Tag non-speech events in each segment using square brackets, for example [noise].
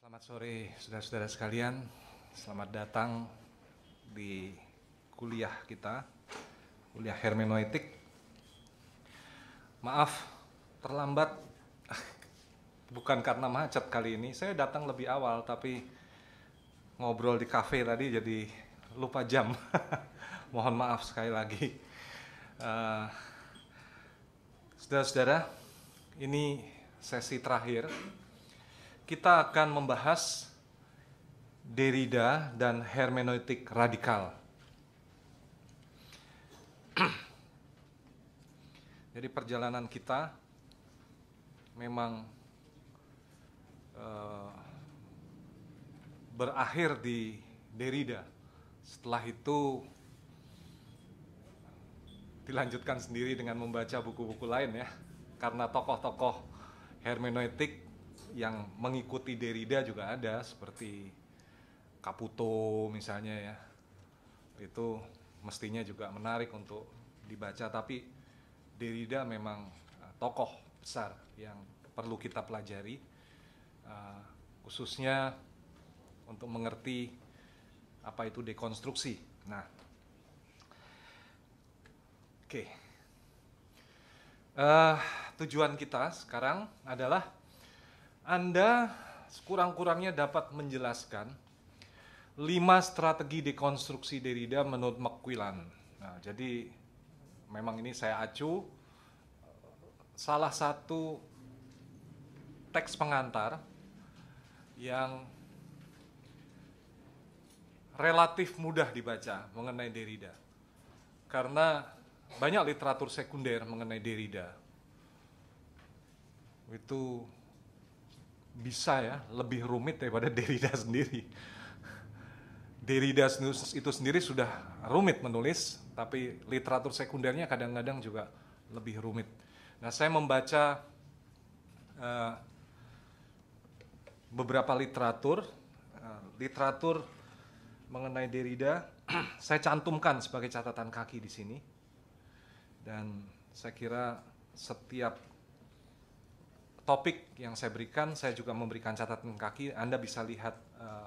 Selamat sore saudara-saudara sekalian. Selamat datang di kuliah kita, kuliah hermeneutik. Maaf terlambat [laughs] bukan karena macet kali ini. Saya datang lebih awal tapi ngobrol di kafe tadi jadi lupa jam. [laughs] Mohon maaf sekali lagi. saudara eh, saudara-saudara, ini sesi terakhir kita akan membahas Derrida dan hermeneutik radikal. [clears throat] Jadi perjalanan kita memang uh, berakhir di Derrida. Setelah itu dilanjutkan sendiri dengan membaca buku-buku lain ya, karena tokoh-tokoh hermeneutik yang mengikuti Derrida juga ada seperti Caputo misalnya ya itu mestinya juga menarik untuk dibaca tapi Derrida memang eh, tokoh besar yang perlu kita pelajari eh, khususnya untuk mengerti apa itu dekonstruksi nah oke okay. uh, eh, tujuan kita sekarang adalah anda sekurang kurangnya dapat menjelaskan lima strategi dekonstruksi Derrida menurut McQuillan. Nah, jadi memang ini saya acu salah satu teks pengantar yang relatif mudah dibaca mengenai Derrida. Karena banyak literatur sekunder mengenai Derrida. Itu bisa ya lebih rumit daripada [laughs] Derrida sendiri. Derrida itu sendiri sudah rumit menulis, tapi literatur sekundernya kadang-kadang juga lebih rumit. Nah, saya membaca uh, beberapa literatur, uh, literatur mengenai Derrida, [clears throat] saya cantumkan sebagai catatan kaki di sini, dan saya kira setiap topik yang saya berikan, saya juga memberikan catatan kaki. Anda bisa lihat uh,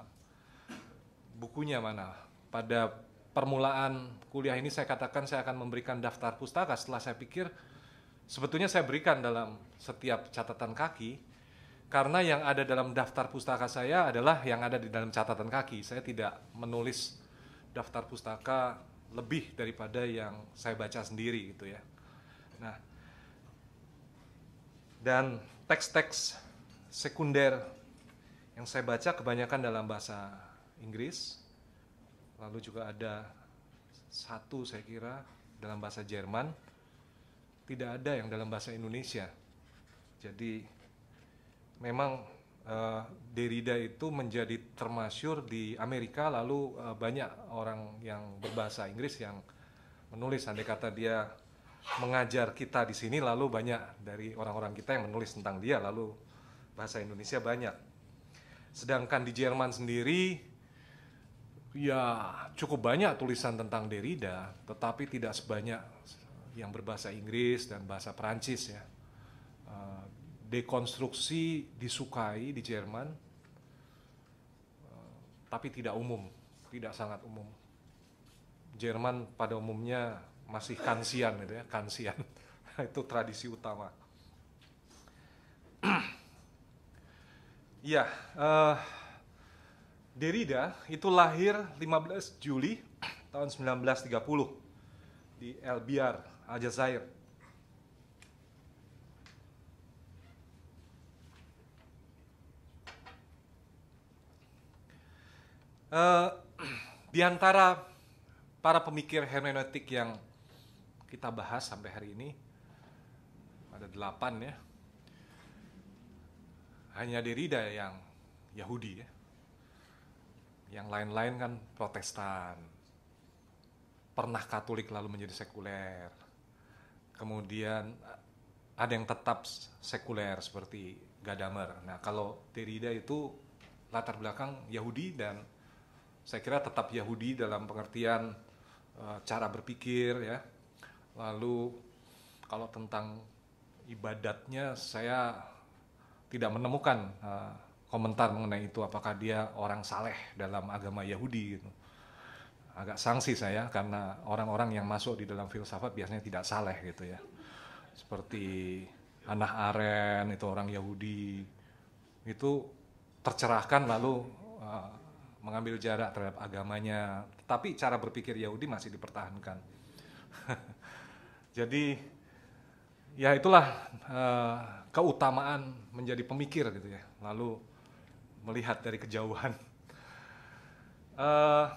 bukunya mana. Pada permulaan kuliah ini saya katakan saya akan memberikan daftar pustaka setelah saya pikir sebetulnya saya berikan dalam setiap catatan kaki karena yang ada dalam daftar pustaka saya adalah yang ada di dalam catatan kaki. Saya tidak menulis daftar pustaka lebih daripada yang saya baca sendiri gitu ya. Nah, dan teks-teks sekunder yang saya baca kebanyakan dalam bahasa Inggris, lalu juga ada satu saya kira dalam bahasa Jerman, tidak ada yang dalam bahasa Indonesia. Jadi memang uh, Derrida itu menjadi termasyur di Amerika, lalu uh, banyak orang yang berbahasa Inggris yang menulis, andai kata dia mengajar kita di sini lalu banyak dari orang-orang kita yang menulis tentang dia lalu bahasa Indonesia banyak. Sedangkan di Jerman sendiri ya cukup banyak tulisan tentang Derrida tetapi tidak sebanyak yang berbahasa Inggris dan bahasa Perancis ya. Eh, dekonstruksi disukai di Jerman eh, tapi tidak umum, tidak sangat umum. Jerman pada umumnya masih kansian gitu ya kansian [laughs] itu tradisi utama [clears throat] ya uh, Derrida itu lahir 15 Juli tahun 1930 di Elbiar, Aljazair. Uh, [clears throat] di antara para pemikir hermeneutik yang kita bahas sampai hari ini ada delapan ya hanya Derrida yang Yahudi ya yang lain-lain kan Protestan pernah Katolik lalu menjadi sekuler kemudian eh, ada yang tetap sekuler seperti Gadamer nah kalau Derrida itu latar belakang Yahudi dan saya kira tetap Yahudi dalam pengertian eh, cara berpikir ya Lalu kalau tentang ibadatnya saya tidak menemukan uh, komentar mengenai itu apakah dia orang saleh dalam agama Yahudi gitu. Agak sanksi saya karena orang-orang yang masuk di dalam filsafat biasanya tidak saleh gitu ya. Seperti Anah Aren itu orang Yahudi itu tercerahkan lalu uh, mengambil jarak terhadap agamanya, tapi cara berpikir Yahudi masih dipertahankan. [laughs] Jadi ya itulah uh, keutamaan menjadi pemikir gitu ya. Lalu melihat dari kejauhan. Uh,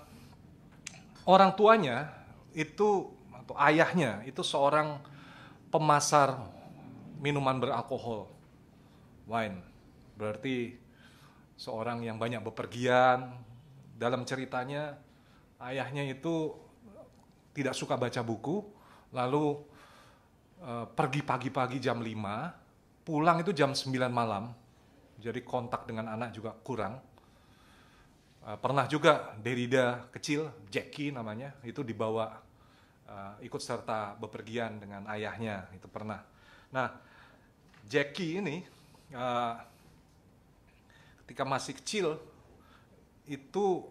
orang tuanya itu atau ayahnya itu seorang pemasar minuman beralkohol, wine. Berarti seorang yang banyak bepergian. Dalam ceritanya ayahnya itu tidak suka baca buku, lalu uh, pergi pagi-pagi jam 5, pulang itu jam 9 malam, jadi kontak dengan anak juga kurang. Uh, pernah juga Derida kecil, Jackie namanya, itu dibawa uh, ikut serta bepergian dengan ayahnya, itu pernah. Nah, Jackie ini uh, ketika masih kecil itu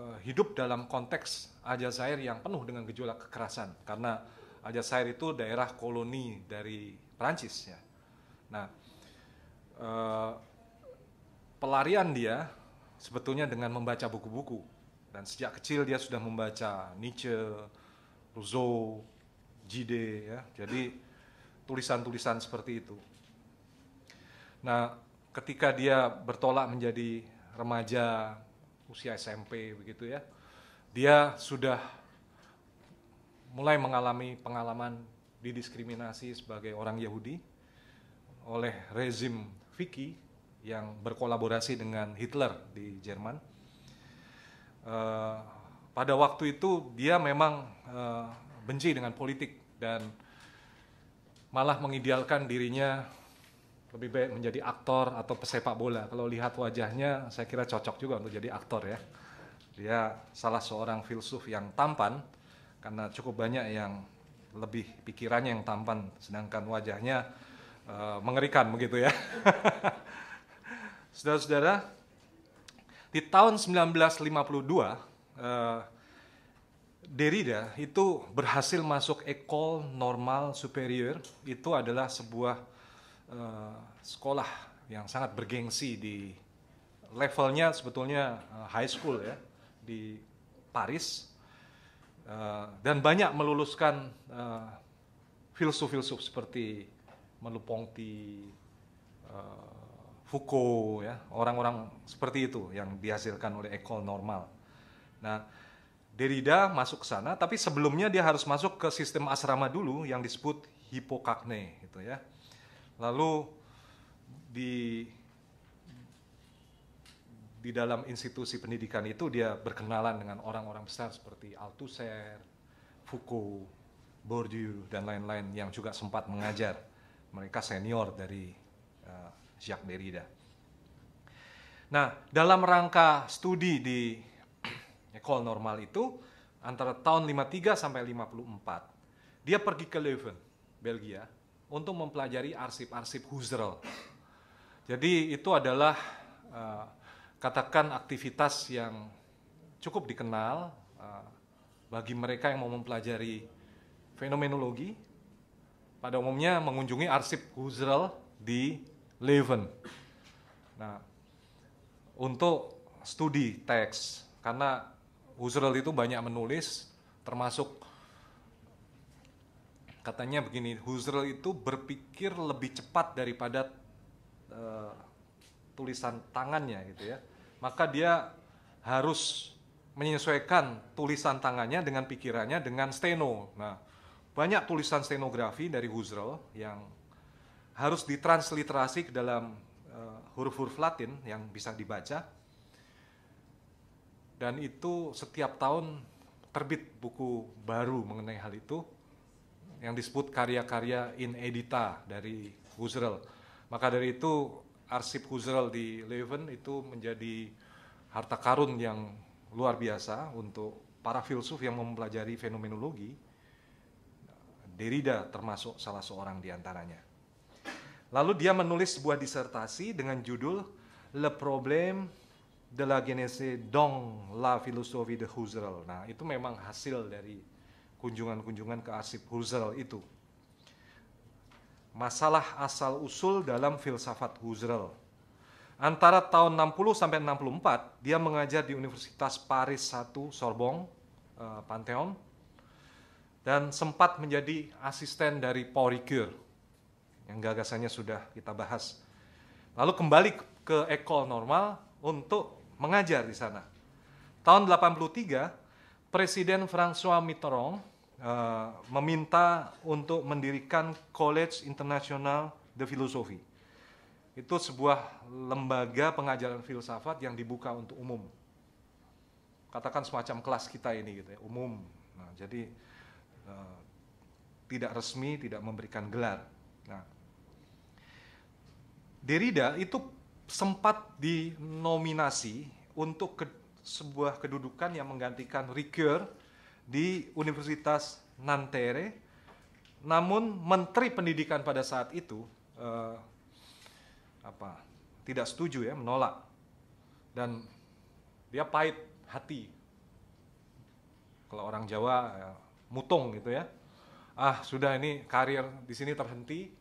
Eh, hidup dalam konteks Aljazair yang penuh dengan gejolak kekerasan karena Aljazair itu daerah koloni dari Perancis ya. Nah, eh, pelarian dia sebetulnya dengan membaca buku-buku dan sejak kecil dia sudah membaca Nietzsche, Rousseau, Gide ya. Jadi tulisan-tulisan seperti itu. Nah, ketika dia bertolak menjadi remaja usia SMP begitu ya, dia sudah mulai mengalami pengalaman didiskriminasi sebagai orang Yahudi oleh rezim Vicky yang berkolaborasi dengan Hitler di Jerman. Uh, pada waktu itu dia memang uh, benci dengan politik dan malah mengidealkan dirinya lebih baik menjadi aktor atau pesepak bola. Kalau lihat wajahnya, saya kira cocok juga untuk jadi aktor ya. Dia salah seorang filsuf yang tampan, karena cukup banyak yang lebih pikirannya yang tampan, sedangkan wajahnya uh, mengerikan begitu ya. [laughs] Saudara-saudara, di tahun 1952, uh, eh, Derrida itu berhasil masuk Ecole Normal Superior. itu adalah sebuah Eh, sekolah yang sangat bergengsi di levelnya sebetulnya uh, high school ya di Paris uh, dan banyak meluluskan uh, filsuf-filsuf seperti Meluponti, uh, Foucault ya orang-orang seperti itu yang dihasilkan oleh ekol normal. Nah Derrida masuk ke sana, tapi sebelumnya dia harus masuk ke sistem asrama dulu yang disebut hipokakne gitu ya Lalu di di dalam institusi pendidikan itu dia berkenalan dengan orang-orang besar seperti Althusser, Foucault, Bourdieu dan lain-lain yang juga sempat mengajar. Mereka senior dari uh, Jacques Derrida. Nah, dalam rangka studi di Ecole [clears throat] Normal itu antara tahun 53 sampai 54, dia pergi ke Leuven, Belgia untuk mempelajari arsip-arsip Husserl. Jadi itu adalah eh, katakan aktivitas yang cukup dikenal eh, bagi mereka yang mau mempelajari fenomenologi. Pada umumnya mengunjungi arsip Husserl di Leuven. Nah, untuk studi teks karena Husserl itu banyak menulis termasuk katanya begini Husserl itu berpikir lebih cepat daripada uh, tulisan tangannya gitu ya maka dia harus menyesuaikan tulisan tangannya dengan pikirannya dengan steno nah banyak tulisan stenografi dari Husserl yang harus ditransliterasi ke dalam eh, huruf-huruf uh, Latin yang bisa dibaca dan itu setiap tahun terbit buku baru mengenai hal itu yang disebut karya-karya in edita dari Husserl. Maka dari itu arsip Husserl di Leuven itu menjadi harta karun yang luar biasa untuk para filsuf yang mempelajari fenomenologi. Derrida termasuk salah seorang di antaranya. Lalu dia menulis sebuah disertasi dengan judul Le Problème de la Genèse dans la Philosophie de Husserl. Nah, itu memang hasil dari kunjungan-kunjungan ke Asif Husserl itu. Masalah asal-usul dalam filsafat Husserl. Antara tahun 60 sampai 64, dia mengajar di Universitas Paris 1 Sorbonne, uh, Pantheon, dan sempat menjadi asisten dari Paul Ricoeur, yang gagasannya sudah kita bahas. Lalu kembali ke Ecole Normal untuk mengajar di sana. Tahun 83, Presiden François Mitterrand uh, meminta untuk mendirikan College International de Philosophie. Itu sebuah lembaga pengajaran filsafat yang dibuka untuk umum. Katakan semacam kelas kita ini gitu ya, umum. Nah, jadi uh, tidak resmi, tidak memberikan gelar. Nah, Derrida itu sempat dinominasi untuk ke, sebuah kedudukan yang menggantikan Ricoeur di Universitas Nantere. Namun Menteri Pendidikan pada saat itu eh, apa tidak setuju ya menolak dan dia pahit hati kalau orang Jawa ya, mutung gitu ya ah sudah ini karir di sini terhenti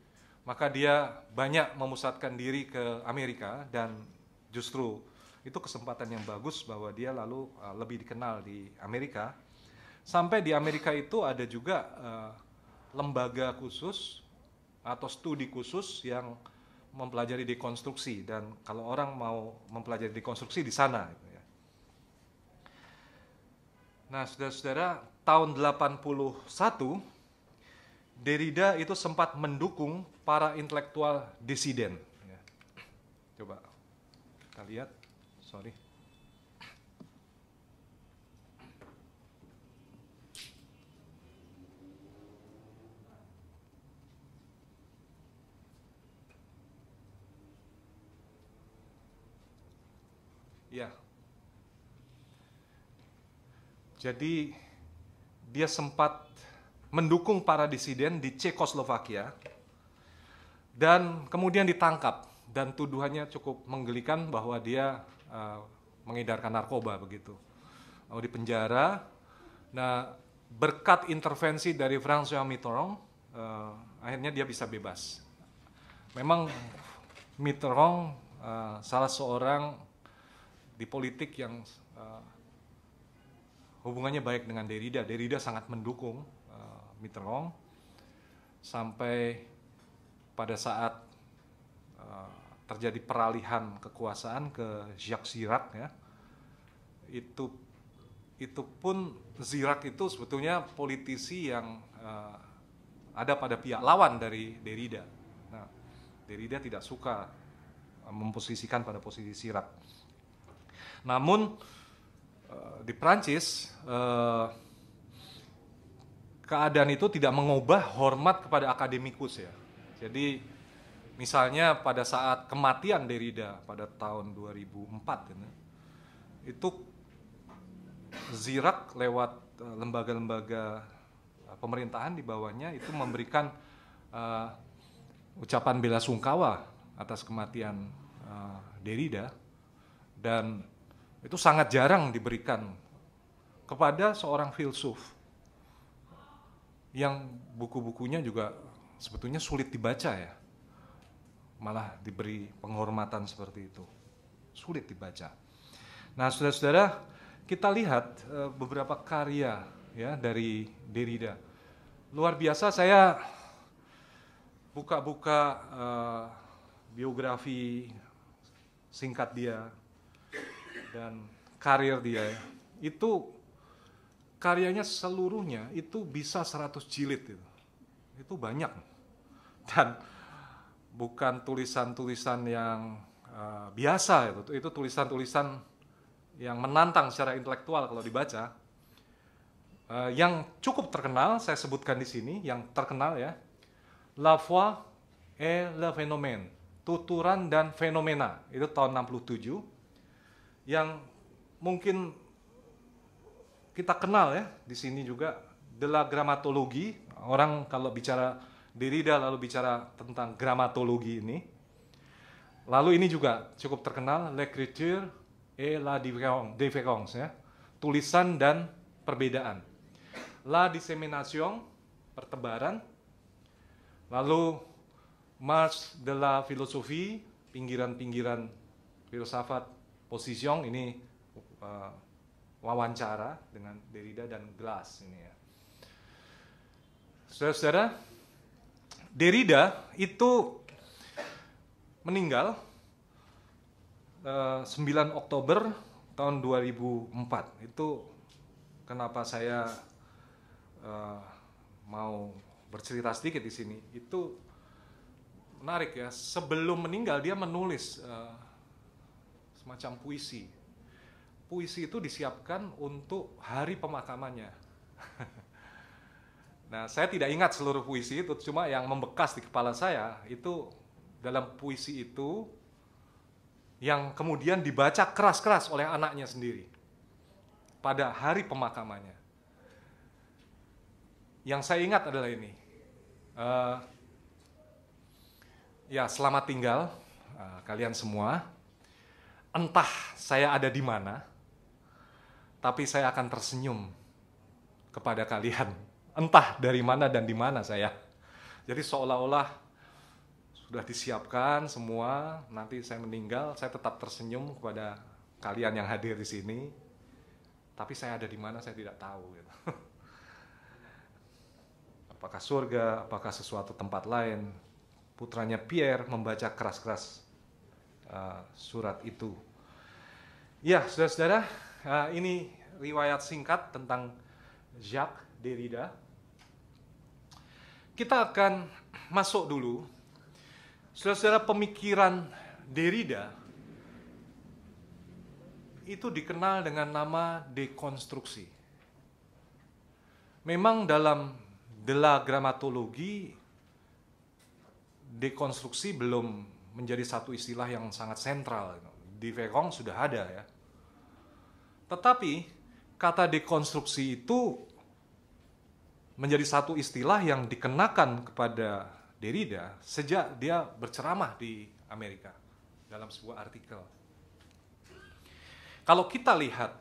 maka dia banyak memusatkan diri ke Amerika dan justru itu kesempatan yang bagus bahwa dia lalu eh, lebih dikenal di Amerika sampai di Amerika itu ada juga uh, lembaga khusus atau studi khusus yang mempelajari dekonstruksi dan kalau orang mau mempelajari dekonstruksi di sana gitu ya. Nah, saudara-saudara, tahun 81 Derrida itu sempat mendukung para intelektual desiden. Ya. Coba kita lihat, sorry. Ya. Jadi dia sempat mendukung para disiden di Cekoslovakia dan kemudian ditangkap dan tuduhannya cukup menggelikan bahwa dia uh, mengedarkan narkoba begitu. Lalu di penjara. Nah, berkat intervensi dari François Mitterrand uh, akhirnya dia bisa bebas. Memang Mitterrand uh, salah seorang di politik yang uh, hubungannya baik dengan Derrida. Derrida sangat mendukung uh, eh, Mitterrand sampai pada saat uh, terjadi peralihan kekuasaan ke Jacques Chirac ya. Itu itu pun Zirak itu sebetulnya politisi yang uh, ada pada pihak lawan dari Derrida. Nah, Derrida tidak suka memposisikan pada posisi Zirak. Namun eh, di Prancis eh, keadaan itu tidak mengubah hormat kepada akademikus ya. Jadi misalnya pada saat kematian Derrida pada tahun 2004 itu Zirak lewat eh, lembaga-lembaga pemerintahan di bawahnya itu memberikan uh, ucapan bela sungkawa atas kematian uh, Derrida dan itu sangat jarang diberikan kepada seorang filsuf yang buku-bukunya juga sebetulnya sulit dibaca ya malah diberi penghormatan seperti itu sulit dibaca nah saudara-saudara kita lihat eh, beberapa karya ya dari Derrida luar biasa saya buka-buka uh, biografi singkat dia dan karir dia itu karyanya seluruhnya itu bisa 100 jilid itu. Itu banyak. Dan bukan tulisan-tulisan yang uh, biasa itu. Itu tulisan-tulisan yang menantang secara intelektual kalau dibaca. Uh, yang cukup terkenal saya sebutkan di sini yang terkenal ya. La foi et le phénomène. Tuturan dan fenomena. Itu tahun 67 yang mungkin kita kenal ya di sini juga adalah gramatologi. Orang kalau bicara Derrida lalu bicara tentang gramatologi ini. Lalu ini juga cukup terkenal, l'écriture et la différence ya. Tulisan dan perbedaan. La dissemination, pertebaran. Lalu mars de la philosophie, pinggiran-pinggiran filsafat Posisyong ini uh, wawancara dengan Derrida dan Glass ini ya. Saudara-saudara, Derrida itu meninggal uh, eh, 9 Oktober tahun 2004. Itu kenapa saya uh, mau bercerita sedikit di sini. Itu menarik ya. Sebelum meninggal dia menulis uh, semacam puisi. Puisi itu disiapkan untuk hari pemakamannya. [laughs] nah, saya tidak ingat seluruh puisi itu, cuma yang membekas di kepala saya itu dalam puisi itu yang kemudian dibaca keras-keras oleh anaknya sendiri pada hari pemakamannya. Yang saya ingat adalah ini. Uh, ya, selamat tinggal uh, kalian semua entah saya ada di mana, tapi saya akan tersenyum kepada kalian. Entah dari mana dan di mana saya. Jadi seolah-olah sudah disiapkan semua, nanti saya meninggal, saya tetap tersenyum kepada kalian yang hadir di sini. Tapi saya ada di mana saya tidak tahu. Gitu. [laughs] Apakah surga, apakah sesuatu tempat lain. Putranya Pierre membaca keras-keras uh, surat itu Ya, saudara-saudara, eh, ini riwayat singkat tentang Jacques Derrida. Kita akan masuk dulu, saudara-saudara, pemikiran Derrida itu dikenal dengan nama dekonstruksi. Memang dalam Dela gramatologi, dekonstruksi belum menjadi satu istilah yang sangat sentral di Vekong sudah ada ya. Tetapi kata dekonstruksi itu menjadi satu istilah yang dikenakan kepada Derrida sejak dia berceramah di Amerika dalam sebuah artikel. Kalau kita lihat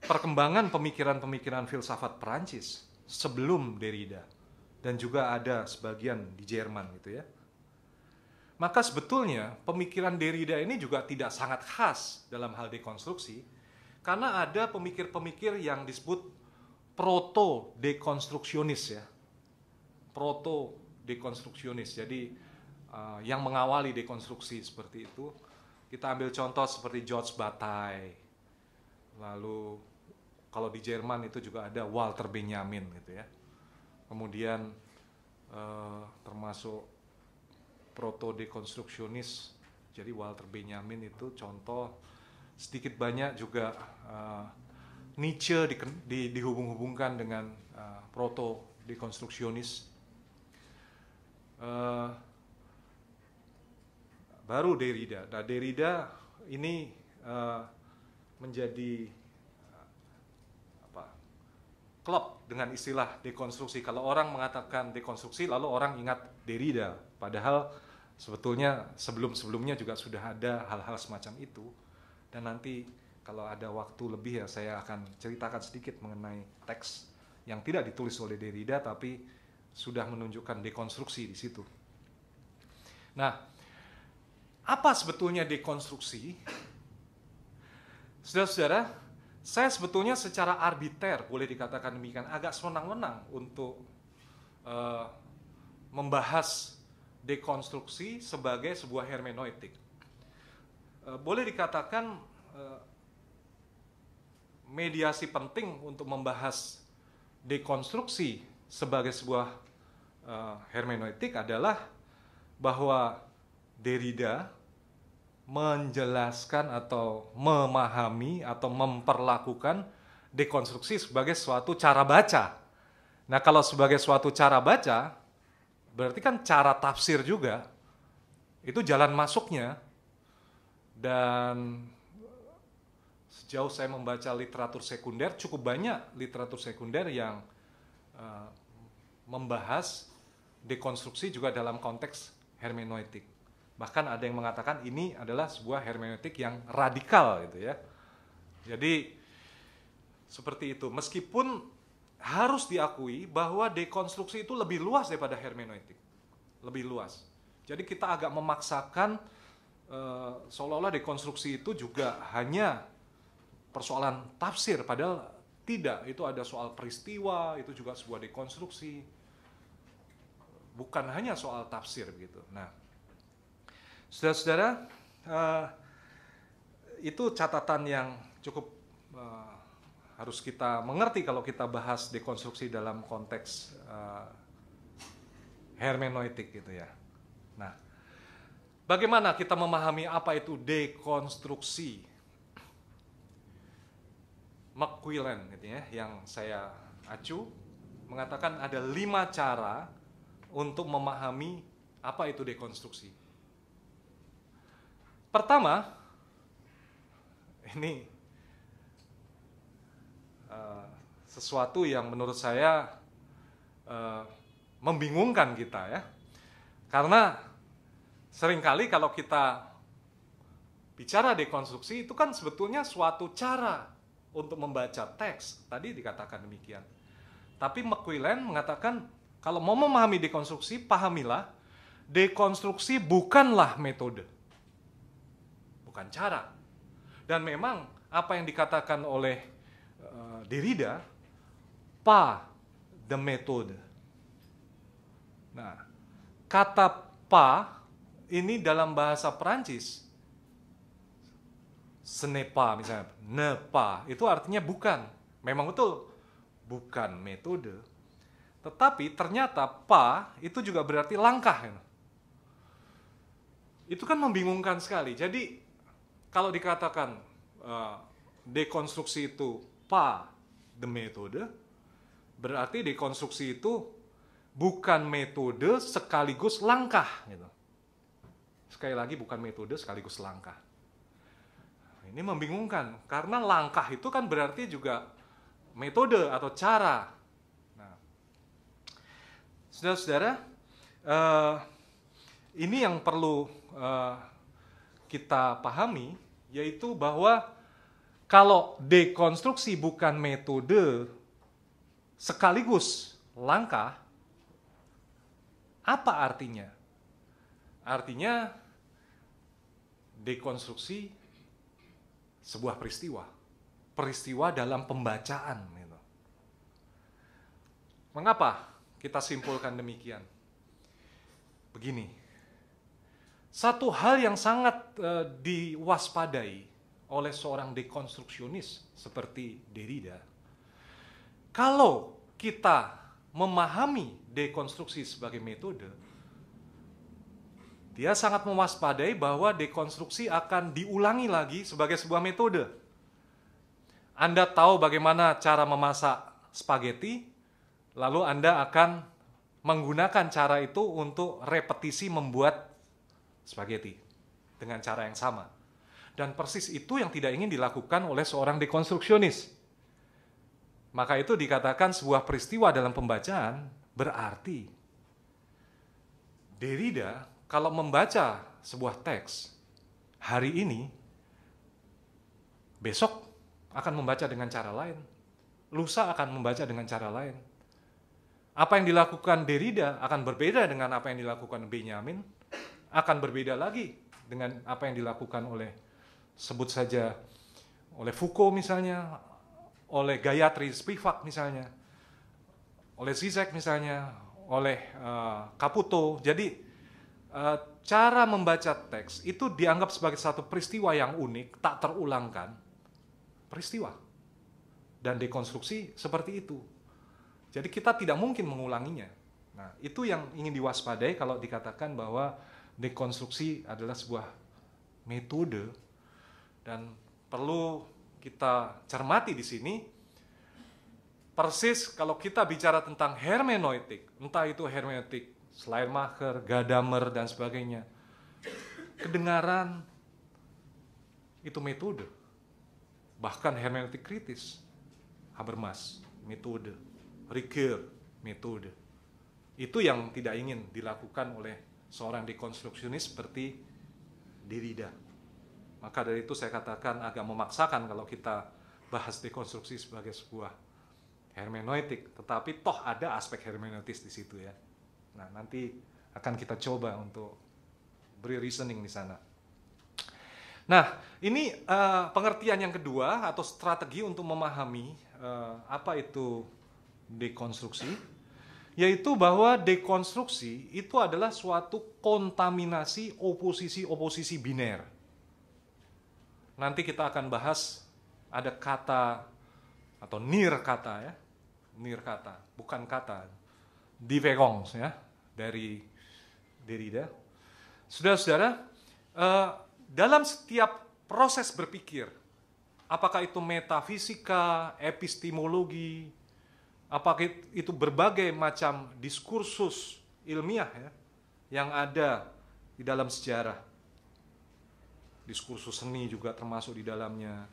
perkembangan pemikiran-pemikiran filsafat Perancis sebelum Derrida dan juga ada sebagian di Jerman gitu ya. Maka sebetulnya pemikiran Derrida ini juga tidak sangat khas dalam hal dekonstruksi karena ada pemikir-pemikir yang disebut proto dekonstruksionis ya. Proto dekonstruksionis. Jadi uh, yang mengawali dekonstruksi seperti itu. Kita ambil contoh seperti George Bataille. Lalu kalau di Jerman itu juga ada Walter Benjamin gitu ya. Kemudian uh, termasuk proto dekonstruksionis. Jadi Walter Benjamin itu contoh sedikit banyak juga uh, Nietzsche di, di, dihubung-hubungkan dengan uh, eh, proto dekonstruksionis. Uh, eh, baru Derrida. Nah, Derrida ini uh, menjadi klop dengan istilah dekonstruksi. Kalau orang mengatakan dekonstruksi, lalu orang ingat Derrida. Padahal sebetulnya sebelum-sebelumnya juga sudah ada hal-hal semacam itu dan nanti kalau ada waktu lebih ya saya akan ceritakan sedikit mengenai teks yang tidak ditulis oleh Derrida tapi sudah menunjukkan dekonstruksi di situ. Nah, apa sebetulnya dekonstruksi? Saudara-saudara, saya sebetulnya secara arbiter boleh dikatakan demikian agak semenang menang untuk uh, membahas dekonstruksi sebagai sebuah hermeneutik. Eh, boleh dikatakan eh, mediasi penting untuk membahas dekonstruksi sebagai sebuah eh, hermeneutik adalah bahwa Derrida menjelaskan atau memahami atau memperlakukan dekonstruksi sebagai suatu cara baca. Nah, kalau sebagai suatu cara baca, Berarti kan cara tafsir juga itu jalan masuknya dan sejauh saya membaca literatur sekunder cukup banyak literatur sekunder yang uh, membahas dekonstruksi juga dalam konteks hermeneutik. Bahkan ada yang mengatakan ini adalah sebuah hermeneutik yang radikal gitu ya. Jadi seperti itu. Meskipun harus diakui bahwa dekonstruksi itu lebih luas daripada hermeneutik. Lebih luas. Jadi kita agak memaksakan uh, seolah-olah dekonstruksi itu juga hanya persoalan tafsir padahal tidak, itu ada soal peristiwa, itu juga sebuah dekonstruksi. Bukan hanya soal tafsir begitu. Nah, saudara-saudara, uh, itu catatan yang cukup uh, harus kita mengerti kalau kita bahas dekonstruksi dalam konteks uh, eh, hermeneutik gitu ya. Nah, bagaimana kita memahami apa itu dekonstruksi? McQuillan gitu ya, yang saya acu mengatakan ada lima cara untuk memahami apa itu dekonstruksi. Pertama, ini Eh, sesuatu yang menurut saya uh, membingungkan kita ya. Karena seringkali kalau kita bicara dekonstruksi itu kan sebetulnya suatu cara untuk membaca teks. Tadi dikatakan demikian. Tapi McQuillan mengatakan kalau mau memahami dekonstruksi, pahamilah dekonstruksi bukanlah metode. Bukan cara. Dan memang apa yang dikatakan oleh Derrida, pa, the method. Nah, kata pa ini dalam bahasa Perancis senepa misalnya, nepa itu artinya bukan. Memang betul, bukan metode. Tetapi ternyata pa itu juga berarti langkah. Kan? Itu kan membingungkan sekali. Jadi kalau dikatakan uh, dekonstruksi itu pa the metode berarti dekonstruksi itu bukan metode sekaligus langkah gitu. Sekali lagi bukan metode sekaligus langkah. Ini membingungkan karena langkah itu kan berarti juga metode atau cara. Nah, saudara-saudara, uh, ini yang perlu uh, kita pahami yaitu bahwa kalau dekonstruksi bukan metode sekaligus langkah, apa artinya? Artinya dekonstruksi sebuah peristiwa, peristiwa dalam pembacaan. Gitu. Mengapa kita simpulkan demikian? Begini, satu hal yang sangat uh, diwaspadai oleh seorang dekonstruksionis seperti Derrida. Kalau kita memahami dekonstruksi sebagai metode, dia sangat mewaspadai bahwa dekonstruksi akan diulangi lagi sebagai sebuah metode. Anda tahu bagaimana cara memasak spaghetti, lalu Anda akan menggunakan cara itu untuk repetisi membuat spaghetti dengan cara yang sama. Dan persis itu yang tidak ingin dilakukan oleh seorang dekonstruksionis. Maka itu dikatakan sebuah peristiwa dalam pembacaan berarti. Derrida kalau membaca sebuah teks hari ini, besok akan membaca dengan cara lain. Lusa akan membaca dengan cara lain. Apa yang dilakukan Derrida akan berbeda dengan apa yang dilakukan Benyamin, akan berbeda lagi dengan apa yang dilakukan oleh sebut saja oleh Foucault misalnya, oleh Gayatri Spivak misalnya, oleh Zizek misalnya, oleh uh, Caputo. Jadi uh, cara membaca teks itu dianggap sebagai satu peristiwa yang unik, tak terulangkan, peristiwa dan dekonstruksi seperti itu. Jadi kita tidak mungkin mengulanginya. Nah, itu yang ingin diwaspadai kalau dikatakan bahwa dekonstruksi adalah sebuah metode dan perlu kita cermati di sini persis kalau kita bicara tentang hermeneutik, entah itu hermeneutik Schleiermacher, Gadamer dan sebagainya. Kedengaran itu metode. Bahkan hermeneutik kritis Habermas, metode. Ricoeur, metode. Itu yang tidak ingin dilakukan oleh seorang dekonstruksionis seperti Derrida. Maka dari itu saya katakan agak memaksakan kalau kita bahas dekonstruksi sebagai sebuah hermeneutik, tetapi toh ada aspek hermeneutis di situ ya. Nah, nanti akan kita coba untuk beri reasoning di sana. Nah, ini uh, pengertian yang kedua atau strategi untuk memahami uh, apa itu dekonstruksi, yaitu bahwa dekonstruksi itu adalah suatu kontaminasi oposisi-oposisi biner nanti kita akan bahas ada kata atau nir kata ya, nir kata, bukan kata, divergence ya dari Derrida. Saudara-saudara, eh, dalam setiap proses berpikir, apakah itu metafisika, epistemologi, apakah itu berbagai macam diskursus ilmiah ya, yang ada di dalam sejarah diskursus seni juga termasuk di dalamnya,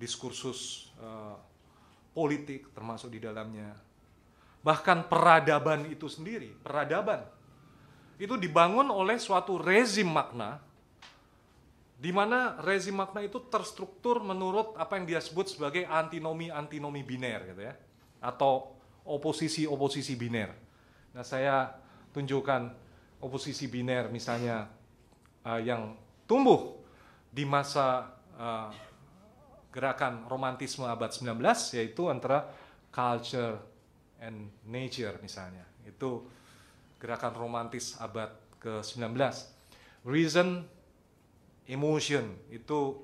diskursus uh, politik termasuk di dalamnya. Bahkan peradaban itu sendiri, peradaban itu dibangun oleh suatu rezim makna di mana rezim makna itu terstruktur menurut apa yang dia sebut sebagai antinomi-antinomi biner gitu ya atau oposisi-oposisi biner. Nah, saya tunjukkan oposisi biner misalnya uh, yang tumbuh di masa uh, gerakan romantisme abad 19 yaitu antara culture and nature misalnya. Itu gerakan romantis abad ke-19. Reason emotion itu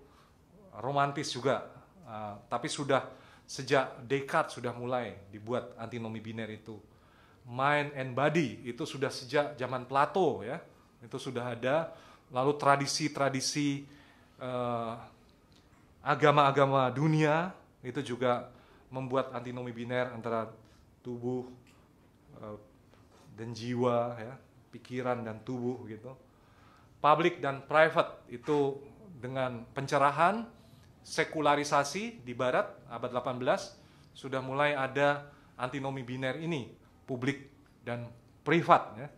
romantis juga uh, tapi sudah sejak dekad sudah mulai dibuat antinomi biner itu. Mind and body itu sudah sejak zaman Plato ya. Itu sudah ada lalu tradisi-tradisi Eh, agama-agama uh, dunia itu juga membuat antinomi biner antara tubuh uh, dan jiwa ya pikiran dan tubuh gitu public dan private itu dengan pencerahan sekularisasi di barat abad 18 sudah mulai ada antinomi biner ini publik dan privat ya.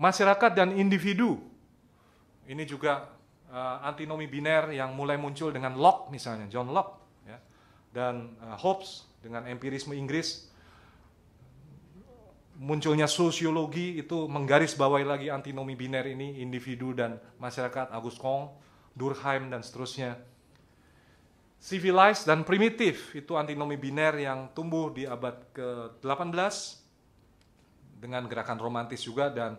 masyarakat dan individu ini juga uh, antinomi biner yang mulai muncul dengan Locke misalnya, John Locke, ya, dan uh, Hobbes dengan empirisme Inggris, munculnya sosiologi itu menggarisbawahi lagi antinomi biner ini individu dan masyarakat August Kong, Durkheim dan seterusnya. Civilized dan primitif itu antinomi biner yang tumbuh di abad ke-18 dengan gerakan romantis juga dan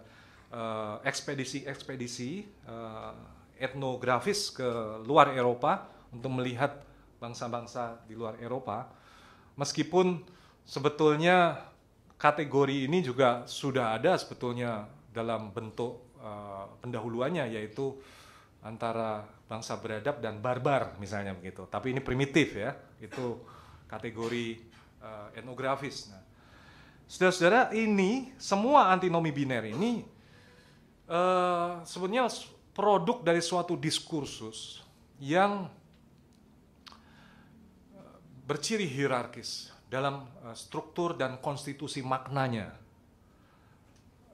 eh, ekspedisi-ekspedisi ekspedisi -ekspedisi, uh, etnografis ke luar Eropa untuk melihat bangsa-bangsa di luar Eropa. Meskipun sebetulnya kategori ini juga sudah ada sebetulnya dalam bentuk uh, pendahuluannya yaitu antara bangsa beradab dan barbar misalnya begitu. Tapi ini primitif ya, itu kategori uh, etnografis. Nah, saudara-saudara ini semua antinomi biner ini uh, eh, sebetulnya produk dari suatu diskursus yang eh, berciri hierarkis dalam eh, struktur dan konstitusi maknanya.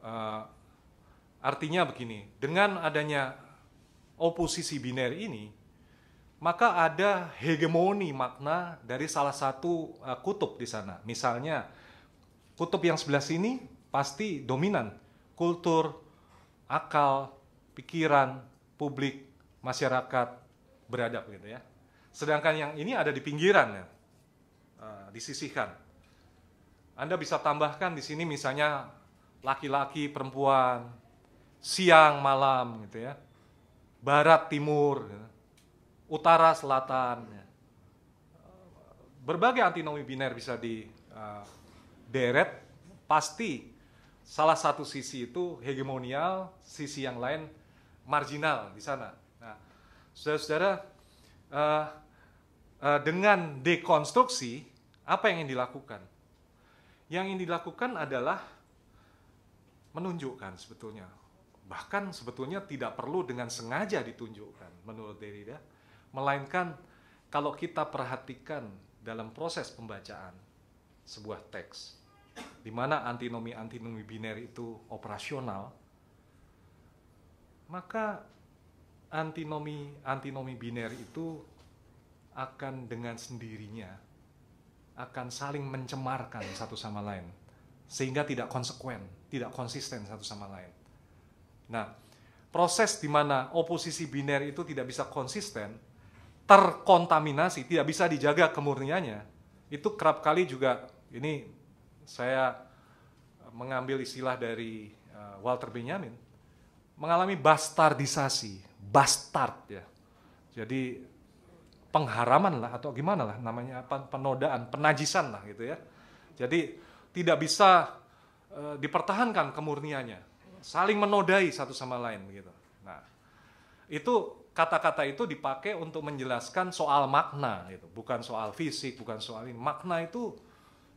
Eh, artinya begini, dengan adanya oposisi biner ini, maka ada hegemoni makna dari salah satu kutub di sana. Misalnya, kutub yang sebelah sini pasti dominan kultur, akal, pikiran publik masyarakat beradab gitu ya. Sedangkan yang ini ada di pinggiran ya, eh, disisihkan. Anda bisa tambahkan di sini misalnya laki-laki, perempuan, siang, malam gitu ya, barat, timur, ya. utara, selatan. Ya. Berbagai antinomi biner bisa di eh, deret, pasti salah satu sisi itu hegemonial, sisi yang lain marginal di sana. Nah, saudara-saudara, uh, uh, dengan dekonstruksi, apa yang ingin dilakukan? Yang ingin dilakukan adalah menunjukkan sebetulnya, bahkan sebetulnya tidak perlu dengan sengaja ditunjukkan, menurut Derrida, melainkan kalau kita perhatikan dalam proses pembacaan sebuah teks, di mana antinomi-antinomi biner itu operasional, maka antinomi antinomi biner itu akan dengan sendirinya akan saling mencemarkan satu sama lain sehingga tidak konsekuen, tidak konsisten satu sama lain. Nah, proses di mana oposisi biner itu tidak bisa konsisten, terkontaminasi, tidak bisa dijaga kemurniannya, itu kerap kali juga ini saya mengambil istilah dari eh, Walter Benjamin mengalami bastardisasi, bastard ya. Jadi pengharaman lah atau gimana lah namanya apa penodaan, penajisan lah gitu ya. Jadi tidak bisa e, dipertahankan kemurniannya, saling menodai satu sama lain gitu. Nah, itu kata-kata itu dipakai untuk menjelaskan soal makna gitu, bukan soal fisik, bukan soal ini. Makna itu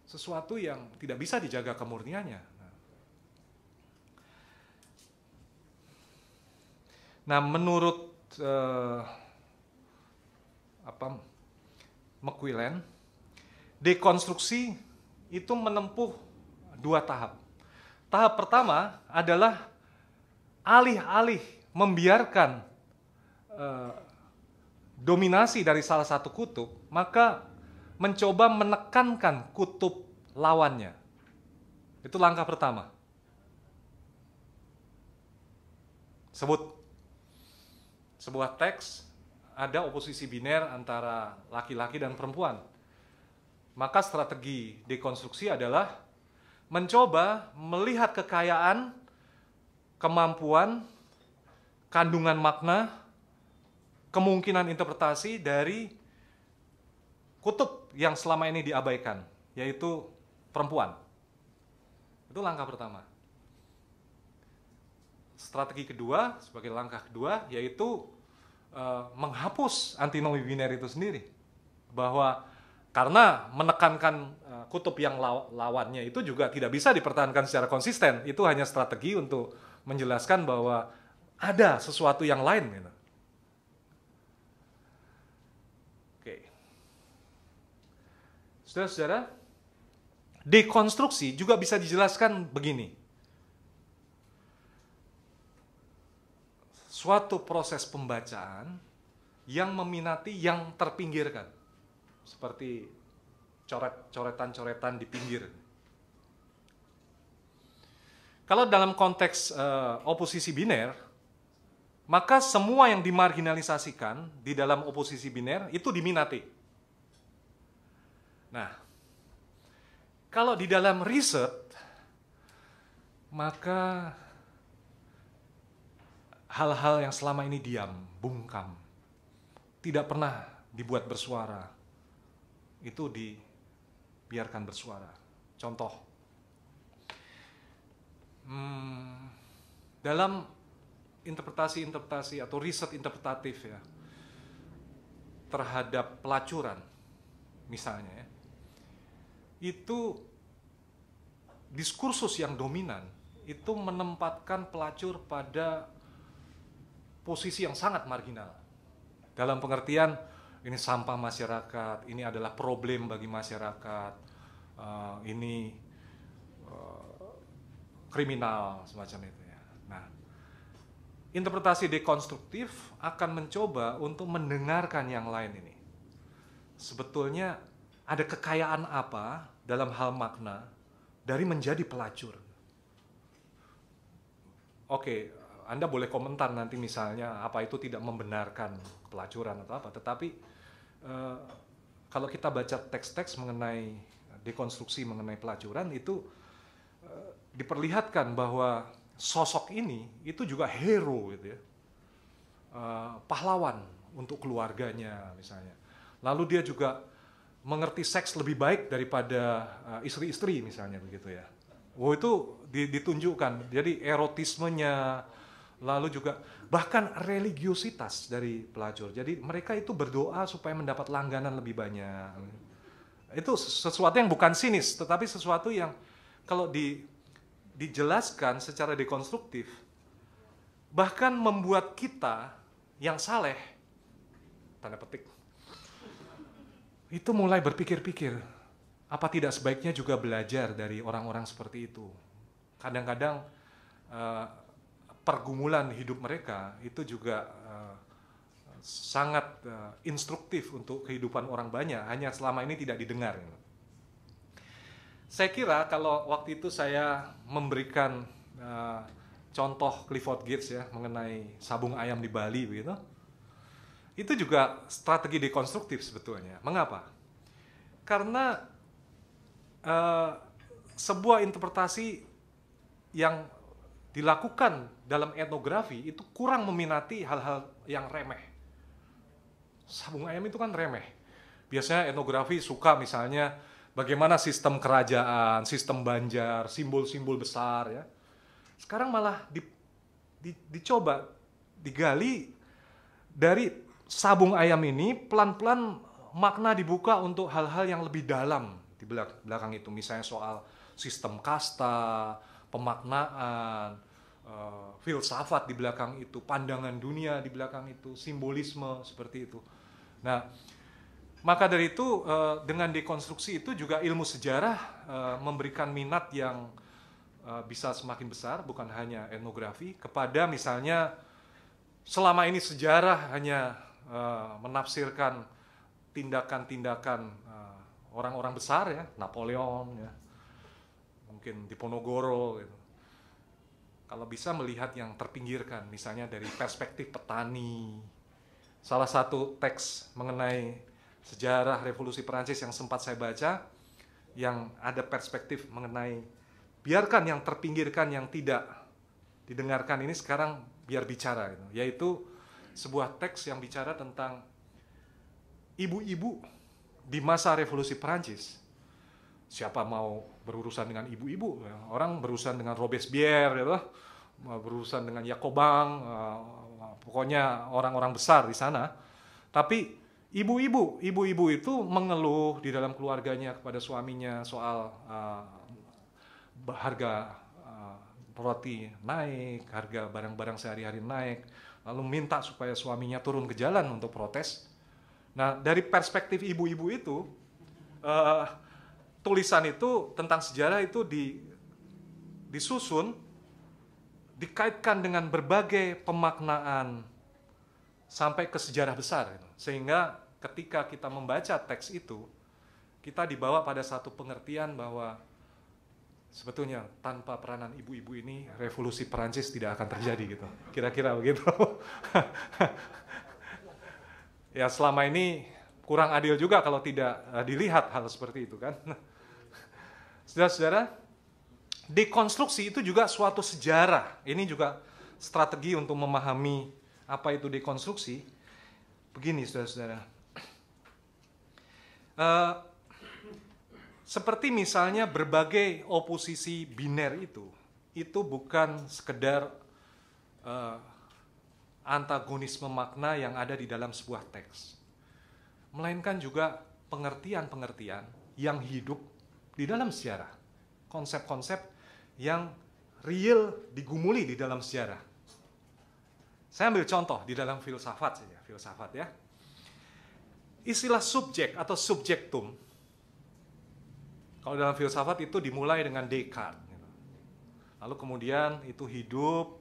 sesuatu yang tidak bisa dijaga kemurniannya Nah, menurut uh, apa McQuillan, dekonstruksi itu menempuh dua tahap. Tahap pertama adalah alih-alih membiarkan uh, dominasi dari salah satu kutub, maka mencoba menekankan kutub lawannya. Itu langkah pertama. Sebut sebuah teks ada oposisi biner antara laki-laki dan perempuan. Maka strategi dekonstruksi adalah mencoba melihat kekayaan, kemampuan, kandungan makna, kemungkinan interpretasi dari kutub yang selama ini diabaikan, yaitu perempuan. Itu langkah pertama strategi kedua sebagai langkah kedua yaitu uh, menghapus antinomi biner itu sendiri bahwa karena menekankan uh, kutub yang law lawannya itu juga tidak bisa dipertahankan secara konsisten itu hanya strategi untuk menjelaskan bahwa ada sesuatu yang lain gitu. Oke. Saudara-saudara, dekonstruksi juga bisa dijelaskan begini suatu proses pembacaan yang meminati yang terpinggirkan. Seperti coret-coretan-coretan di pinggir. Kalau dalam konteks uh, oposisi biner, maka semua yang dimarginalisasikan di dalam oposisi biner itu diminati. Nah, kalau di dalam riset, maka hal-hal yang selama ini diam, bungkam, tidak pernah dibuat bersuara, itu dibiarkan bersuara. Contoh, hmm, dalam interpretasi-interpretasi atau riset interpretatif ya terhadap pelacuran, misalnya, ya, itu diskursus yang dominan itu menempatkan pelacur pada posisi yang sangat marginal. Dalam pengertian ini sampah masyarakat, ini adalah problem bagi masyarakat, uh, ini uh, kriminal semacam itu ya. Nah, interpretasi dekonstruktif akan mencoba untuk mendengarkan yang lain ini. Sebetulnya ada kekayaan apa dalam hal makna dari menjadi pelacur? Oke, anda boleh komentar nanti misalnya apa itu tidak membenarkan pelacuran atau apa, tetapi uh, kalau kita baca teks-teks mengenai eh, dekonstruksi mengenai pelacuran itu uh, diperlihatkan bahwa sosok ini itu juga hero gitu ya, uh, pahlawan untuk keluarganya misalnya. Lalu dia juga mengerti seks lebih baik daripada istri-istri misalnya begitu ya. Wow itu ditunjukkan. Jadi erotismenya, lalu juga bahkan religiositas dari pelacur. Jadi mereka itu berdoa supaya mendapat langganan lebih banyak. Itu sesuatu yang bukan sinis, tetapi sesuatu yang kalau di, dijelaskan secara dekonstruktif, bahkan membuat kita yang saleh, tanda petik, itu mulai berpikir-pikir, apa tidak sebaiknya juga belajar dari orang-orang seperti itu. Kadang-kadang eh, pergumulan hidup mereka itu juga uh, sangat uh, instruktif untuk kehidupan orang banyak hanya selama ini tidak didengar. Saya kira kalau waktu itu saya memberikan uh, contoh Clifford Gates ya mengenai sabung ayam di Bali begitu. Itu juga strategi dekonstruktif sebetulnya. Mengapa? Karena uh, sebuah interpretasi yang dilakukan dalam etnografi itu kurang meminati hal-hal yang remeh. Sabung ayam itu kan remeh. Biasanya etnografi suka misalnya bagaimana sistem kerajaan, sistem banjar, simbol-simbol besar ya. Sekarang malah di, di, dicoba digali dari sabung ayam ini pelan-pelan makna dibuka untuk hal-hal yang lebih dalam di belakang itu misalnya soal sistem kasta, pemaknaan, uh, filsafat di belakang itu, pandangan dunia di belakang itu, simbolisme seperti itu. Nah, maka dari itu uh, dengan dekonstruksi itu juga ilmu sejarah uh, memberikan minat yang uh, bisa semakin besar, bukan hanya etnografi kepada misalnya selama ini sejarah hanya uh, menafsirkan tindakan-tindakan uh, orang-orang besar ya, Napoleon ya, mungkin Diponegoro gitu bisa melihat yang terpinggirkan, misalnya dari perspektif petani. Salah satu teks mengenai sejarah revolusi Perancis yang sempat saya baca, yang ada perspektif mengenai biarkan yang terpinggirkan yang tidak didengarkan ini sekarang biar bicara, gitu. yaitu sebuah teks yang bicara tentang ibu-ibu di masa revolusi Perancis siapa mau berurusan dengan ibu-ibu orang berurusan dengan Robespierre gitu. Eh, berurusan dengan Yakobang, eh, eh, pokoknya orang-orang besar di sana. Tapi ibu-ibu, ibu-ibu itu mengeluh di dalam keluarganya kepada suaminya soal uh, harga uh, roti naik, harga barang-barang sehari-hari naik, lalu minta supaya suaminya turun ke jalan untuk protes. Nah, dari perspektif ibu-ibu itu, uh, tulisan itu tentang sejarah itu di, disusun dikaitkan dengan berbagai pemaknaan sampai ke sejarah besar. Sehingga ketika kita membaca teks itu, kita dibawa pada satu pengertian bahwa sebetulnya tanpa peranan ibu-ibu ini revolusi Perancis tidak akan terjadi gitu. Kira-kira begitu. [laughs] ya selama ini kurang adil juga kalau tidak eh, dilihat hal seperti itu kan. [laughs] Saudara-saudara, dekonstruksi itu juga suatu sejarah. Ini juga strategi untuk memahami apa itu dekonstruksi. Begini, saudara-saudara. Uh, seperti misalnya berbagai oposisi biner itu, itu bukan sekedar uh, antagonisme makna yang ada di dalam sebuah teks, melainkan juga pengertian-pengertian yang hidup di dalam sejarah, konsep-konsep yang real digumuli di dalam sejarah. Saya ambil contoh di dalam filsafat saja, filsafat ya. Istilah subjek atau subjektum, kalau dalam filsafat itu dimulai dengan Descartes. Gitu. Lalu kemudian itu hidup,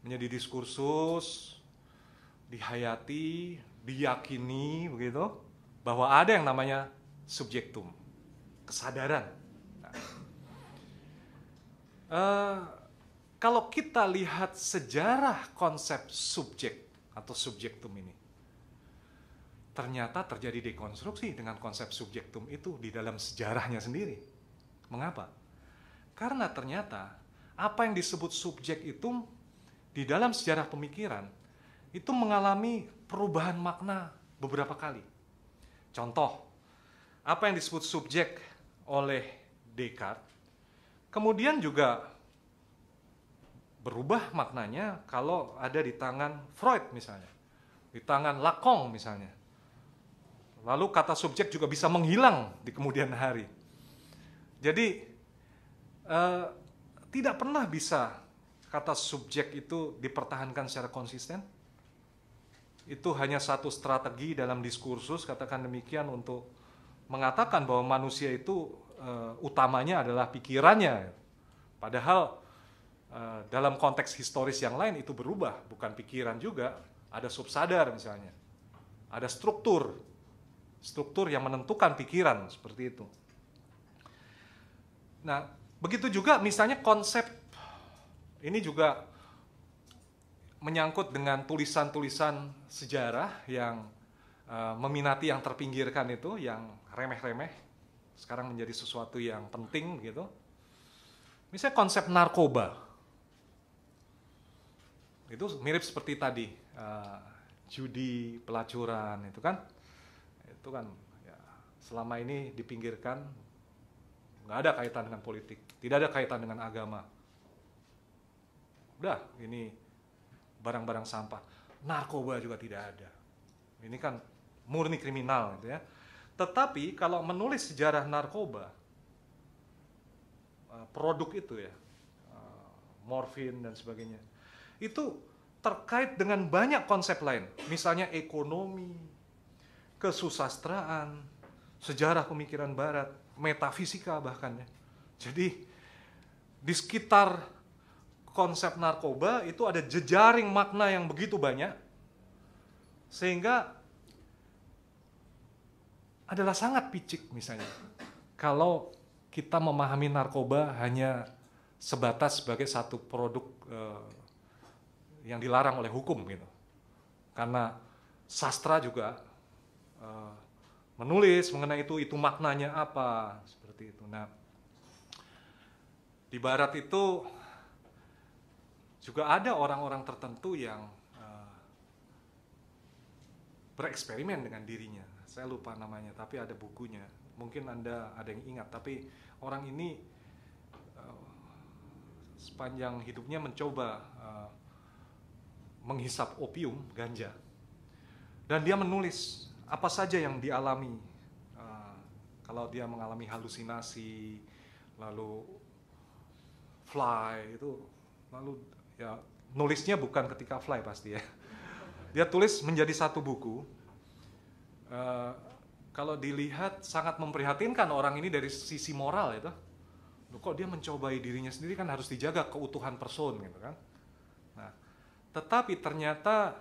menjadi diskursus, dihayati, diyakini begitu bahwa ada yang namanya subjektum, kesadaran Eh, kalau kita lihat sejarah konsep subjek atau subjektum ini, ternyata terjadi dekonstruksi dengan konsep subjektum itu di dalam sejarahnya sendiri. Mengapa? Karena ternyata apa yang disebut subjek itu di dalam sejarah pemikiran itu mengalami perubahan makna beberapa kali. Contoh, apa yang disebut subjek oleh Descartes Kemudian juga berubah maknanya kalau ada di tangan Freud misalnya, di tangan Lacan misalnya. Lalu kata subjek juga bisa menghilang di kemudian hari. Jadi eh, tidak pernah bisa kata subjek itu dipertahankan secara konsisten. Itu hanya satu strategi dalam diskursus katakan demikian untuk mengatakan bahwa manusia itu uh, utamanya adalah pikirannya. Padahal uh, dalam konteks historis yang lain itu berubah, bukan pikiran juga, ada subsadar misalnya. Ada struktur. Struktur yang menentukan pikiran seperti itu. Nah, begitu juga misalnya konsep ini juga menyangkut dengan tulisan-tulisan sejarah yang uh, meminati yang terpinggirkan itu, yang remeh-remeh sekarang menjadi sesuatu yang penting gitu. Misalnya konsep narkoba. Itu mirip seperti tadi, uh, judi, pelacuran itu kan. Itu kan ya, selama ini dipinggirkan, nggak ada kaitan dengan politik, tidak ada kaitan dengan agama. Udah, ini barang-barang sampah. Narkoba juga tidak ada. Ini kan murni kriminal gitu ya tetapi kalau menulis sejarah narkoba, eh, produk itu ya, eh, morfin dan sebagainya, itu terkait dengan banyak konsep lain, misalnya ekonomi, kesusastraan, sejarah pemikiran barat, metafisika bahkan ya. Jadi di sekitar konsep narkoba itu ada jejaring makna yang begitu banyak sehingga adalah sangat picik misalnya. Kalau kita memahami narkoba hanya sebatas sebagai satu produk eh, yang dilarang oleh hukum gitu. Karena sastra juga eh, menulis mengenai itu, itu maknanya apa seperti itu. Nah, di barat itu juga ada orang-orang tertentu yang eh, bereksperimen dengan dirinya saya lupa namanya tapi ada bukunya mungkin anda ada yang ingat tapi orang ini eh, sepanjang hidupnya mencoba uh, menghisap opium ganja dan dia menulis apa saja yang dialami uh, kalau dia mengalami halusinasi lalu fly itu lalu ya nulisnya bukan ketika fly pasti ya dia tulis menjadi satu buku uh, kalau dilihat sangat memprihatinkan orang ini dari sisi moral itu. Loh, kok dia mencobai dirinya sendiri kan harus dijaga keutuhan person gitu kan. Nah, tetapi ternyata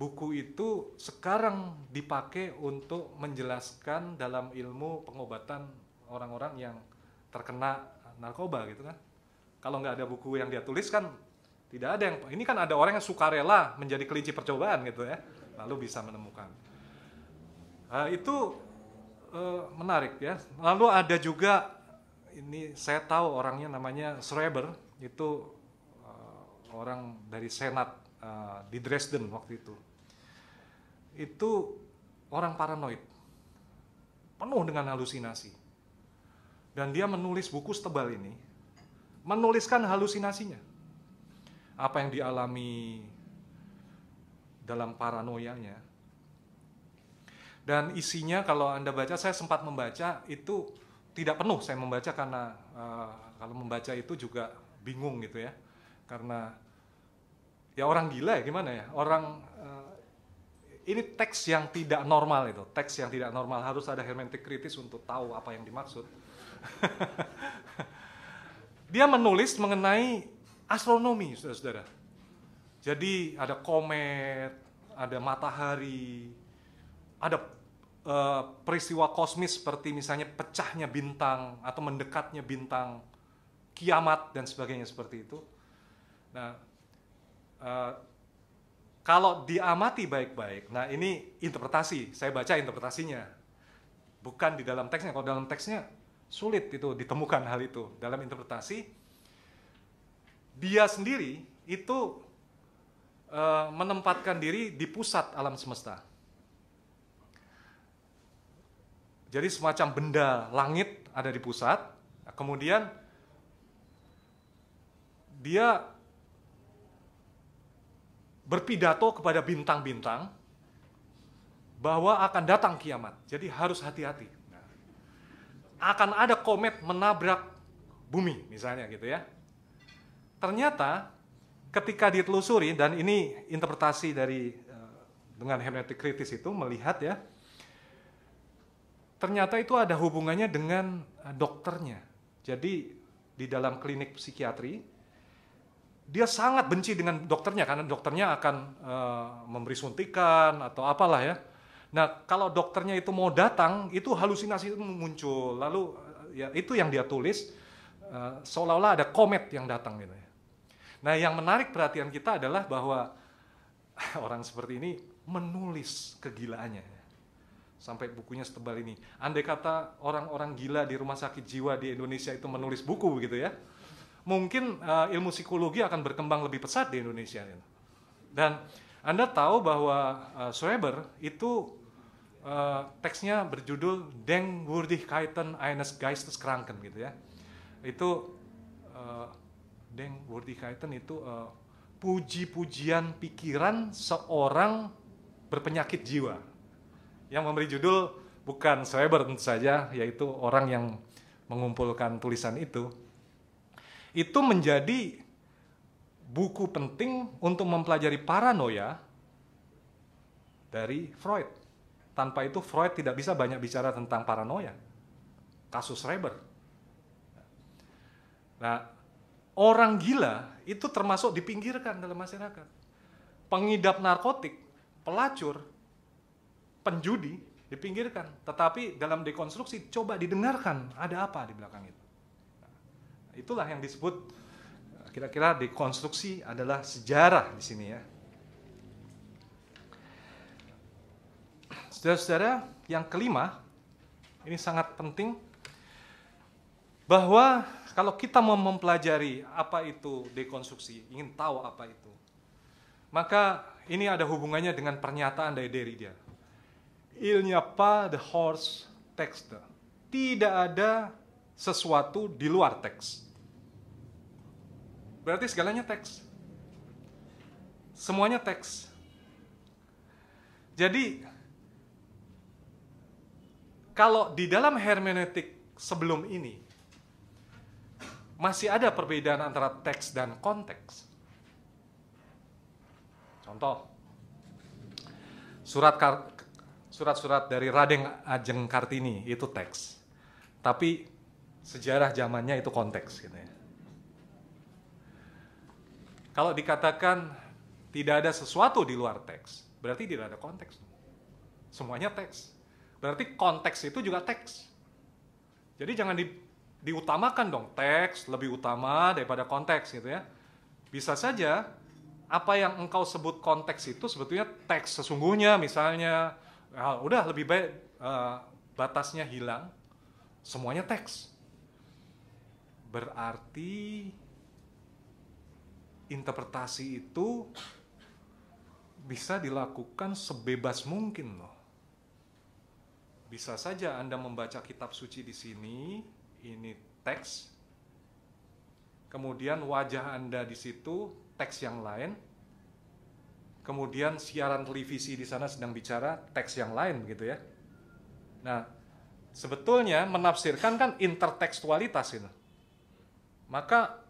buku itu sekarang dipakai untuk menjelaskan dalam ilmu pengobatan orang-orang yang terkena narkoba gitu kan. Kalau nggak ada buku yang dia tulis kan tidak ada yang ini kan ada orang yang suka rela menjadi kelinci percobaan gitu ya, lalu bisa menemukan. Uh, itu uh, menarik ya. Lalu ada juga ini saya tahu orangnya namanya Schreiber itu uh, orang dari Senat uh, di Dresden waktu itu. Itu orang paranoid, penuh dengan halusinasi, dan dia menulis buku setebal ini, menuliskan halusinasinya, apa yang dialami dalam paranoianya, dan isinya kalau Anda baca, saya sempat membaca itu tidak penuh saya membaca karena uh, kalau membaca itu juga bingung gitu ya. Karena ya orang gila ya gimana ya? Orang uh, ini teks yang tidak normal itu, teks yang tidak normal harus ada hermeneutik kritis untuk tahu apa yang dimaksud. [laughs] Dia menulis mengenai astronomi, saudara-saudara. Jadi ada komet, ada matahari, ada uh, peristiwa kosmis seperti misalnya pecahnya bintang atau mendekatnya bintang kiamat dan sebagainya seperti itu. Nah, uh, kalau diamati baik-baik, nah ini interpretasi, saya baca interpretasinya, bukan di dalam teksnya. Kalau dalam teksnya sulit itu ditemukan hal itu dalam interpretasi. Dia sendiri itu eh, menempatkan diri di pusat alam semesta Jadi semacam benda langit ada di pusat, nah, kemudian dia berpidato kepada bintang-bintang bahwa akan datang kiamat. Jadi harus hati-hati. Nah, akan ada komet menabrak bumi misalnya gitu ya. Ternyata ketika ditelusuri dan ini interpretasi dari eh, dengan hermeneutik kritis itu melihat ya ternyata itu ada hubungannya dengan eh, dokternya. Jadi di dalam klinik psikiatri dia sangat benci dengan dokternya karena dokternya akan uh, memberi suntikan atau apalah ya. Nah, kalau dokternya itu mau datang, itu halusinasi itu muncul. Lalu eh, ya itu yang dia tulis uh, seolah-olah ada komet yang datang gitu ya. Nah, yang menarik perhatian kita adalah bahwa [laughs] orang seperti ini menulis kegilaannya sampai bukunya setebal ini. Andai kata orang-orang gila di rumah sakit jiwa di Indonesia itu menulis buku begitu ya, mungkin uh, ilmu psikologi akan berkembang lebih pesat di Indonesia. Dan Anda tahu bahwa uh, Schreiber itu uh, teksnya berjudul Deng Wurdigkeiten eines Kranken, gitu ya. Itu uh, Deng Kaiten itu uh, puji-pujian pikiran seorang berpenyakit jiwa yang memberi judul bukan Schreiber tentu saja, yaitu orang yang mengumpulkan tulisan itu, itu menjadi buku penting untuk mempelajari paranoia dari Freud. Tanpa itu Freud tidak bisa banyak bicara tentang paranoia. Kasus Schreiber. Nah, orang gila itu termasuk dipinggirkan dalam masyarakat. Pengidap narkotik, pelacur, penjudi dipinggirkan, tetapi dalam dekonstruksi coba didengarkan ada apa di belakang itu. Nah, itulah yang disebut kira-kira dekonstruksi adalah sejarah di sini ya. Saudara-saudara, yang kelima ini sangat penting bahwa kalau kita mau mempelajari apa itu dekonstruksi, ingin tahu apa itu, maka ini ada hubungannya dengan pernyataan dari Derrida Il n'y a pas de horse text. Tidak ada sesuatu di luar teks. Berarti segalanya teks. Semuanya teks. Jadi kalau di dalam hermeneutik sebelum ini masih ada perbedaan antara teks dan konteks. Contoh, surat surat-surat dari Raden Ajeng Kartini itu teks. Tapi sejarah zamannya itu konteks gitu ya. Kalau dikatakan tidak ada sesuatu di luar teks, berarti tidak ada konteks. Semuanya teks. Berarti konteks itu juga teks. Jadi jangan di, diutamakan dong teks lebih utama daripada konteks gitu ya. Bisa saja apa yang engkau sebut konteks itu sebetulnya teks sesungguhnya misalnya nah, udah lebih baik uh, batasnya hilang semuanya teks berarti interpretasi itu bisa dilakukan sebebas mungkin loh bisa saja Anda membaca kitab suci di sini, ini teks. Kemudian wajah Anda di situ, teks yang lain, kemudian siaran televisi di sana sedang bicara teks yang lain gitu ya. Nah, sebetulnya menafsirkan kan intertekstualitas ini. Maka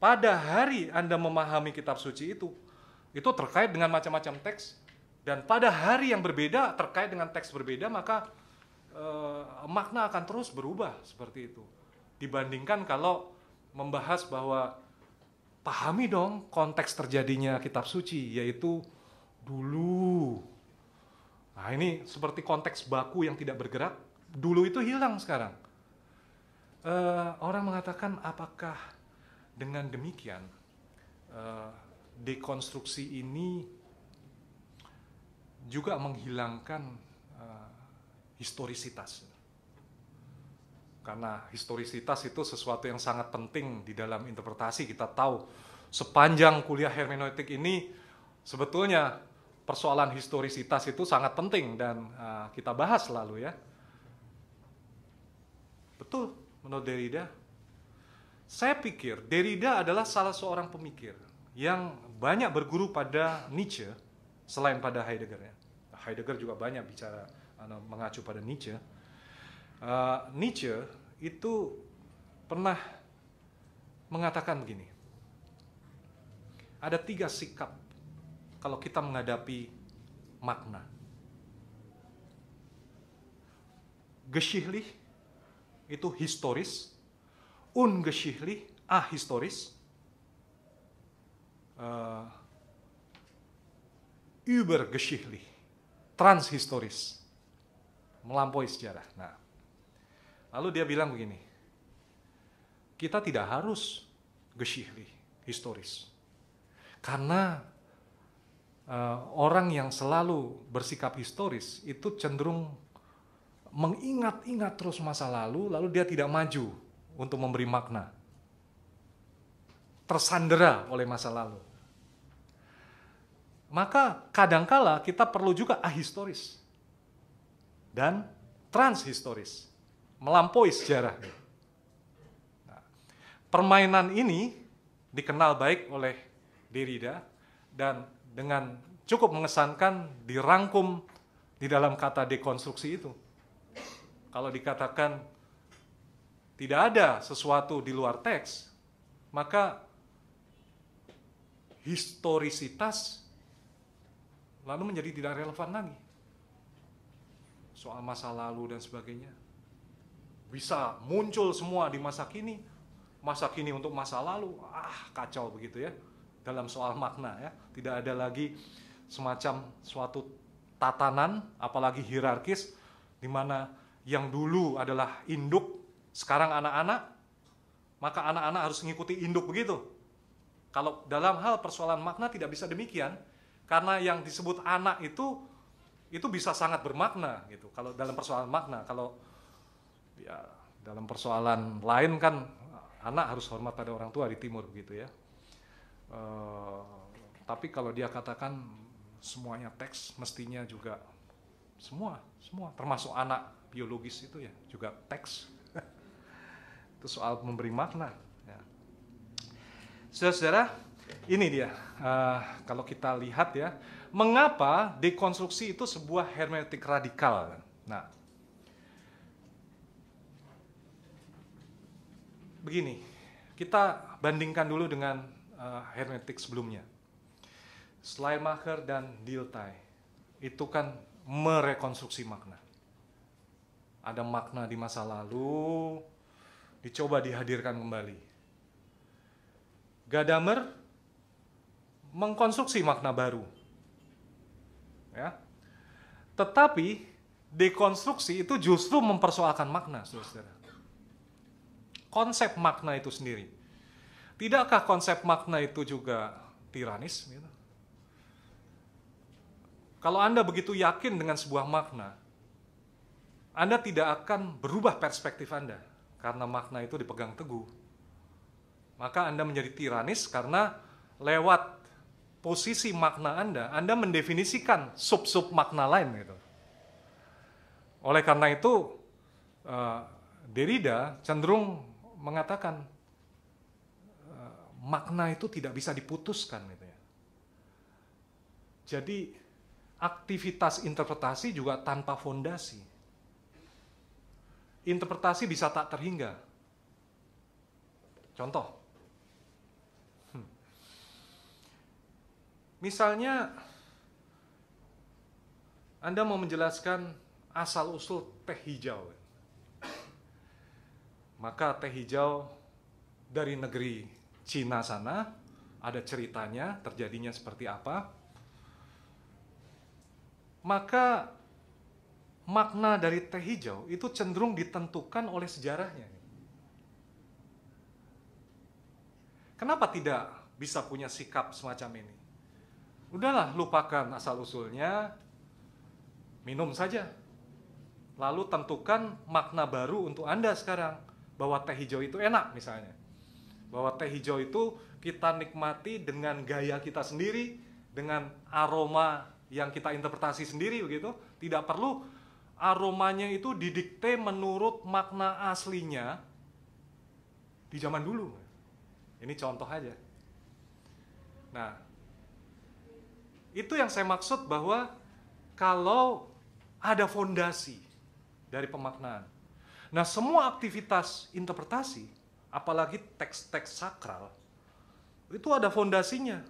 pada hari Anda memahami kitab suci itu, itu terkait dengan macam-macam teks dan pada hari yang berbeda terkait dengan teks berbeda maka eh, makna akan terus berubah seperti itu. Dibandingkan kalau membahas bahwa pahami dong konteks terjadinya kitab suci yaitu dulu. Nah, ini seperti konteks baku yang tidak bergerak, dulu itu hilang sekarang. Uh, orang mengatakan apakah dengan demikian uh, dekonstruksi ini juga menghilangkan uh, eh, historisitas karena historisitas itu sesuatu yang sangat penting di dalam interpretasi kita tahu sepanjang kuliah hermeneutik ini sebetulnya persoalan historisitas itu sangat penting dan uh, kita bahas lalu ya betul menurut Derrida saya pikir Derrida adalah salah seorang pemikir yang banyak berguru pada Nietzsche selain pada Heidegger ya Heidegger juga banyak bicara anu, mengacu pada Nietzsche uh, Nietzsche itu pernah mengatakan begini. Ada tiga sikap kalau kita menghadapi makna. Geschichtlich itu historis, ungeschichtlich ahistoris, uh, eh, übergeschichtlich transhistoris, melampaui sejarah. Nah, Lalu dia bilang begini, kita tidak harus gesihli, historis. Karena uh, orang yang selalu bersikap historis itu cenderung mengingat-ingat terus masa lalu, lalu dia tidak maju untuk memberi makna. Tersandera oleh masa lalu. Maka kadangkala kita perlu juga ahistoris dan transhistoris melampaui sejarah. Nah, permainan ini dikenal baik oleh Derrida dan dengan cukup mengesankan dirangkum di dalam kata dekonstruksi itu. Kalau dikatakan tidak ada sesuatu di luar teks, maka historisitas lalu menjadi tidak relevan lagi. Soal masa lalu dan sebagainya bisa muncul semua di masa kini, masa kini untuk masa lalu, ah kacau begitu ya dalam soal makna ya. Tidak ada lagi semacam suatu tatanan, apalagi hierarkis, di mana yang dulu adalah induk, sekarang anak-anak, maka anak-anak harus mengikuti induk begitu. Kalau dalam hal persoalan makna tidak bisa demikian, karena yang disebut anak itu itu bisa sangat bermakna gitu. Kalau dalam persoalan makna, kalau ya dalam persoalan lain kan anak harus hormat pada orang tua di timur begitu ya. Uh, tapi kalau dia katakan semuanya teks mestinya juga semua semua termasuk anak biologis itu ya juga teks [laughs] itu soal memberi makna ya. saudara ini dia uh, kalau kita lihat ya mengapa dekonstruksi itu sebuah hermeneutik radikal nah begini, kita bandingkan dulu dengan uh, eh, hermetik sebelumnya. Schleiermacher dan Dilthey itu kan merekonstruksi makna. Ada makna di masa lalu, dicoba dihadirkan kembali. Gadamer mengkonstruksi makna baru. Ya. Tetapi dekonstruksi itu justru mempersoalkan makna, Saudara konsep makna itu sendiri. Tidakkah konsep makna itu juga tiranis? Gitu? Kalau Anda begitu yakin dengan sebuah makna, Anda tidak akan berubah perspektif Anda karena makna itu dipegang teguh. Maka Anda menjadi tiranis karena lewat posisi makna Anda, Anda mendefinisikan sub-sub makna lain gitu. Oleh karena itu, eh, Derrida cenderung mengatakan uh, makna itu tidak bisa diputuskan gitu ya. Jadi aktivitas interpretasi juga tanpa fondasi. Interpretasi bisa tak terhingga. Contoh. Hmm. Misalnya Anda mau menjelaskan asal-usul teh hijau maka teh hijau dari negeri Cina sana ada ceritanya terjadinya seperti apa maka makna dari teh hijau itu cenderung ditentukan oleh sejarahnya kenapa tidak bisa punya sikap semacam ini udahlah lupakan asal usulnya minum saja lalu tentukan makna baru untuk Anda sekarang bahwa teh hijau itu enak misalnya bahwa teh hijau itu kita nikmati dengan gaya kita sendiri dengan aroma yang kita interpretasi sendiri begitu tidak perlu aromanya itu didikte menurut makna aslinya di zaman dulu ini contoh aja nah itu yang saya maksud bahwa kalau ada fondasi dari pemaknaan Nah, semua aktivitas interpretasi, apalagi teks-teks sakral, itu ada fondasinya.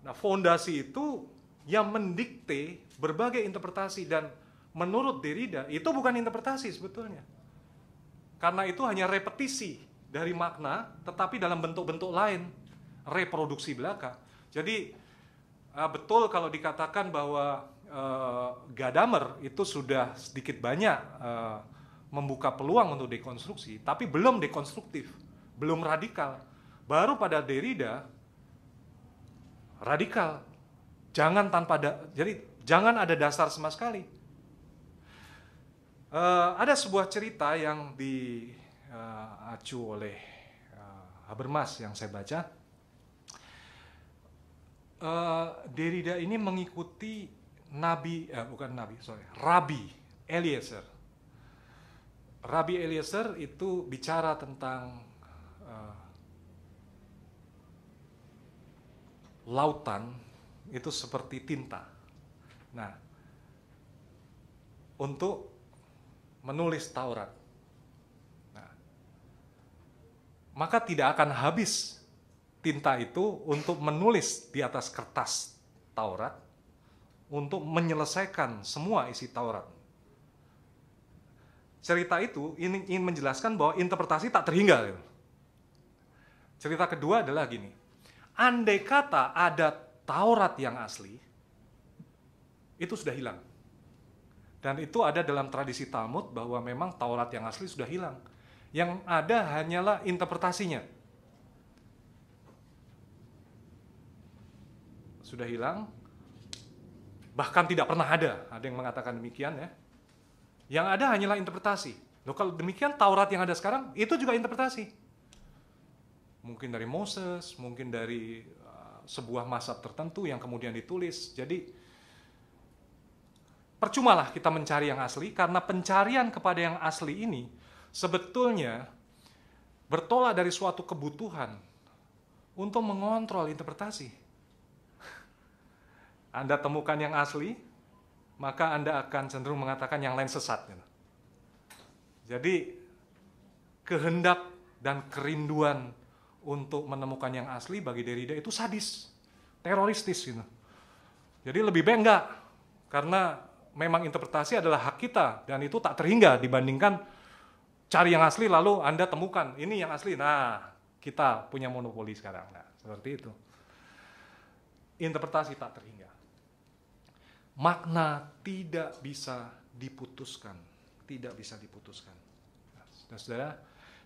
Nah, fondasi itu yang mendikte berbagai interpretasi dan menurut Derrida itu bukan interpretasi sebetulnya. Karena itu hanya repetisi dari makna tetapi dalam bentuk-bentuk lain, reproduksi belaka. Jadi ah, betul kalau dikatakan bahwa uh, Gadamer itu sudah sedikit banyak uh, membuka peluang untuk dekonstruksi, tapi belum dekonstruktif, belum radikal. Baru pada Derrida radikal, jangan tanpa da jadi jangan ada dasar sama sekali. Uh, ada sebuah cerita yang diacu uh, oleh uh, Habermas yang saya baca. Uh, Derrida ini mengikuti Nabi, eh, bukan Nabi, sorry, Rabi Eliezer. Rabi Eliezer itu bicara tentang uh, lautan itu seperti tinta. Nah, untuk menulis Taurat. Nah, maka tidak akan habis tinta itu untuk menulis di atas kertas Taurat untuk menyelesaikan semua isi Taurat. Cerita itu ingin menjelaskan bahwa interpretasi tak terhingga. Cerita kedua adalah gini. Andai kata ada Taurat yang asli, itu sudah hilang. Dan itu ada dalam tradisi Talmud bahwa memang Taurat yang asli sudah hilang. Yang ada hanyalah interpretasinya. Sudah hilang, bahkan tidak pernah ada. Ada yang mengatakan demikian ya. Yang ada hanyalah interpretasi. Loh kalau demikian Taurat yang ada sekarang itu juga interpretasi. Mungkin dari Moses, mungkin dari uh, sebuah masa tertentu yang kemudian ditulis. Jadi percumalah kita mencari yang asli karena pencarian kepada yang asli ini sebetulnya bertolak dari suatu kebutuhan untuk mengontrol interpretasi anda temukan yang asli, maka Anda akan cenderung mengatakan yang lain sesat. Jadi kehendak dan kerinduan untuk menemukan yang asli bagi Derrida itu sadis, teroristis gitu. Jadi lebih baik enggak, karena memang interpretasi adalah hak kita dan itu tak terhingga dibandingkan cari yang asli lalu Anda temukan ini yang asli. Nah, kita punya monopoli sekarang. Nah, seperti itu. Interpretasi tak terhingga makna tidak bisa diputuskan, tidak bisa diputuskan. Nah, saudara,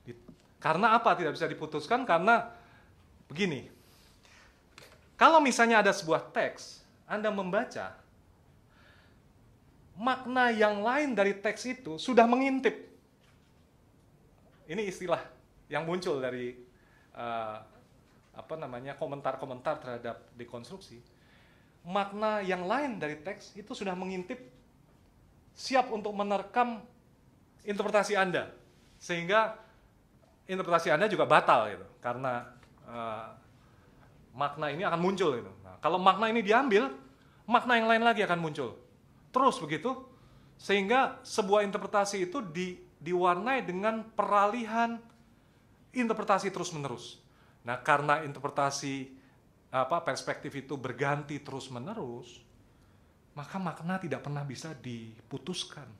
di, karena apa tidak bisa diputuskan? Karena begini, kalau misalnya ada sebuah teks, Anda membaca, makna yang lain dari teks itu sudah mengintip. Ini istilah yang muncul dari uh, apa namanya komentar-komentar terhadap dekonstruksi makna yang lain dari teks itu sudah mengintip siap untuk menerkam interpretasi Anda sehingga interpretasi Anda juga batal gitu karena uh, makna ini akan muncul gitu. Nah, kalau makna ini diambil, makna yang lain lagi akan muncul. Terus begitu sehingga sebuah interpretasi itu di, diwarnai dengan peralihan interpretasi terus-menerus. Nah, karena interpretasi apa perspektif itu berganti terus menerus, maka makna tidak pernah bisa diputuskan.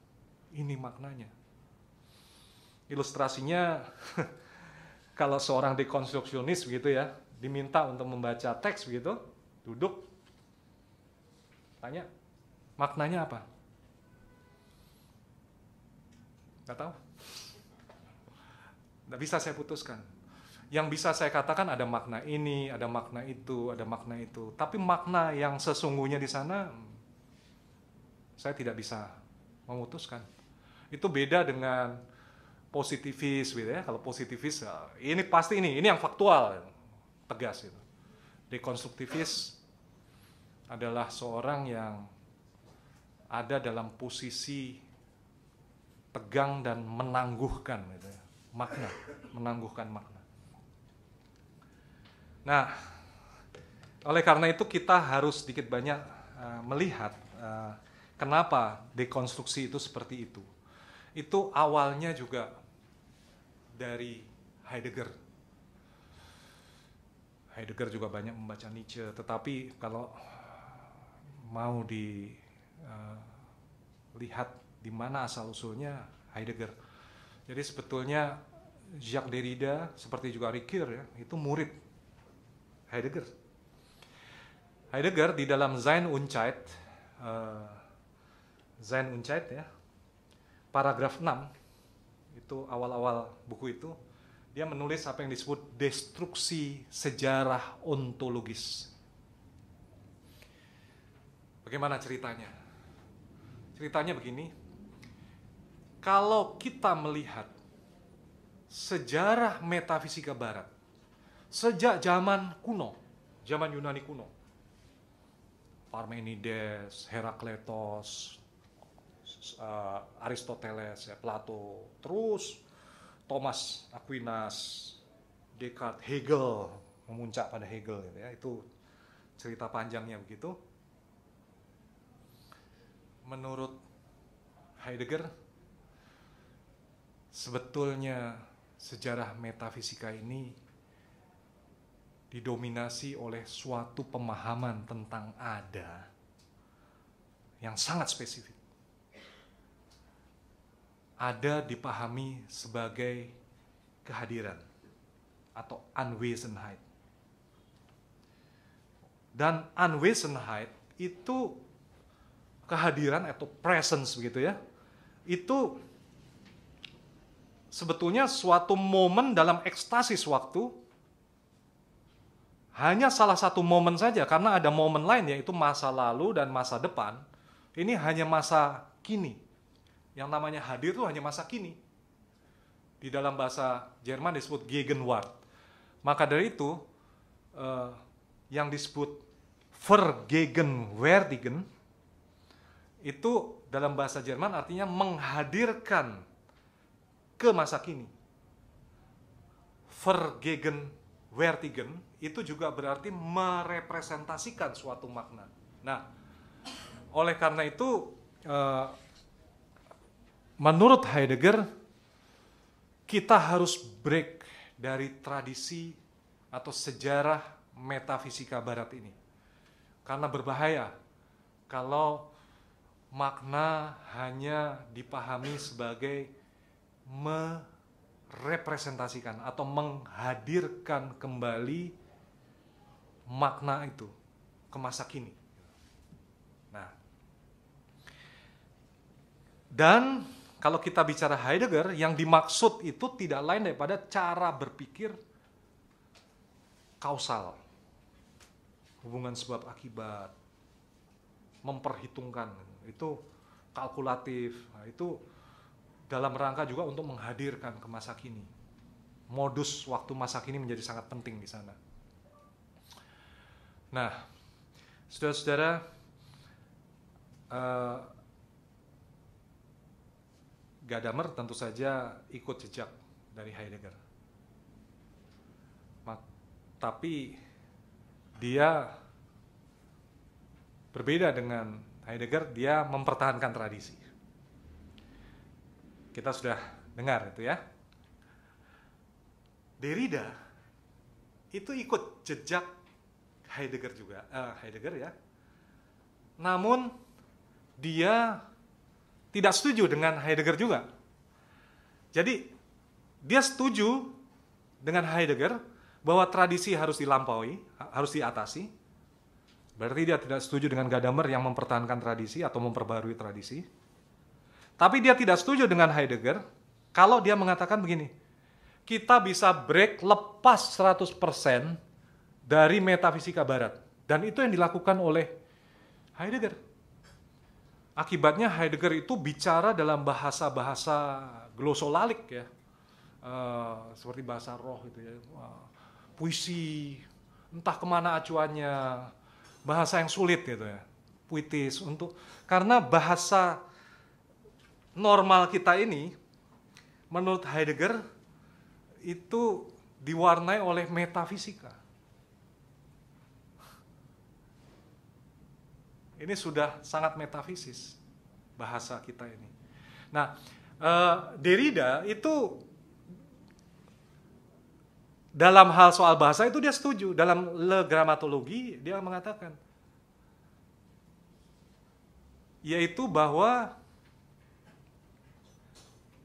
Ini maknanya. Ilustrasinya [laughs] kalau seorang dekonstruksionis gitu ya, diminta untuk membaca teks gitu duduk tanya maknanya apa? nggak tahu. nggak bisa saya putuskan yang bisa saya katakan ada makna ini, ada makna itu, ada makna itu. Tapi makna yang sesungguhnya di sana hmm, saya tidak bisa memutuskan. Itu beda dengan positivis gitu ya. Kalau positivis ya, ini pasti ini, ini yang faktual, tegas itu. Dekonstruktivis adalah seorang yang ada dalam posisi tegang dan menangguhkan gitu ya. makna, menangguhkan makna. Nah, oleh karena itu kita harus sedikit banyak uh, melihat uh, kenapa dekonstruksi itu seperti itu. Itu awalnya juga dari Heidegger. Heidegger juga banyak membaca Nietzsche, tetapi kalau mau dilihat eh, uh, di mana asal usulnya Heidegger. Jadi sebetulnya Jacques Derrida seperti juga Ricoeur ya, itu murid Heidegger. Heidegger di dalam Sein und Zeit, uh, eh, Sein und Zeit ya, paragraf 6, itu awal-awal buku itu, dia menulis apa yang disebut destruksi sejarah ontologis. Bagaimana ceritanya? Ceritanya begini, kalau kita melihat sejarah metafisika barat sejak zaman kuno, zaman Yunani kuno. Parmenides, Herakletos, uh, Aristoteles, ya, Plato, terus Thomas Aquinas, Descartes, Hegel, memuncak pada Hegel gitu ya. Itu cerita panjangnya begitu. Menurut Heidegger sebetulnya sejarah metafisika ini didominasi oleh suatu pemahaman tentang ada yang sangat spesifik. Ada dipahami sebagai kehadiran atau unwesenheit. Dan unwesenheit itu kehadiran atau presence begitu ya. Itu sebetulnya suatu momen dalam ekstasis waktu hanya salah satu momen saja karena ada momen lain yaitu masa lalu dan masa depan. Ini hanya masa kini. Yang namanya hadir itu hanya masa kini. Di dalam bahasa Jerman disebut Gegenwart. Maka dari itu eh, yang disebut Vergegenwärtigen itu dalam bahasa Jerman artinya menghadirkan ke masa kini. Vergegenwärtigen itu juga berarti merepresentasikan suatu makna. Nah, oleh karena itu, eh, menurut Heidegger, kita harus break dari tradisi atau sejarah metafisika Barat ini, karena berbahaya kalau makna hanya dipahami sebagai merepresentasikan atau menghadirkan kembali makna itu ke masa kini. Nah, dan kalau kita bicara Heidegger, yang dimaksud itu tidak lain daripada cara berpikir kausal, hubungan sebab akibat, memperhitungkan itu kalkulatif, nah, itu dalam rangka juga untuk menghadirkan ke masa kini. Modus waktu masa kini menjadi sangat penting di sana. Nah, saudara-saudara, uh, Gadamer tentu saja ikut jejak dari Heidegger. Mat, tapi dia berbeda dengan Heidegger, dia mempertahankan tradisi. Kita sudah dengar itu ya. Derrida itu ikut jejak Heidegger juga, uh, Heidegger ya. Namun dia tidak setuju dengan Heidegger juga. Jadi dia setuju dengan Heidegger bahwa tradisi harus dilampaui, harus diatasi. Berarti dia tidak setuju dengan Gadamer yang mempertahankan tradisi atau memperbarui tradisi. Tapi dia tidak setuju dengan Heidegger kalau dia mengatakan begini, kita bisa break lepas dari metafisika barat. Dan itu yang dilakukan oleh Heidegger. Akibatnya Heidegger itu bicara dalam bahasa-bahasa glosolalik ya. Uh, seperti bahasa roh gitu ya. Uh, puisi, entah kemana acuannya, bahasa yang sulit gitu ya. Puitis untuk karena bahasa normal kita ini menurut Heidegger itu diwarnai oleh metafisika Ini sudah sangat metafisis bahasa kita ini. Nah, uh, Derrida itu dalam hal soal bahasa itu dia setuju. Dalam le gramatologi dia mengatakan yaitu bahwa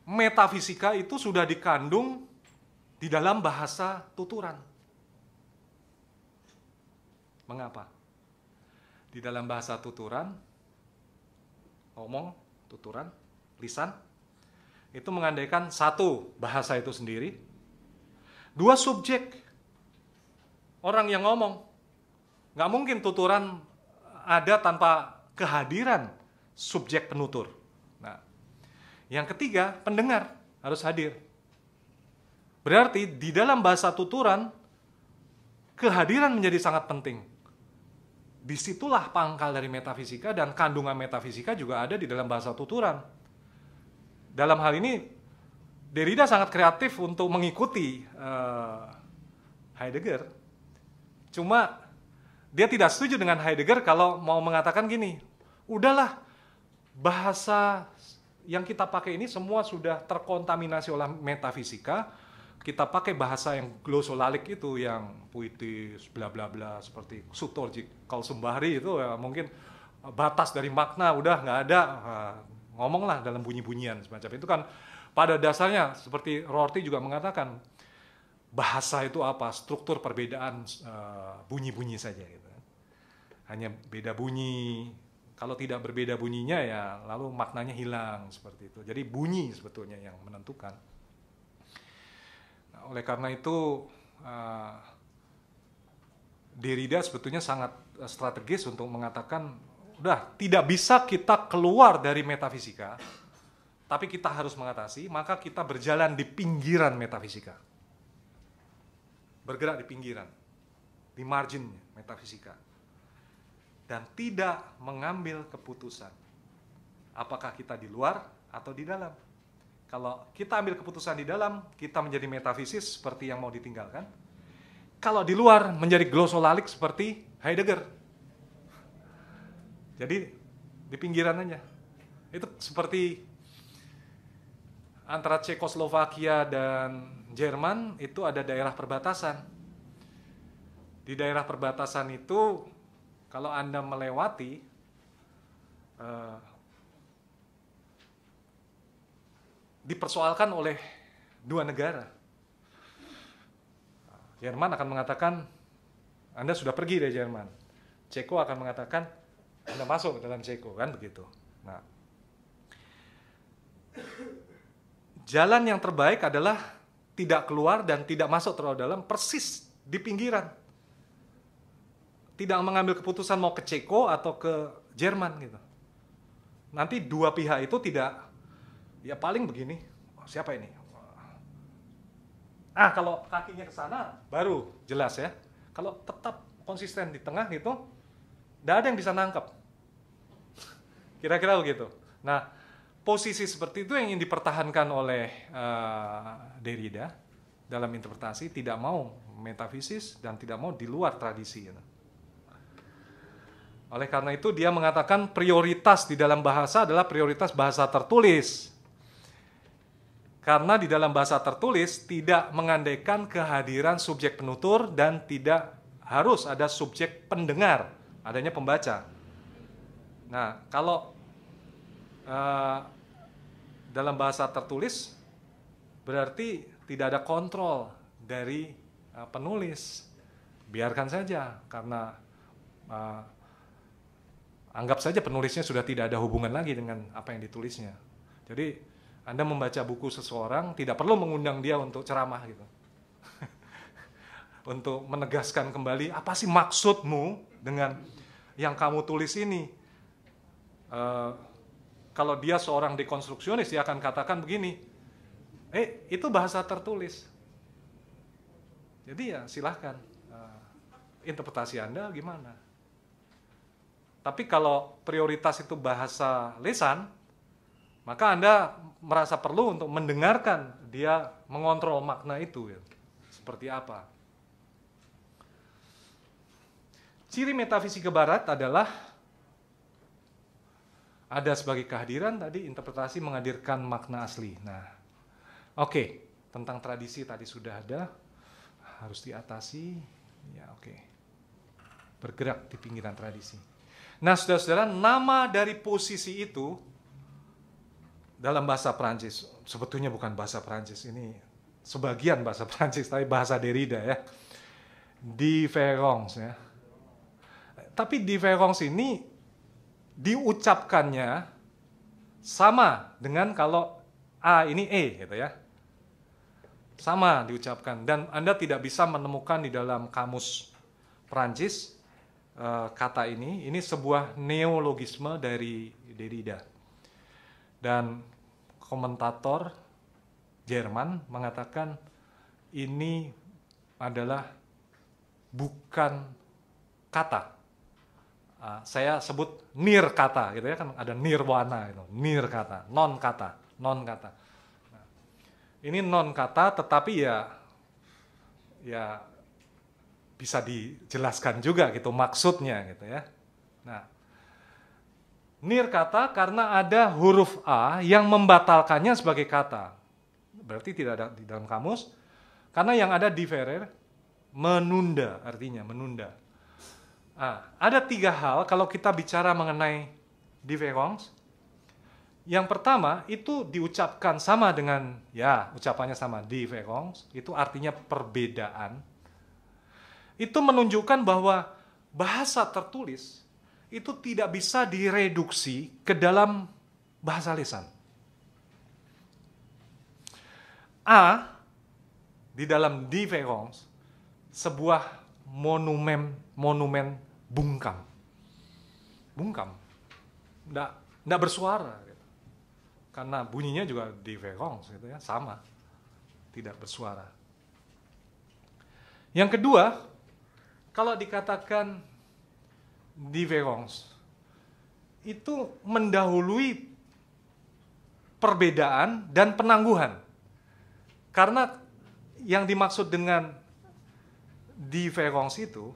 metafisika itu sudah dikandung di dalam bahasa tuturan. Mengapa? di dalam bahasa tuturan omong tuturan lisan itu mengandaikan satu bahasa itu sendiri dua subjek orang yang ngomong nggak mungkin tuturan ada tanpa kehadiran subjek penutur nah yang ketiga pendengar harus hadir berarti di dalam bahasa tuturan kehadiran menjadi sangat penting disitulah pangkal dari metafisika dan kandungan metafisika juga ada di dalam bahasa tuturan. Dalam hal ini, Derrida sangat kreatif untuk mengikuti uh, Heidegger. Cuma dia tidak setuju dengan Heidegger kalau mau mengatakan gini, udahlah bahasa yang kita pakai ini semua sudah terkontaminasi oleh metafisika, kita pakai bahasa yang glosolalik itu yang puitis bla bla bla seperti sutorji kalau sembari itu ya mungkin eh, batas dari makna udah nggak ada nah, ngomonglah dalam bunyi-bunyian semacam itu kan pada dasarnya seperti Rorty juga mengatakan bahasa itu apa struktur perbedaan eh, bunyi-bunyi saja gitu hanya beda bunyi kalau tidak berbeda bunyinya ya lalu maknanya hilang seperti itu jadi bunyi sebetulnya yang menentukan oleh karena itu uh, Derrida sebetulnya sangat eh, strategis untuk mengatakan udah tidak bisa kita keluar dari metafisika tapi kita harus mengatasi, maka kita berjalan di pinggiran metafisika. Bergerak di pinggiran, di margin metafisika. Dan tidak mengambil keputusan apakah kita di luar atau di dalam. Kalau kita ambil keputusan di dalam, kita menjadi metafisis seperti yang mau ditinggalkan. Kalau di luar, menjadi glosolalik seperti Heidegger. Jadi di pinggiran aja. Itu seperti antara Cekoslovakia dan Jerman itu ada daerah perbatasan. Di daerah perbatasan itu kalau Anda melewati eh, dipersoalkan oleh dua negara. Jerman akan mengatakan Anda sudah pergi dari Jerman. Ceko akan mengatakan Anda masuk ke dalam Ceko kan begitu. Nah, jalan yang terbaik adalah tidak keluar dan tidak masuk terlalu dalam, persis di pinggiran. Tidak mengambil keputusan mau ke Ceko atau ke Jerman gitu. Nanti dua pihak itu tidak ya paling begini siapa ini ah kalau kakinya ke sana baru jelas ya kalau tetap konsisten di tengah gitu tidak ada yang bisa nangkep [laughs] kira-kira begitu nah posisi seperti itu yang ingin dipertahankan oleh uh, Derrida dalam interpretasi tidak mau metafisis dan tidak mau di luar tradisi gitu. Oleh karena itu dia mengatakan prioritas di dalam bahasa adalah prioritas bahasa tertulis. Karena di dalam bahasa tertulis tidak mengandaikan kehadiran subjek penutur dan tidak harus ada subjek pendengar, adanya pembaca. Nah, kalau uh, dalam bahasa tertulis berarti tidak ada kontrol dari uh, penulis. Biarkan saja karena uh, anggap saja penulisnya sudah tidak ada hubungan lagi dengan apa yang ditulisnya. Jadi anda membaca buku seseorang tidak perlu mengundang dia untuk ceramah gitu. [laughs] untuk menegaskan kembali apa sih maksudmu dengan yang kamu tulis ini. Uh, kalau dia seorang dekonstruksionis dia akan katakan begini, eh itu bahasa tertulis. Jadi ya silahkan uh, interpretasi Anda gimana. Tapi kalau prioritas itu bahasa lisan, maka Anda merasa perlu untuk mendengarkan dia mengontrol makna itu ya. seperti apa. Ciri metafisika barat adalah ada sebagai kehadiran tadi interpretasi menghadirkan makna asli. Nah, oke, okay. tentang tradisi tadi sudah ada harus diatasi. Ya, oke. Okay. Bergerak di pinggiran tradisi. Nah, saudara-saudara, nama dari posisi itu dalam bahasa Prancis sebetulnya bukan bahasa Prancis ini sebagian bahasa Prancis tapi bahasa Derrida ya difference ya tapi difference ini diucapkannya sama dengan kalau A ini E gitu ya sama diucapkan dan Anda tidak bisa menemukan di dalam kamus Prancis eh, kata ini ini sebuah neologisme dari Derrida dan komentator Jerman mengatakan ini adalah bukan kata. Uh, saya sebut nir kata gitu ya kan ada nirwana itu, nir kata, non kata, non kata. Nah, ini non kata tetapi ya ya bisa dijelaskan juga gitu maksudnya gitu ya. Nah, Nir kata karena ada huruf A yang membatalkannya sebagai kata. Berarti tidak ada di dalam kamus. Karena yang ada di Ferrer, menunda artinya menunda. Nah, ada tiga hal kalau kita bicara mengenai diferons. Yang pertama itu diucapkan sama dengan ya ucapannya sama diferons itu artinya perbedaan. Itu menunjukkan bahwa bahasa tertulis itu tidak bisa direduksi ke dalam bahasa lisan. A di dalam diverons sebuah monumen monumen bungkam. Bungkam. Tidak nggak bersuara. Gitu. Karena bunyinya juga diverons gitu ya, sama. Tidak bersuara. Yang kedua, kalau dikatakan di Verons itu mendahului perbedaan dan penangguhan. Karena yang dimaksud dengan Verons itu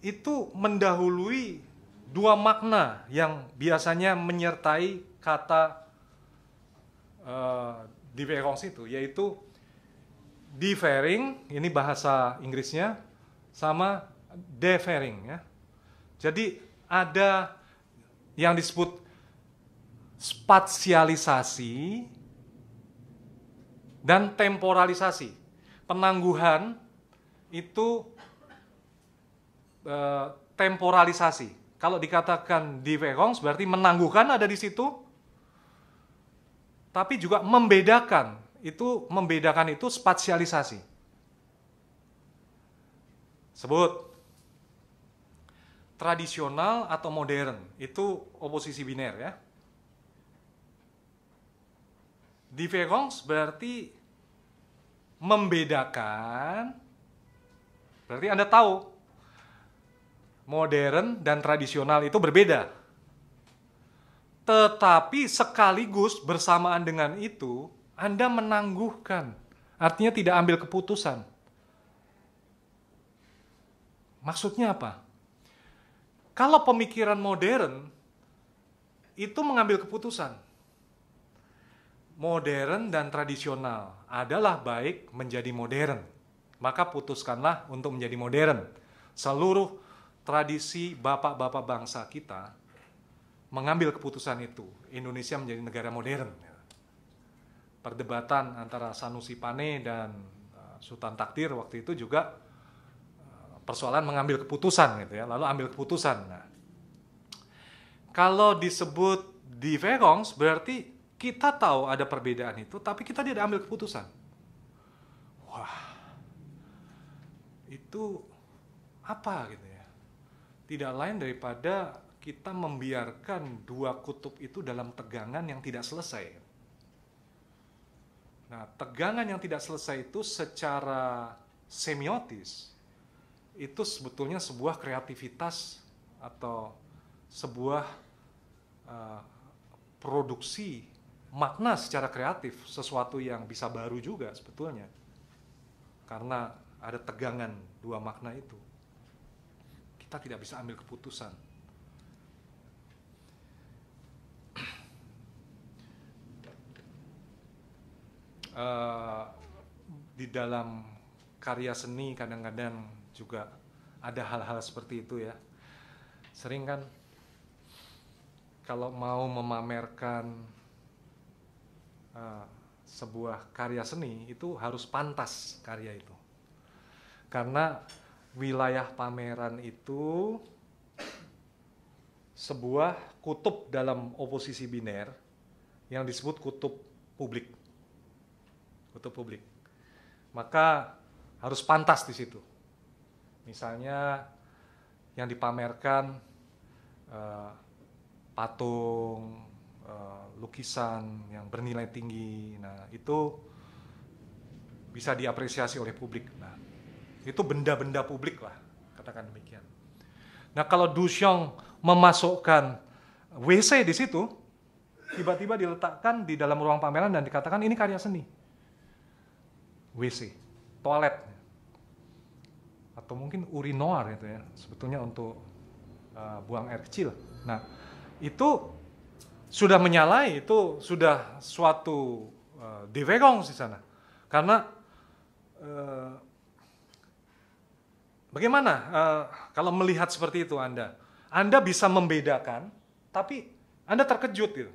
itu mendahului dua makna yang biasanya menyertai kata uh, eh, Verons itu yaitu differing ini bahasa Inggrisnya sama deferring ya jadi ada yang disebut spasialisasi dan temporalisasi. Penangguhan itu e, temporalisasi. Kalau dikatakan di Wekong berarti menangguhkan ada di situ, tapi juga membedakan. Itu membedakan itu spasialisasi. Sebut tradisional atau modern. Itu oposisi biner ya. Différence berarti membedakan. Berarti Anda tahu modern dan tradisional itu berbeda. Tetapi sekaligus bersamaan dengan itu, Anda menangguhkan. Artinya tidak ambil keputusan. Maksudnya apa? Kalau pemikiran modern itu mengambil keputusan. Modern dan tradisional adalah baik menjadi modern. Maka putuskanlah untuk menjadi modern. Seluruh tradisi bapak-bapak bangsa kita mengambil keputusan itu. Indonesia menjadi negara modern. Perdebatan antara Sanusi Pane dan eh, Sultan Takdir waktu itu juga persoalan mengambil keputusan gitu ya, lalu ambil keputusan. Nah, kalau disebut di Verongs berarti kita tahu ada perbedaan itu, tapi kita tidak ambil keputusan. Wah, itu apa gitu ya? Tidak lain daripada kita membiarkan dua kutub itu dalam tegangan yang tidak selesai. Nah, tegangan yang tidak selesai itu secara semiotis itu sebetulnya sebuah kreativitas atau sebuah uh, produksi makna secara kreatif sesuatu yang bisa baru juga sebetulnya karena ada tegangan dua makna itu kita tidak bisa ambil keputusan uh, di dalam karya seni kadang-kadang juga ada hal-hal seperti itu ya sering kan kalau mau memamerkan uh, sebuah karya seni itu harus pantas karya itu karena wilayah pameran itu sebuah kutub dalam oposisi biner yang disebut kutub publik kutub publik maka harus pantas di situ Misalnya yang dipamerkan uh, patung, uh, lukisan yang bernilai tinggi. Nah, itu bisa diapresiasi oleh publik. Nah, itu benda-benda publik lah, katakan demikian. Nah, kalau Dushong memasukkan WC di situ, tiba-tiba diletakkan di dalam ruang pameran dan dikatakan ini karya seni. WC, toilet atau mungkin urinoir itu ya sebetulnya untuk uh, buang air kecil. Nah itu sudah menyalai itu sudah suatu uh, eh, diwegong di sana karena uh, bagaimana uh, kalau melihat seperti itu anda anda bisa membedakan tapi anda terkejut gitu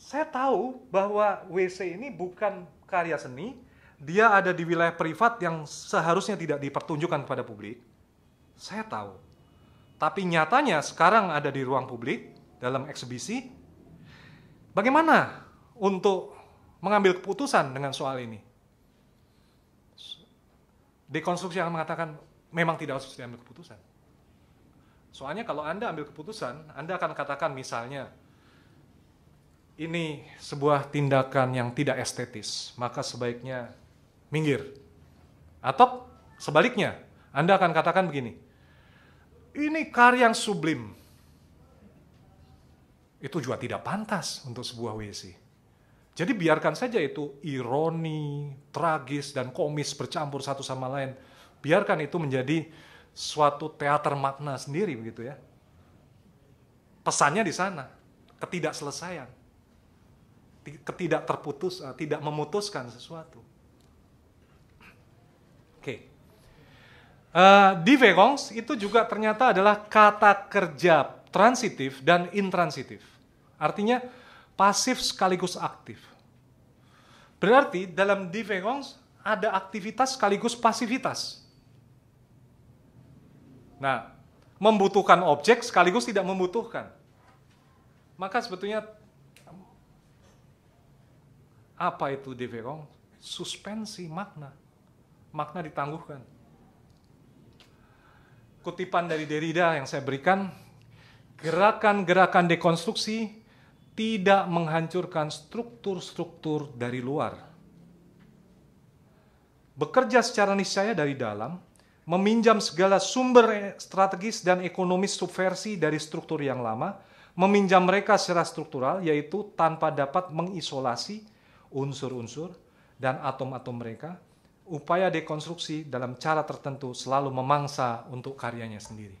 saya tahu bahwa WC ini bukan karya seni dia ada di wilayah privat yang seharusnya tidak dipertunjukkan kepada publik. Saya tahu. Tapi nyatanya sekarang ada di ruang publik dalam eksibisi. Bagaimana untuk mengambil keputusan dengan soal ini? Dekonstruksi yang mengatakan memang tidak harus diambil keputusan. Soalnya kalau Anda ambil keputusan, Anda akan katakan misalnya ini sebuah tindakan yang tidak estetis, maka sebaiknya minggir. Atau sebaliknya, Anda akan katakan begini, ini karya yang sublim. Itu juga tidak pantas untuk sebuah WC. Jadi biarkan saja itu ironi, tragis, dan komis bercampur satu sama lain. Biarkan itu menjadi suatu teater makna sendiri begitu ya. Pesannya di sana, ketidakselesaian, ketidakterputus, terputus, eh, tidak memutuskan sesuatu. Oke. Uh, di itu juga ternyata adalah kata kerja transitif dan intransitif. Artinya pasif sekaligus aktif. Berarti dalam di ada aktivitas sekaligus pasivitas. Nah, membutuhkan objek sekaligus tidak membutuhkan. Maka sebetulnya apa itu Deverong? Suspensi makna makna ditangguhkan. Kutipan dari Derrida yang saya berikan, gerakan-gerakan dekonstruksi tidak menghancurkan struktur-struktur dari luar. Bekerja secara niscaya dari dalam, meminjam segala sumber strategis dan ekonomis subversi dari struktur yang lama, meminjam mereka secara struktural yaitu tanpa dapat mengisolasi unsur-unsur dan atom-atom mereka, upaya dekonstruksi dalam cara tertentu selalu memangsa untuk karyanya sendiri.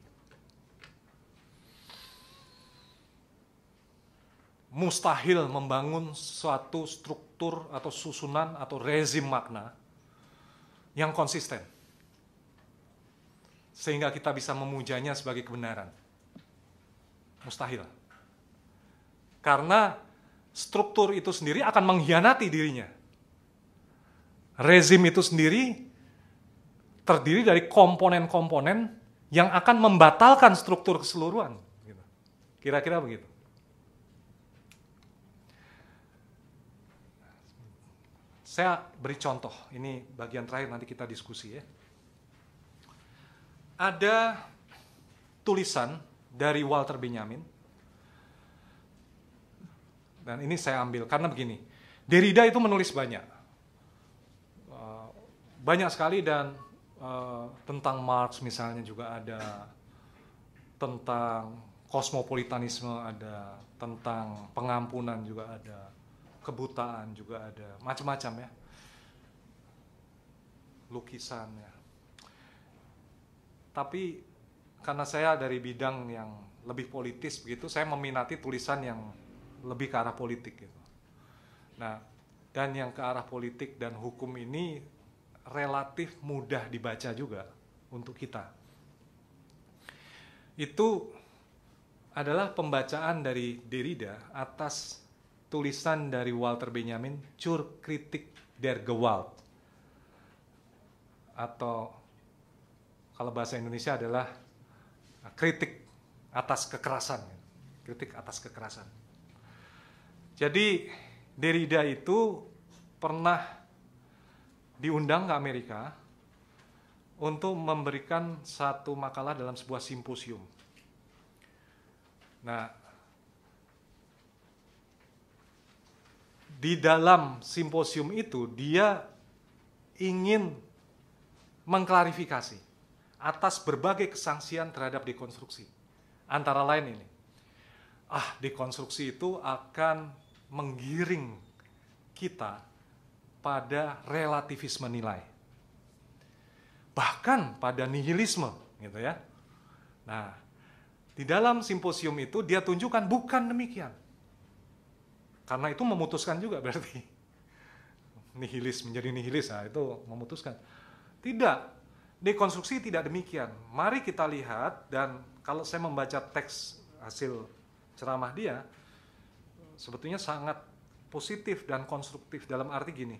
Mustahil membangun suatu struktur atau susunan atau rezim makna yang konsisten. Sehingga kita bisa memujanya sebagai kebenaran. Mustahil. Karena struktur itu sendiri akan mengkhianati dirinya rezim itu sendiri terdiri dari komponen-komponen yang akan membatalkan struktur keseluruhan. Gitu. Kira-kira begitu. Saya beri contoh, ini bagian terakhir nanti kita diskusi ya. Ada tulisan dari Walter Benjamin, dan ini saya ambil karena begini, Derrida itu menulis banyak, banyak sekali dan uh, tentang Marx misalnya juga ada tentang kosmopolitanisme ada tentang pengampunan juga ada kebutaan juga ada macam-macam ya lukisan ya tapi karena saya dari bidang yang lebih politis begitu saya meminati tulisan yang lebih ke arah politik gitu nah dan yang ke arah politik dan hukum ini relatif mudah dibaca juga untuk kita. Itu adalah pembacaan dari Derrida atas tulisan dari Walter Benjamin "Cur Kritik der Gewalt atau kalau bahasa Indonesia adalah kritik atas kekerasan kritik atas kekerasan jadi Derrida itu pernah diundang ke Amerika untuk memberikan satu makalah dalam sebuah simposium. Nah, di dalam simposium itu dia ingin mengklarifikasi atas berbagai kesangsian terhadap dekonstruksi. Antara lain ini, ah dekonstruksi itu akan menggiring kita pada relativisme nilai. Bahkan pada nihilisme gitu ya. Nah, di dalam simposium itu dia tunjukkan bukan demikian. Karena itu memutuskan juga berarti nihilis menjadi nihilis nah itu memutuskan. Tidak. Dekonstruksi tidak demikian. Mari kita lihat dan kalau saya membaca teks hasil ceramah dia sebetulnya sangat positif dan konstruktif dalam arti gini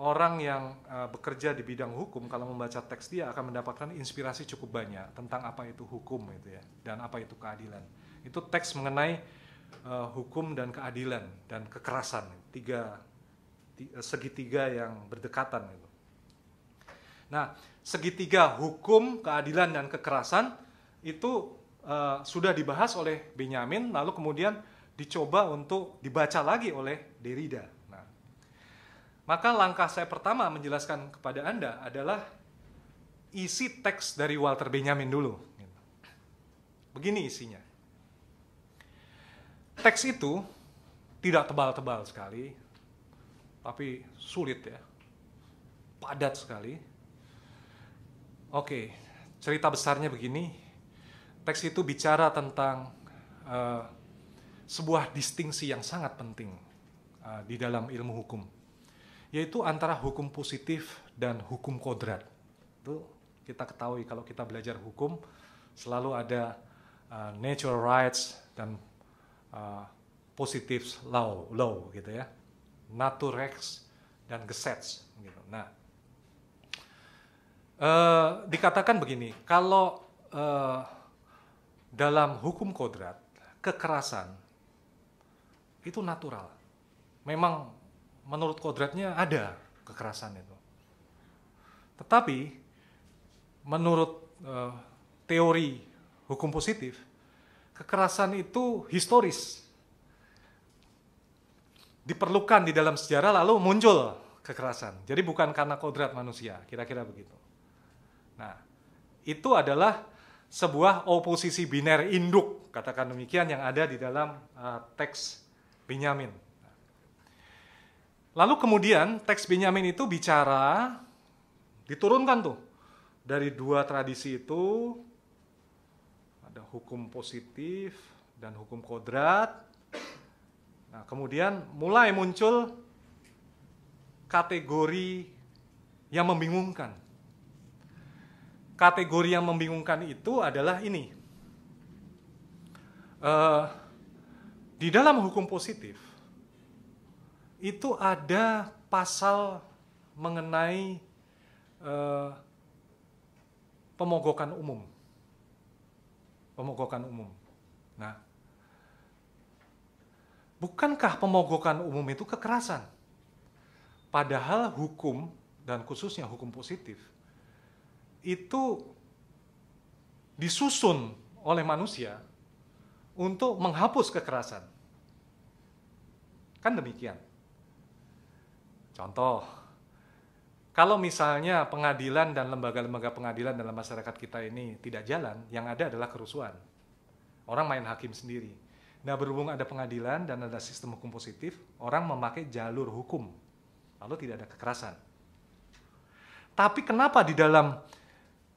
orang yang uh, bekerja di bidang hukum kalau membaca teks dia akan mendapatkan inspirasi cukup banyak tentang apa itu hukum itu ya dan apa itu keadilan. Itu teks mengenai uh, hukum dan keadilan dan kekerasan tiga eh, segitiga yang berdekatan itu. Nah, segitiga hukum, keadilan dan kekerasan itu uh, sudah dibahas oleh Benyamin lalu kemudian dicoba untuk dibaca lagi oleh Derrida maka langkah saya pertama menjelaskan kepada Anda adalah isi teks dari Walter Benjamin dulu. Begini isinya. Teks itu tidak tebal-tebal sekali, tapi sulit ya. Padat sekali. Oke, cerita besarnya begini. Teks itu bicara tentang uh, sebuah distingsi yang sangat penting uh, di dalam ilmu hukum yaitu antara hukum positif dan hukum kodrat. Itu kita ketahui kalau kita belajar hukum selalu ada uh, natural rights dan uh, positive law, law gitu ya. Naturex dan gesets gitu. Nah, uh, dikatakan begini, kalau uh, dalam hukum kodrat kekerasan itu natural. Memang menurut kodratnya ada kekerasan itu. Tetapi menurut e, teori hukum positif, kekerasan itu historis. Diperlukan di dalam sejarah lalu muncul kekerasan. Jadi bukan karena kodrat manusia, kira-kira begitu. Nah, itu adalah sebuah oposisi biner induk, katakan demikian yang ada di dalam uh, teks Benyamin Lalu kemudian teks Benyamin itu bicara diturunkan tuh dari dua tradisi itu ada hukum positif dan hukum kodrat. Nah, kemudian mulai muncul kategori yang membingungkan. Kategori yang membingungkan itu adalah ini. Uh, di dalam hukum positif, itu ada pasal mengenai eh, pemogokan umum. Pemogokan umum. Nah, bukankah pemogokan umum itu kekerasan? Padahal hukum dan khususnya hukum positif itu disusun oleh manusia untuk menghapus kekerasan. Kan demikian. Contoh, kalau misalnya pengadilan dan lembaga-lembaga pengadilan dalam masyarakat kita ini tidak jalan, yang ada adalah kerusuhan. Orang main hakim sendiri. Nah, berhubung ada pengadilan dan ada sistem hukum positif, orang memakai jalur hukum. Lalu tidak ada kekerasan. Tapi kenapa di dalam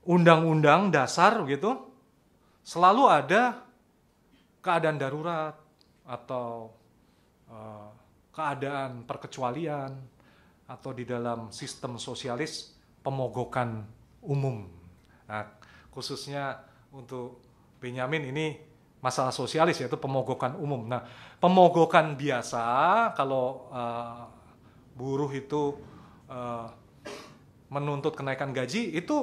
undang-undang dasar gitu selalu ada keadaan darurat atau uh, keadaan perkecualian atau di dalam sistem sosialis pemogokan umum. Nah, khususnya untuk Benyamin ini masalah sosialis yaitu pemogokan umum. Nah, pemogokan biasa kalau uh, buruh itu uh, menuntut kenaikan gaji itu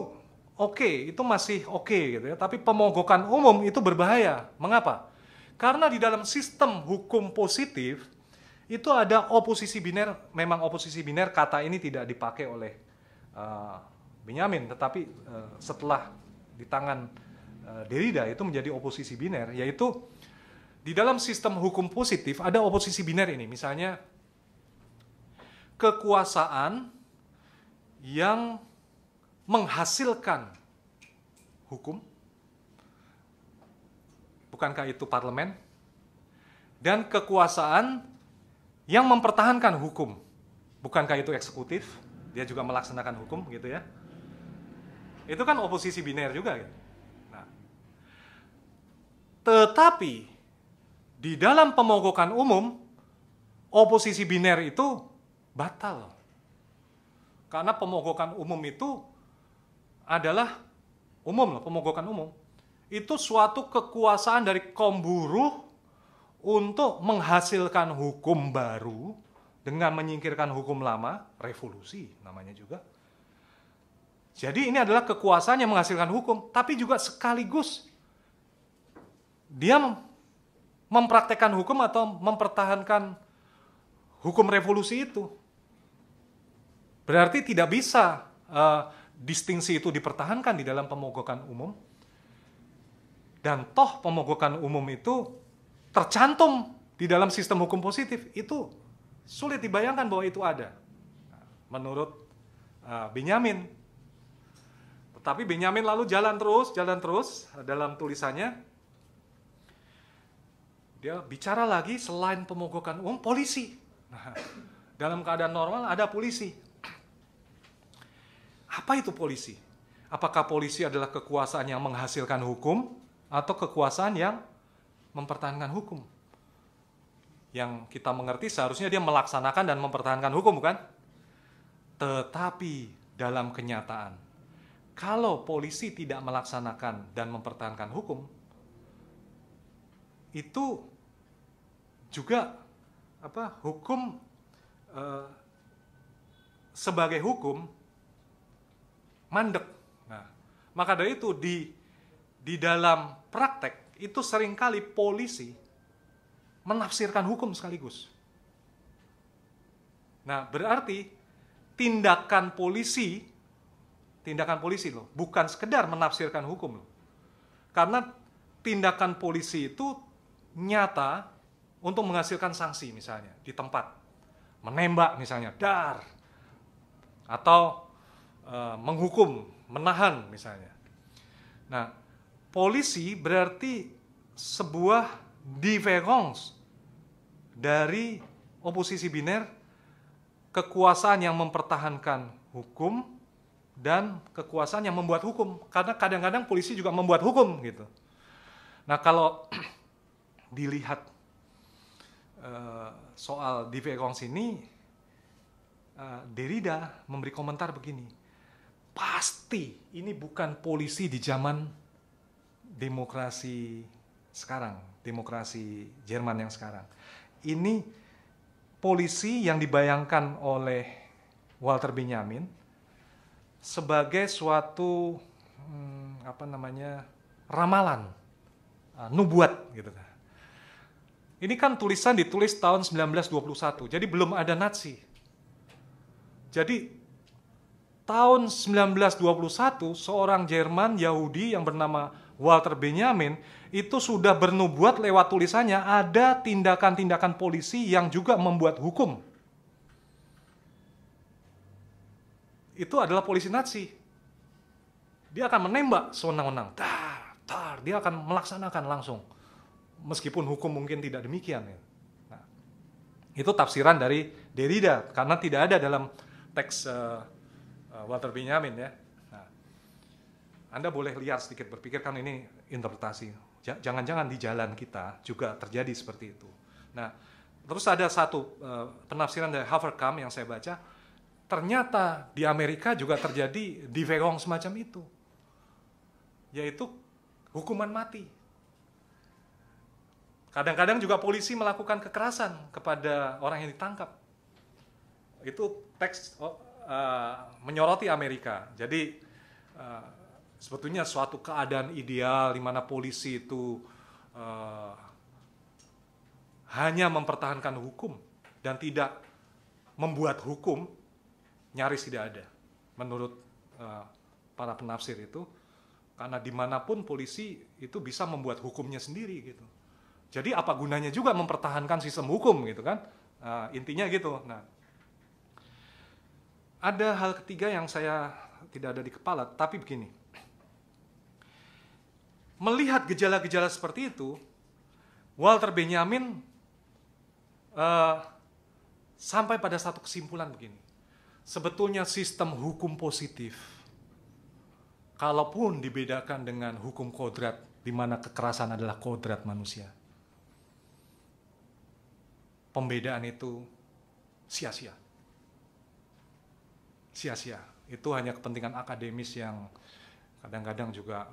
oke, okay, itu masih oke okay, gitu ya. Tapi pemogokan umum itu berbahaya. Mengapa? Karena di dalam sistem hukum positif itu ada oposisi biner. Memang oposisi biner kata ini tidak dipakai oleh uh, Benyamin, tetapi uh, setelah di tangan uh, Derrida itu menjadi oposisi biner, yaitu di dalam sistem hukum positif ada oposisi biner ini. Misalnya kekuasaan yang menghasilkan hukum, bukankah itu parlemen? Dan kekuasaan yang mempertahankan hukum. Bukankah itu eksekutif? Dia juga melaksanakan hukum gitu ya. Itu kan oposisi biner juga gitu. Nah, tetapi di dalam pemogokan umum oposisi biner itu batal. Karena pemogokan umum itu adalah umum loh, pemogokan umum. Itu suatu kekuasaan dari kaum buruh untuk menghasilkan hukum baru dengan menyingkirkan hukum lama, revolusi namanya juga. Jadi ini adalah kekuasaan yang menghasilkan hukum, tapi juga sekaligus dia mempraktekkan hukum atau mempertahankan hukum revolusi itu. Berarti tidak bisa uh, distingsi itu dipertahankan di dalam pemogokan umum. Dan toh pemogokan umum itu tercantum di dalam sistem hukum positif itu sulit dibayangkan bahwa itu ada menurut uh, Benyamin tetapi Benyamin lalu jalan terus jalan terus eh, dalam tulisannya dia bicara lagi selain pemogokan uang polisi nah, dalam keadaan normal ada polisi apa itu polisi apakah polisi adalah kekuasaan yang menghasilkan hukum atau kekuasaan yang mempertahankan hukum. Yang kita mengerti seharusnya dia melaksanakan dan mempertahankan hukum, bukan? Tetapi dalam kenyataan, kalau polisi tidak melaksanakan dan mempertahankan hukum, itu juga apa hukum eh, sebagai hukum mandek. Nah, maka dari itu di di dalam praktek itu seringkali polisi menafsirkan hukum sekaligus. Nah, berarti tindakan polisi tindakan polisi loh, bukan sekedar menafsirkan hukum loh. Karena tindakan polisi itu nyata untuk menghasilkan sanksi misalnya di tempat. Menembak misalnya, dar. Atau e, menghukum, menahan misalnya. Nah, polisi berarti sebuah divergence dari oposisi biner kekuasaan yang mempertahankan hukum dan kekuasaan yang membuat hukum karena kadang-kadang polisi juga membuat hukum gitu. Nah kalau [clears throat] dilihat uh, soal divergence ini uh, Derrida memberi komentar begini, pasti ini bukan polisi di zaman demokrasi sekarang, demokrasi Jerman yang sekarang. Ini polisi yang dibayangkan oleh Walter Benjamin sebagai suatu hmm, apa namanya ramalan, uh, nubuat gitu kan. Ini kan tulisan ditulis tahun 1921, jadi belum ada Nazi. Jadi tahun 1921 seorang Jerman Yahudi yang bernama Walter Benjamin itu sudah bernubuat lewat tulisannya ada tindakan-tindakan polisi yang juga membuat hukum. Itu adalah polisi Nazi. Dia akan menembak sewenang-wenang. Tar, tar, dia akan melaksanakan langsung. Meskipun hukum mungkin tidak demikian. Ya. Nah, itu tafsiran dari Derrida karena tidak ada dalam teks uh, Walter Benjamin ya anda boleh lihat sedikit berpikir kan ini interpretasi. Jangan-jangan di jalan kita juga terjadi seperti itu. Nah, terus ada satu eh, penafsiran dari Havercam yang saya baca, ternyata di Amerika juga terjadi di Vegong semacam itu. Yaitu hukuman mati. Kadang-kadang juga polisi melakukan kekerasan kepada orang yang ditangkap. Itu teks uh, menyoroti Amerika. Jadi uh, sebetulnya suatu keadaan ideal di mana polisi itu uh, hanya mempertahankan hukum dan tidak membuat hukum nyaris tidak ada menurut uh, para penafsir itu karena dimanapun polisi itu bisa membuat hukumnya sendiri gitu jadi apa gunanya juga mempertahankan sistem hukum gitu kan uh, intinya gitu nah ada hal ketiga yang saya tidak ada di kepala tapi begini melihat gejala-gejala seperti itu, Walter Benjamin uh, sampai pada satu kesimpulan begini. Sebetulnya sistem hukum positif, kalaupun dibedakan dengan hukum kodrat, di mana kekerasan adalah kodrat manusia, pembedaan itu sia-sia. Sia-sia. Itu hanya kepentingan akademis yang kadang-kadang juga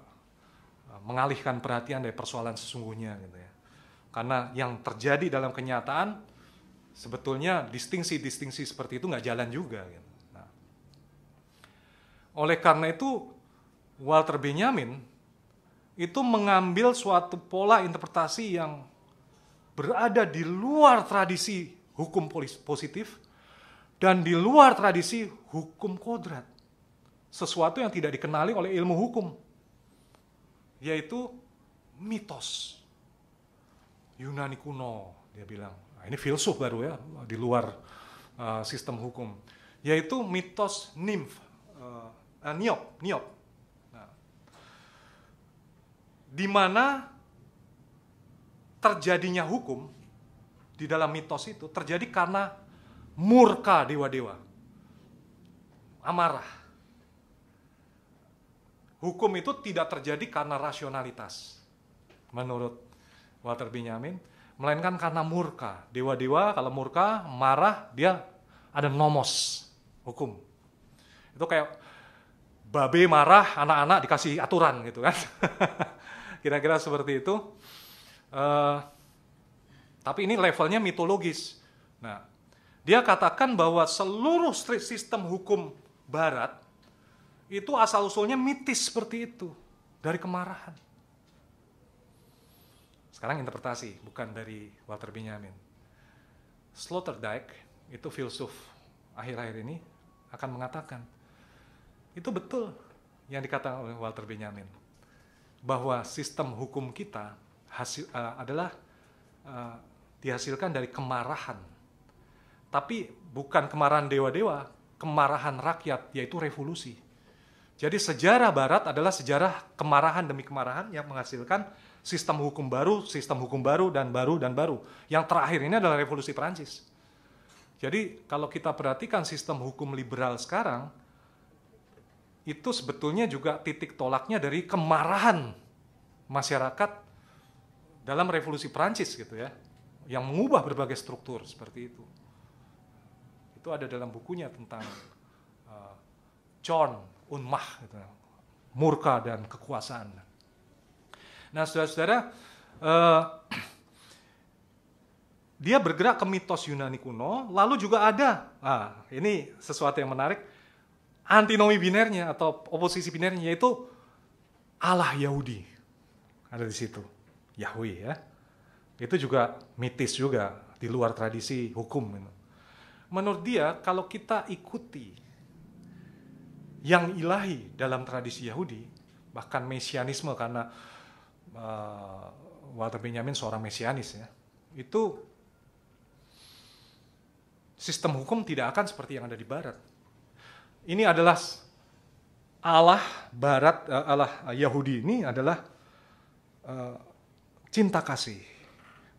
Eh, mengalihkan perhatian dari persoalan sesungguhnya gitu ya. Karena yang terjadi dalam kenyataan sebetulnya distingsi-distingsi seperti itu nggak jalan juga. Gitu. Nah, oleh karena itu Walter Benjamin itu mengambil suatu pola interpretasi yang berada di luar tradisi hukum positif dan di luar tradisi hukum kodrat. Sesuatu yang tidak dikenali oleh ilmu hukum yaitu mitos. Yunani kuno, dia bilang. Nah, ini filsuf baru ya, di luar uh, sistem hukum. Yaitu mitos nymph, uh, uh, niop, niop. Nah, di mana terjadinya hukum di dalam mitos itu terjadi karena murka dewa-dewa. Amarah hukum itu tidak terjadi karena rasionalitas menurut Walter Benjamin melainkan karena murka dewa-dewa kalau murka marah dia ada nomos hukum itu kayak babe marah anak-anak dikasih aturan gitu kan [laughs] kira-kira seperti itu uh, tapi ini levelnya mitologis nah dia katakan bahwa seluruh sistem hukum barat itu asal usulnya mitis seperti itu dari kemarahan. Sekarang interpretasi bukan dari Walter Benjamin. Sloterdijk itu filsuf akhir-akhir ini akan mengatakan itu betul yang dikatakan oleh Walter Benjamin bahwa sistem hukum kita hasil uh, adalah uh, dihasilkan dari kemarahan. Tapi bukan kemarahan dewa-dewa, kemarahan rakyat yaitu revolusi. Jadi sejarah barat adalah sejarah kemarahan demi kemarahan yang menghasilkan sistem hukum baru, sistem hukum baru dan baru dan baru. Yang terakhir ini adalah revolusi Prancis. Jadi kalau kita perhatikan sistem hukum liberal sekarang itu sebetulnya juga titik tolaknya dari kemarahan masyarakat dalam revolusi Prancis gitu ya, yang mengubah berbagai struktur seperti itu. Itu ada dalam bukunya tentang uh, John unmah, gitu, murka dan kekuasaan. Nah, saudara-saudara, uh, [clears throat] dia bergerak ke mitos Yunani kuno, lalu juga ada, nah, ini sesuatu yang menarik, antinomi binernya atau oposisi binernya yaitu Allah Yahudi. Ada di situ, Yahweh ya. Itu juga mitis juga, di luar tradisi hukum. Gitu. Menurut dia, kalau kita ikuti yang ilahi dalam tradisi Yahudi, bahkan mesianisme karena uh, Walter Benjamin seorang mesianis ya, itu sistem hukum tidak akan seperti yang ada di Barat. Ini adalah Allah Barat, eh, Allah Yahudi ini adalah uh, cinta kasih,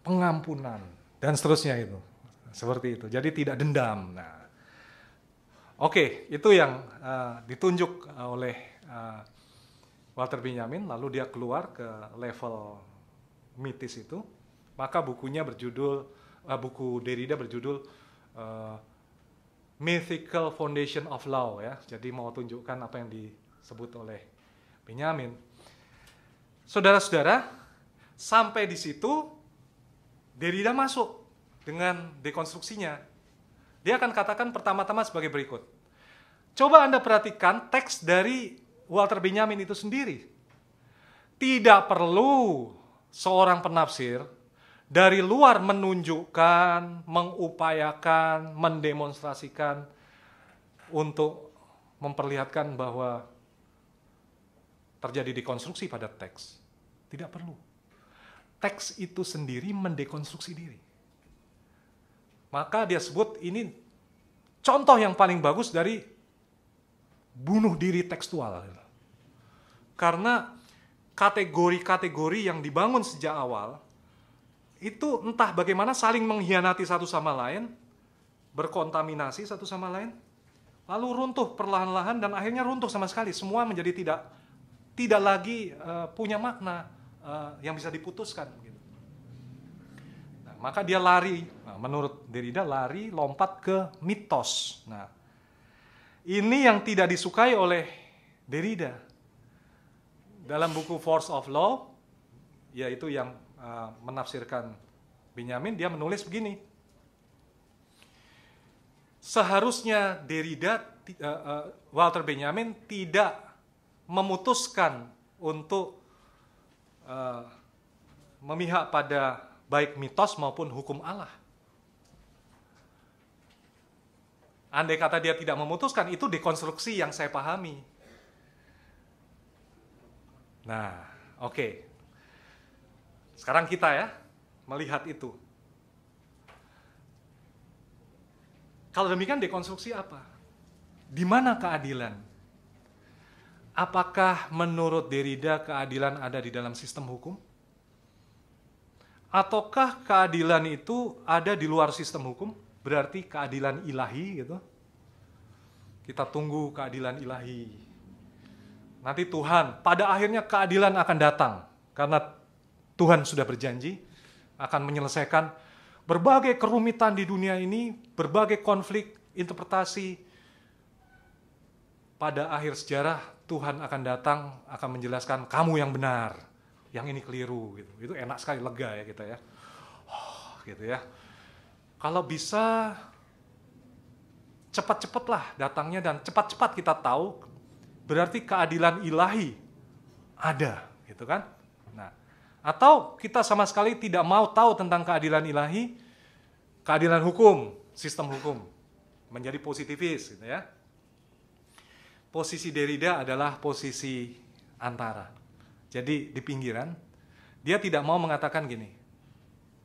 pengampunan, dan seterusnya itu. Seperti itu. Jadi tidak dendam. Nah, Oke, itu yang uh, ditunjuk eh, oleh uh, Walter Benjamin, lalu dia keluar ke level mitis itu, maka bukunya berjudul, uh, buku Derrida berjudul uh, Mythical Foundation of Law ya, jadi mau tunjukkan apa yang disebut oleh Benjamin. Saudara-saudara, sampai di situ Derrida masuk dengan dekonstruksinya. Dia akan katakan pertama-tama sebagai berikut. Coba Anda perhatikan teks dari Walter Benjamin itu sendiri. Tidak perlu seorang penafsir dari luar menunjukkan, mengupayakan, mendemonstrasikan untuk memperlihatkan bahwa terjadi dekonstruksi pada teks. Tidak perlu. Teks itu sendiri mendekonstruksi diri. Maka dia sebut ini contoh yang paling bagus dari bunuh diri tekstual. Karena kategori-kategori yang dibangun sejak awal itu entah bagaimana saling mengkhianati satu sama lain, berkontaminasi satu sama lain, lalu runtuh perlahan-lahan dan akhirnya runtuh sama sekali. Semua menjadi tidak tidak lagi uh, punya makna uh, yang bisa diputuskan maka dia lari, nah, menurut Derrida lari lompat ke mitos. Nah, ini yang tidak disukai oleh Derrida. Dalam buku Force of Law, yaitu yang uh, menafsirkan Benjamin, dia menulis begini. Seharusnya Derrida, uh, uh, Walter Benjamin tidak memutuskan untuk uh, memihak pada baik mitos maupun hukum Allah. Andai kata dia tidak memutuskan, itu dekonstruksi yang saya pahami. Nah, oke. Okay. Sekarang kita ya, melihat itu. Kalau demikian dekonstruksi apa? Di mana keadilan? Apakah menurut Derrida keadilan ada di dalam sistem hukum? ataukah keadilan itu ada di luar sistem hukum? Berarti keadilan ilahi gitu. Kita tunggu keadilan ilahi. Nanti Tuhan, pada akhirnya keadilan akan datang karena Tuhan sudah berjanji akan menyelesaikan berbagai kerumitan di dunia ini, berbagai konflik interpretasi. Pada akhir sejarah Tuhan akan datang akan menjelaskan kamu yang benar yang ini keliru gitu itu enak sekali lega ya kita ya oh, gitu ya kalau bisa cepat-cepat lah datangnya dan cepat-cepat kita tahu berarti keadilan ilahi ada gitu kan nah atau kita sama sekali tidak mau tahu tentang keadilan ilahi keadilan hukum sistem hukum menjadi positivis gitu ya posisi Derrida adalah posisi antara jadi di pinggiran, dia tidak mau mengatakan gini,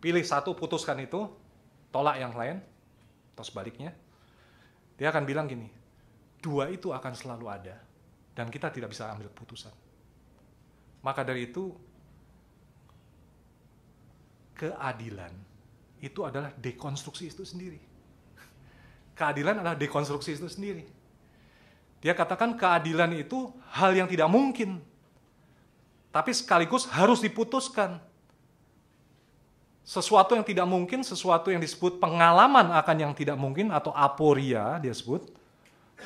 pilih satu putuskan itu, tolak yang lain, atau sebaliknya. Dia akan bilang gini, dua itu akan selalu ada, dan kita tidak bisa ambil putusan. Maka dari itu, keadilan itu adalah dekonstruksi itu sendiri. Keadilan adalah dekonstruksi itu sendiri. Dia katakan keadilan itu hal yang tidak mungkin tapi sekaligus harus diputuskan. Sesuatu yang tidak mungkin, sesuatu yang disebut pengalaman akan yang tidak mungkin atau aporia dia sebut,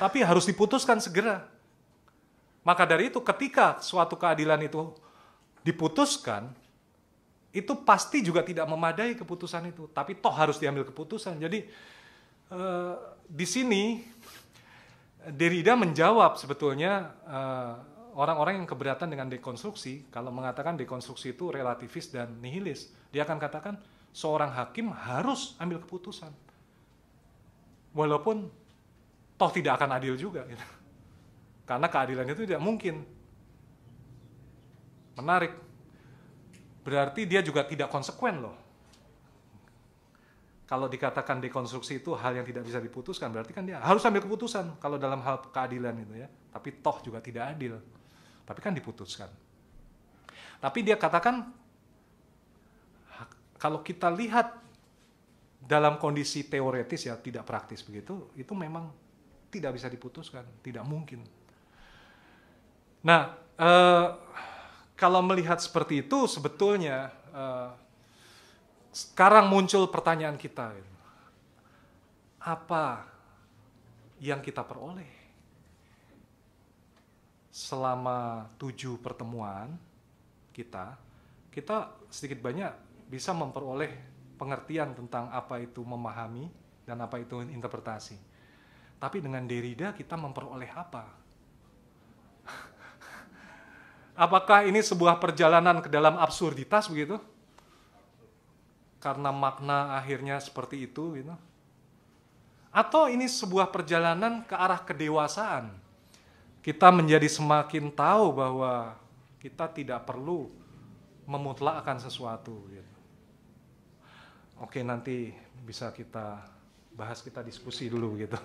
tapi harus diputuskan segera. Maka dari itu ketika suatu keadilan itu diputuskan, itu pasti juga tidak memadai keputusan itu, tapi toh harus diambil keputusan. Jadi eh, di sini Derrida menjawab sebetulnya eh, orang-orang yang keberatan dengan dekonstruksi, kalau mengatakan dekonstruksi itu relativis dan nihilis, dia akan katakan seorang hakim harus ambil keputusan. Walaupun toh tidak akan adil juga. Gitu. Karena keadilan itu tidak mungkin. Menarik. Berarti dia juga tidak konsekuen loh. Kalau dikatakan dekonstruksi itu hal yang tidak bisa diputuskan, berarti kan dia harus ambil keputusan kalau dalam hal keadilan itu ya. Tapi toh juga tidak adil tapi kan diputuskan. Tapi dia katakan kalau kita lihat dalam kondisi teoretis ya tidak praktis begitu, itu memang tidak bisa diputuskan, tidak mungkin. Nah, eh, kalau melihat seperti itu sebetulnya eh, sekarang muncul pertanyaan kita, gitu. apa yang kita peroleh? selama tujuh pertemuan kita, kita sedikit banyak bisa memperoleh pengertian tentang apa itu memahami dan apa itu interpretasi. Tapi dengan Derrida kita memperoleh apa? [laughs] Apakah ini sebuah perjalanan ke dalam absurditas begitu? Karena makna akhirnya seperti itu gitu. Atau ini sebuah perjalanan ke arah kedewasaan? kita menjadi semakin tahu bahwa kita tidak perlu memutlakkan sesuatu. Gitu. Oke, nanti bisa kita bahas, kita diskusi dulu gitu.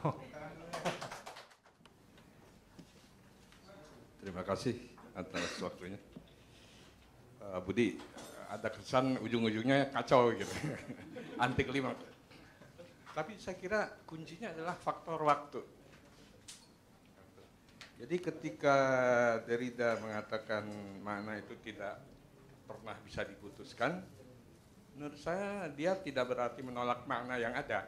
Terima kasih atas waktunya. Uh, Budi, ada kesan ujung-ujungnya kacau gitu, [laughs] anti Tapi saya kira kuncinya adalah faktor waktu jadi ketika Derrida mengatakan makna itu tidak pernah bisa diputuskan, menurut saya dia tidak berarti menolak makna yang ada.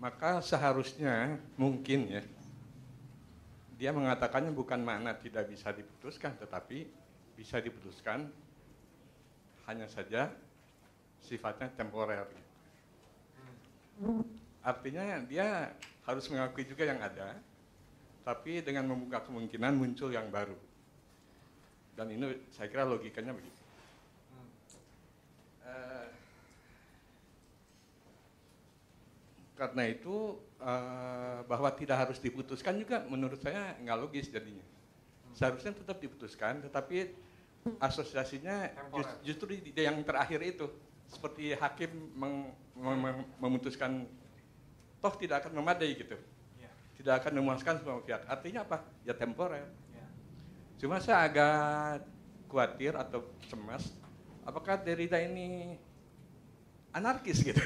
Maka seharusnya mungkin ya, dia mengatakannya bukan makna tidak bisa diputuskan, tetapi bisa diputuskan hanya saja sifatnya temporer. Hmm. Artinya dia harus mengakui juga yang ada, tapi dengan membuka kemungkinan muncul yang baru. Dan ini saya kira logikanya begitu. Hmm. Uh, karena itu uh, bahwa tidak harus diputuskan juga menurut saya nggak logis jadinya. Hmm. Seharusnya tetap diputuskan, tetapi asosiasinya just, justru di yang terakhir itu seperti hakim meng, mem, mem, memutuskan toh tidak akan memadai gitu tidak akan memuaskan semua pihak. Artinya apa? Ya temporer. Ya. Cuma saya agak khawatir atau cemas, apakah Derrida ini anarkis gitu?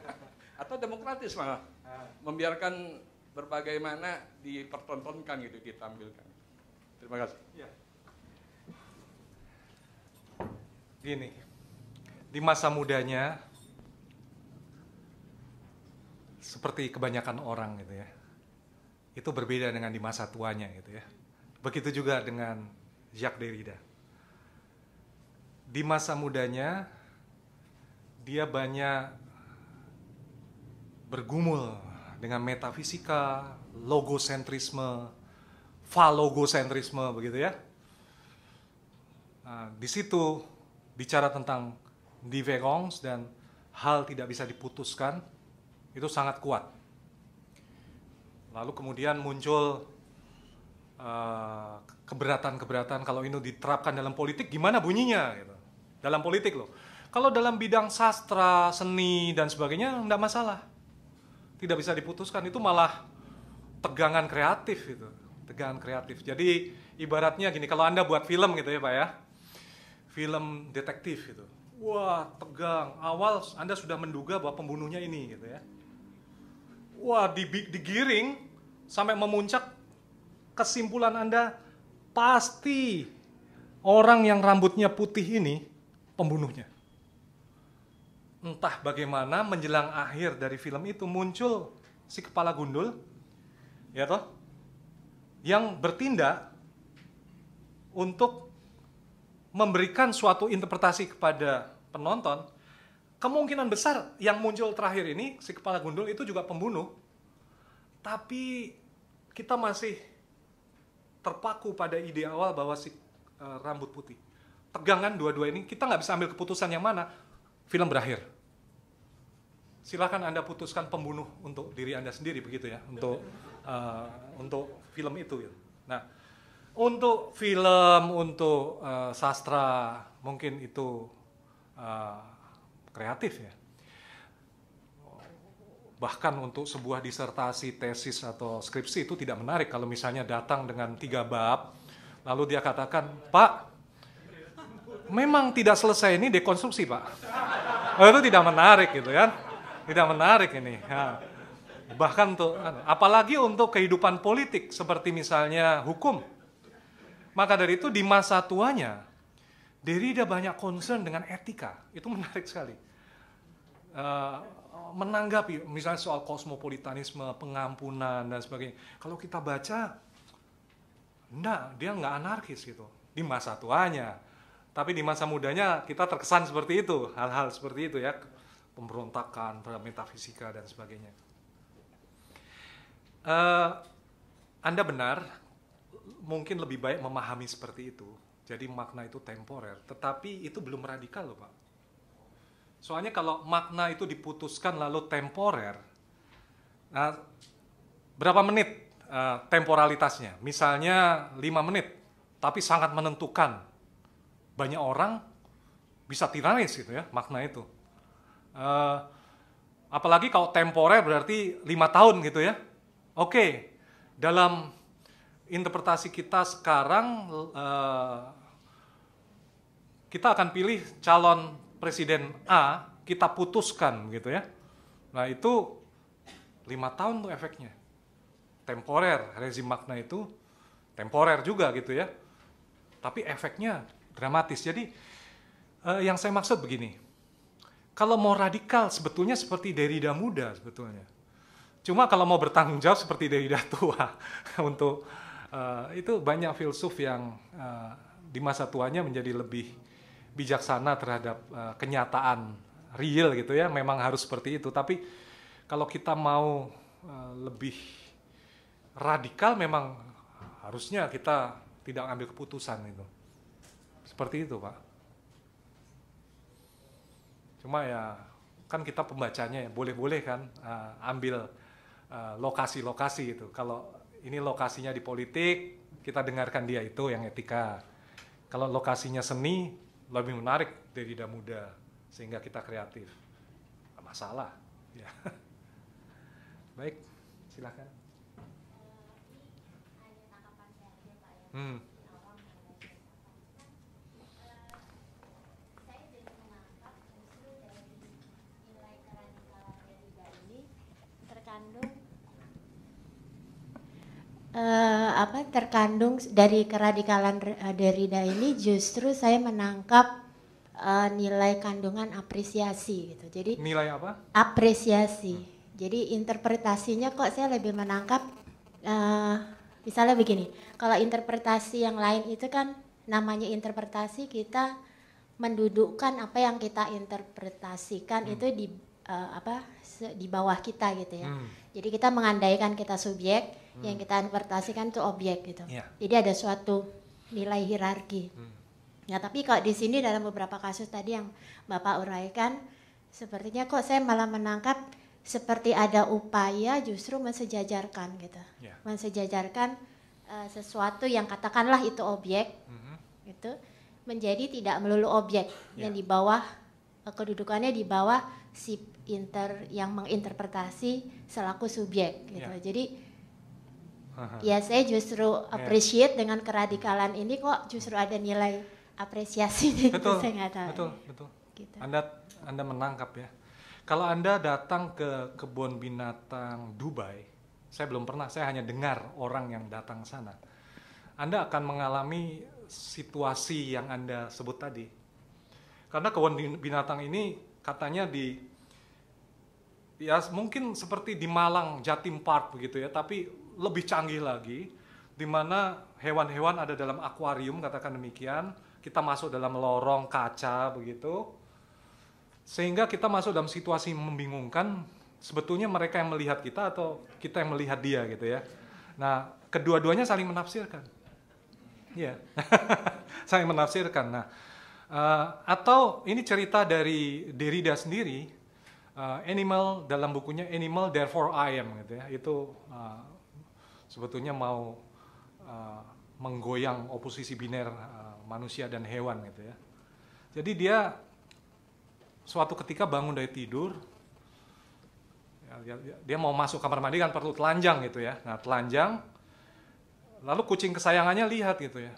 [laughs] atau demokratis malah? Ah. Membiarkan berbagai mana dipertontonkan gitu, ditampilkan. Terima kasih. Ya. Gini, di masa mudanya seperti kebanyakan orang gitu ya itu berbeda dengan di masa tuanya gitu ya. Begitu juga dengan Jacques Derrida. Di masa mudanya dia banyak bergumul dengan metafisika, logosentrisme, falogosentrisme begitu ya. Nah, di situ bicara tentang divergence dan hal tidak bisa diputuskan itu sangat kuat lalu kemudian muncul eh, keberatan-keberatan uh, kalau ini diterapkan dalam politik gimana bunyinya gitu. Dalam politik loh. Kalau dalam bidang sastra, seni dan sebagainya enggak masalah. Tidak bisa diputuskan itu malah tegangan kreatif gitu. Tegangan kreatif. Jadi ibaratnya gini kalau Anda buat film gitu ya, Pak ya. Film detektif gitu. Wah, tegang. Awal Anda sudah menduga bahwa pembunuhnya ini gitu ya wah digiring sampai memuncak kesimpulan Anda pasti orang yang rambutnya putih ini pembunuhnya. Entah bagaimana menjelang akhir dari film itu muncul si kepala gundul ya toh yang bertindak untuk memberikan suatu interpretasi kepada penonton kemungkinan besar yang muncul terakhir ini si kepala gundul itu juga pembunuh tapi kita masih terpaku pada ide awal bahwa si uh, rambut putih tegangan dua-dua ini kita nggak bisa ambil keputusan yang mana film berakhir silahkan anda putuskan pembunuh untuk diri anda sendiri begitu ya untuk uh, untuk film itu ya. nah untuk film untuk uh, sastra mungkin itu uh, kreatif ya. Bahkan untuk sebuah disertasi, tesis atau skripsi itu tidak menarik kalau misalnya datang dengan tiga bab, lalu dia katakan, Pak, memang tidak selesai ini dekonstruksi Pak. Oh, itu tidak menarik gitu kan. Tidak menarik ini. Ya. bahkan untuk, anu, apalagi untuk kehidupan politik seperti misalnya hukum. Maka dari itu di masa tuanya Derrida banyak concern dengan etika, itu menarik sekali. Uh, menanggapi misalnya soal kosmopolitanisme, pengampunan dan sebagainya. Kalau kita baca, enggak, dia nggak anarkis gitu di masa tuanya. Tapi di masa mudanya kita terkesan seperti itu, hal-hal seperti itu ya, pemberontakan metafisika dan sebagainya. Uh, anda benar, mungkin lebih baik memahami seperti itu jadi makna itu temporer, tetapi itu belum radikal loh Pak. Soalnya kalau makna itu diputuskan lalu temporer, nah, berapa menit uh, temporalitasnya? Misalnya 5 menit, tapi sangat menentukan. Banyak orang bisa tiranis gitu ya makna itu. Uh, apalagi kalau temporer berarti lima tahun gitu ya. Oke, okay. dalam interpretasi kita sekarang uh, kita akan pilih calon presiden A, kita putuskan gitu ya. Nah itu lima tahun tuh efeknya. Temporer, rezim makna itu temporer juga gitu ya. Tapi efeknya dramatis. Jadi eh, yang saya maksud begini, kalau mau radikal sebetulnya seperti Derrida muda sebetulnya. Cuma kalau mau bertanggung jawab seperti Derrida tua [laughs] untuk uh, itu banyak filsuf yang uh, di masa tuanya menjadi lebih bijaksana terhadap uh, kenyataan real gitu ya memang harus seperti itu tapi kalau kita mau uh, lebih radikal memang harusnya kita tidak ambil keputusan itu seperti itu pak cuma ya kan kita pembacanya ya boleh-boleh kan uh, ambil lokasi-lokasi uh, lokasi -lokasi gitu kalau ini lokasinya di politik kita dengarkan dia itu yang etika kalau lokasinya seni lebih menarik dari muda sehingga kita kreatif masalah ya [laughs] baik silakan eh, ya. hmm. uh, apa terkandung dari keradikalan uh, Derrida ini justru saya menangkap uh, nilai kandungan apresiasi gitu. Jadi nilai apa? Apresiasi. Hmm. Jadi interpretasinya kok saya lebih menangkap uh, misalnya begini. Kalau interpretasi yang lain itu kan namanya interpretasi kita mendudukkan apa yang kita interpretasikan hmm. itu di uh, apa di bawah kita gitu ya. Hmm. Jadi kita mengandaikan kita subjek, hmm. yang kita invertasikan itu objek gitu. Yeah. Jadi ada suatu nilai hierarki. Hmm. Nah tapi kalau di sini dalam beberapa kasus tadi yang Bapak uraikan, sepertinya kok saya malah menangkap seperti ada upaya justru mensejajarkan gitu, yeah. mensejajarkan uh, sesuatu yang katakanlah itu objek, mm-hmm. gitu menjadi tidak melulu objek yeah. yang di bawah eh, kedudukannya di bawah si inter yang menginterpretasi selaku subjek gitu. Yeah. Jadi Aha. ya saya justru ya. appreciate yeah. dengan keradikalan ini kok justru ada nilai apresiasi. [laughs] Gitu, betul. Itu saya nggak tahu. Betul, betul. Gitu. Anda Anda menangkap ya. Kalau Anda datang ke kebun binatang Dubai, saya belum pernah, saya hanya dengar orang yang datang sana. Anda akan mengalami situasi yang Anda sebut tadi. Karena kebun binatang ini katanya di ya mungkin seperti di Malang Jatim Park begitu ya, tapi lebih canggih lagi di mana hewan-hewan ada dalam akuarium katakan demikian, kita masuk dalam lorong kaca begitu. Sehingga kita masuk dalam situasi membingungkan sebetulnya mereka yang melihat kita atau kita yang melihat dia gitu ya. Nah, kedua-duanya saling menafsirkan. Iya. Yeah. [laughs] saling menafsirkan. Nah, uh, atau ini cerita dari Derrida sendiri uh, Animal dalam bukunya Animal Therefore I Am gitu ya itu uh, sebetulnya mau uh, menggoyang oposisi biner uh, manusia dan hewan gitu ya jadi dia suatu ketika bangun dari tidur ya, dia, dia mau masuk kamar mandi kan perlu telanjang gitu ya nah telanjang lalu kucing kesayangannya lihat gitu ya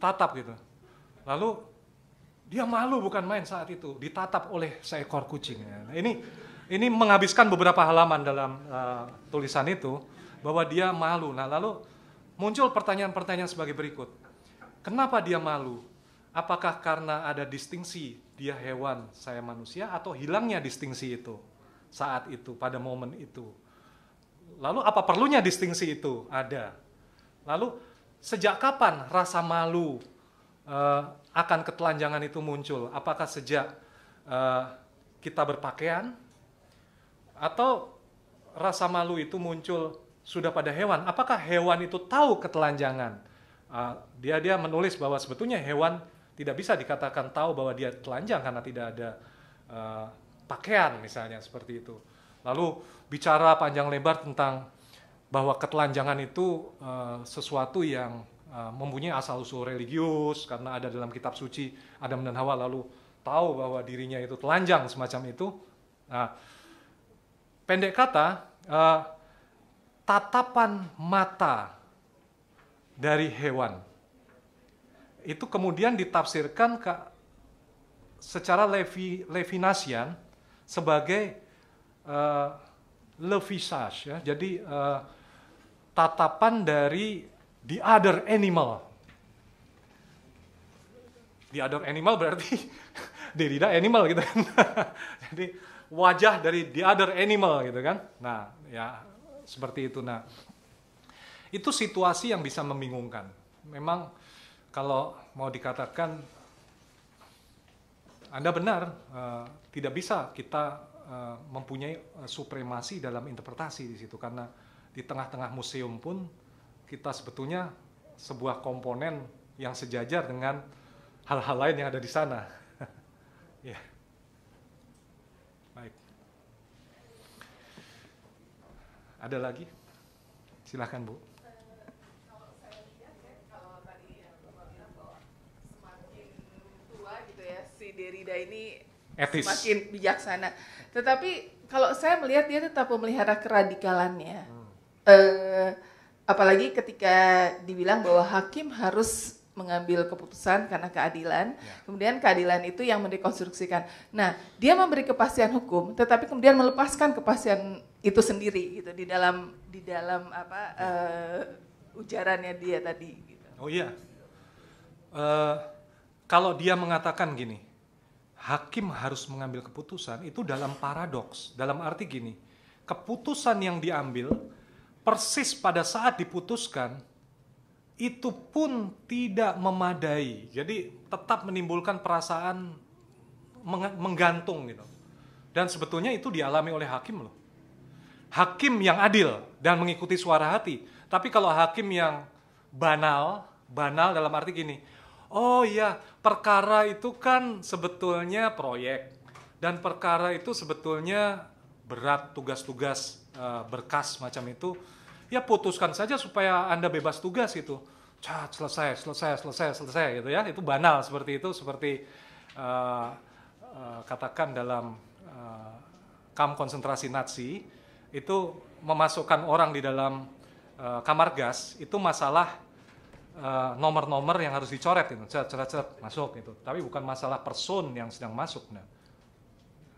tatap gitu lalu dia malu bukan main saat itu, ditatap oleh seekor kucing. Nah, ini ini menghabiskan beberapa halaman dalam uh, tulisan itu bahwa dia malu. Nah, lalu muncul pertanyaan-pertanyaan sebagai berikut. Kenapa dia malu? Apakah karena ada distingsi dia hewan, saya manusia atau hilangnya distingsi itu saat itu pada momen itu? Lalu apa perlunya distingsi itu ada? Lalu sejak kapan rasa malu eh, akan ketelanjangan itu muncul? Apakah sejak uh, kita berpakaian atau rasa malu itu muncul sudah pada hewan? Apakah hewan itu tahu ketelanjangan? Uh, dia dia menulis bahwa sebetulnya hewan tidak bisa dikatakan tahu bahwa dia telanjang karena tidak ada uh, pakaian misalnya seperti itu. Lalu bicara panjang lebar tentang bahwa ketelanjangan itu uh, sesuatu yang Eh, mempunyai asal usul religius karena ada dalam kitab suci Adam dan Hawa lalu tahu bahwa dirinya itu telanjang semacam itu. Nah, pendek kata, uh, tatapan mata dari hewan itu kemudian ditafsirkan ke, secara Levi, Levinasian sebagai uh, levisage ya. Jadi uh, tatapan dari the other animal. The other animal berarti [laughs] derida animal gitu kan. [laughs] Jadi wajah dari the other animal gitu kan. Nah, ya seperti itu. Nah, itu situasi yang bisa membingungkan. Memang kalau mau dikatakan Anda benar, uh, tidak bisa kita uh, mempunyai eh, supremasi dalam interpretasi di situ karena di tengah-tengah museum pun kita sebetulnya sebuah komponen yang sejajar dengan hal-hal lain yang ada di sana. [laughs] ya. Baik. Ada lagi? Silahkan Bu. Eh, eh, gitu ya, Derida ini Etis. semakin bijaksana. Tetapi kalau saya melihat dia tetap memelihara keradikalannya. Hmm. Eh, apalagi ketika dibilang bahwa hakim harus mengambil keputusan karena keadilan, ya. kemudian keadilan itu yang mendekonstruksikan. Nah, dia memberi kepastian hukum, tetapi kemudian melepaskan kepastian itu sendiri gitu di dalam di dalam apa uh, ujarannya dia tadi. Gitu. Oh iya, uh, kalau dia mengatakan gini, hakim harus mengambil keputusan itu dalam paradoks, dalam arti gini, keputusan yang diambil persis pada saat diputuskan itu pun tidak memadai. Jadi tetap menimbulkan perasaan menggantung gitu. Dan sebetulnya itu dialami oleh hakim loh. Hakim yang adil dan mengikuti suara hati. Tapi kalau hakim yang banal, banal dalam arti gini, oh iya perkara itu kan sebetulnya proyek dan perkara itu sebetulnya berat tugas-tugas Eh, berkas macam itu, ya putuskan saja supaya Anda bebas tugas itu Cat, selesai, selesai, selesai, selesai gitu ya. Itu banal seperti itu, seperti uh, uh, katakan dalam uh, kam konsentrasi Nazi, itu memasukkan orang di dalam uh, kamar gas, itu masalah nomor nomor-nomor yang harus dicoret gitu, ceret-ceret masuk gitu. Tapi bukan masalah person yang sedang masuk. Nah,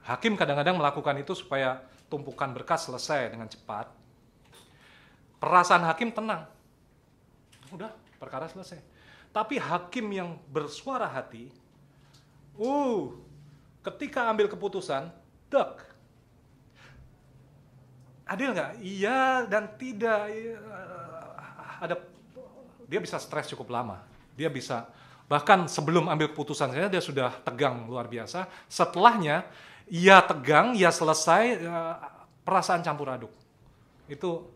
hakim kadang-kadang melakukan itu supaya tumpukan berkas selesai dengan cepat, perasaan hakim tenang. Udah, perkara selesai. Tapi hakim yang bersuara hati, uh, ketika ambil keputusan, dek. Adil nggak? Iya dan tidak. Eh, ada dia bisa stres cukup lama. Dia bisa bahkan sebelum ambil keputusan saya dia sudah tegang luar biasa. Setelahnya ya tegang, ya selesai, eh, perasaan campur aduk. Itu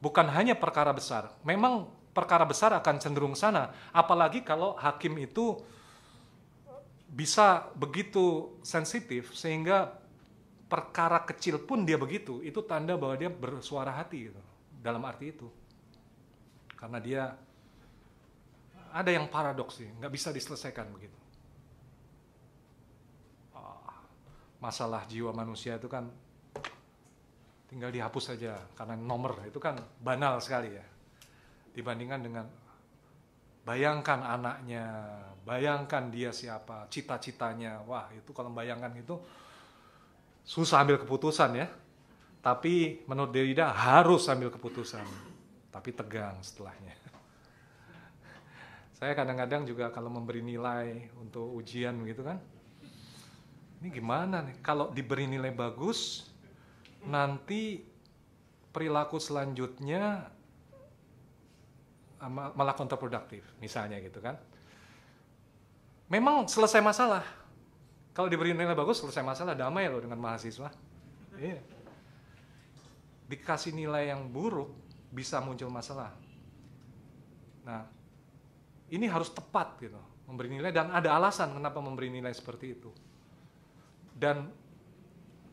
bukan hanya perkara besar. Memang perkara besar akan cenderung sana, apalagi kalau hakim itu bisa begitu sensitif sehingga perkara kecil pun dia begitu, itu tanda bahwa dia bersuara hati gitu. Dalam arti itu. Karena dia ada yang paradoks sih, nggak bisa diselesaikan begitu. masalah jiwa manusia itu kan tinggal dihapus saja karena nomor itu kan banal sekali ya dibandingkan dengan bayangkan anaknya, bayangkan dia siapa, cita-citanya. Wah, itu kalau bayangkan itu susah ambil keputusan ya. Tapi menurut Derrida harus ambil keputusan. Tapi tegang setelahnya. [laughs] Saya kadang-kadang juga kalau memberi nilai untuk ujian gitu kan, ini gimana nih kalau diberi nilai bagus nanti perilaku selanjutnya malah kontraproduktif misalnya gitu kan memang selesai masalah kalau diberi nilai bagus selesai masalah damai loh dengan mahasiswa iya. dikasih nilai yang buruk bisa muncul masalah nah ini harus tepat gitu memberi nilai dan ada alasan kenapa memberi nilai seperti itu dan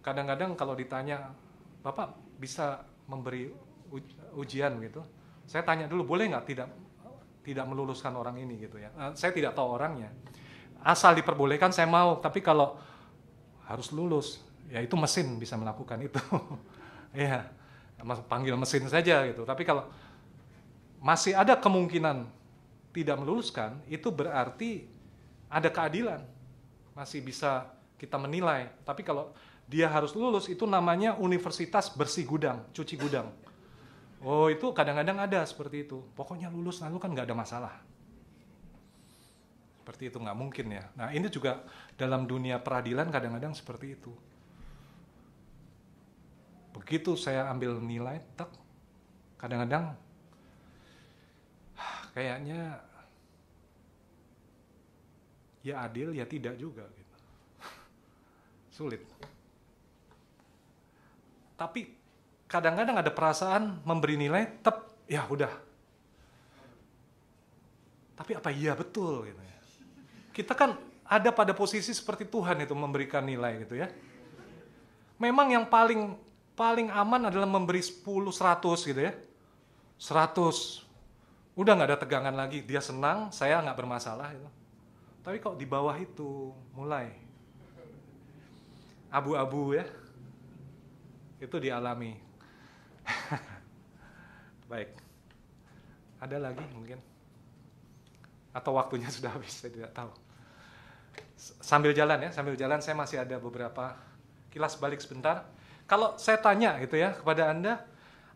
kadang-kadang kalau ditanya bapak bisa memberi ujian gitu saya tanya dulu boleh nggak tidak tidak meluluskan orang ini gitu ya eh, saya tidak tahu orangnya asal diperbolehkan saya mau tapi kalau harus lulus ya itu mesin bisa melakukan itu [laughs] ya panggil mesin saja gitu tapi kalau masih ada kemungkinan tidak meluluskan itu berarti ada keadilan masih bisa kita menilai. Tapi kalau dia harus lulus itu namanya universitas bersih gudang, cuci gudang. Oh itu kadang-kadang ada seperti itu. Pokoknya lulus lalu kan nggak ada masalah. Seperti itu nggak mungkin ya. Nah ini juga dalam dunia peradilan kadang-kadang seperti itu. Begitu saya ambil nilai, tek, kadang-kadang [sighs] kayaknya ya adil ya tidak juga Sulit. Tapi kadang-kadang ada perasaan memberi nilai tep ya udah. Tapi apa iya betul gitu ya? Kita kan ada pada posisi seperti Tuhan itu memberikan nilai gitu ya. Memang yang paling paling aman adalah memberi 10 100 gitu ya. 100. Udah nggak ada tegangan lagi, dia senang, saya nggak bermasalah gitu. Tapi kok di bawah itu mulai abu-abu ya itu dialami [laughs] baik ada lagi mungkin atau waktunya [laughs] sudah habis saya tidak tahu sambil jalan ya sambil jalan saya masih ada beberapa kilas balik sebentar kalau saya tanya gitu ya kepada anda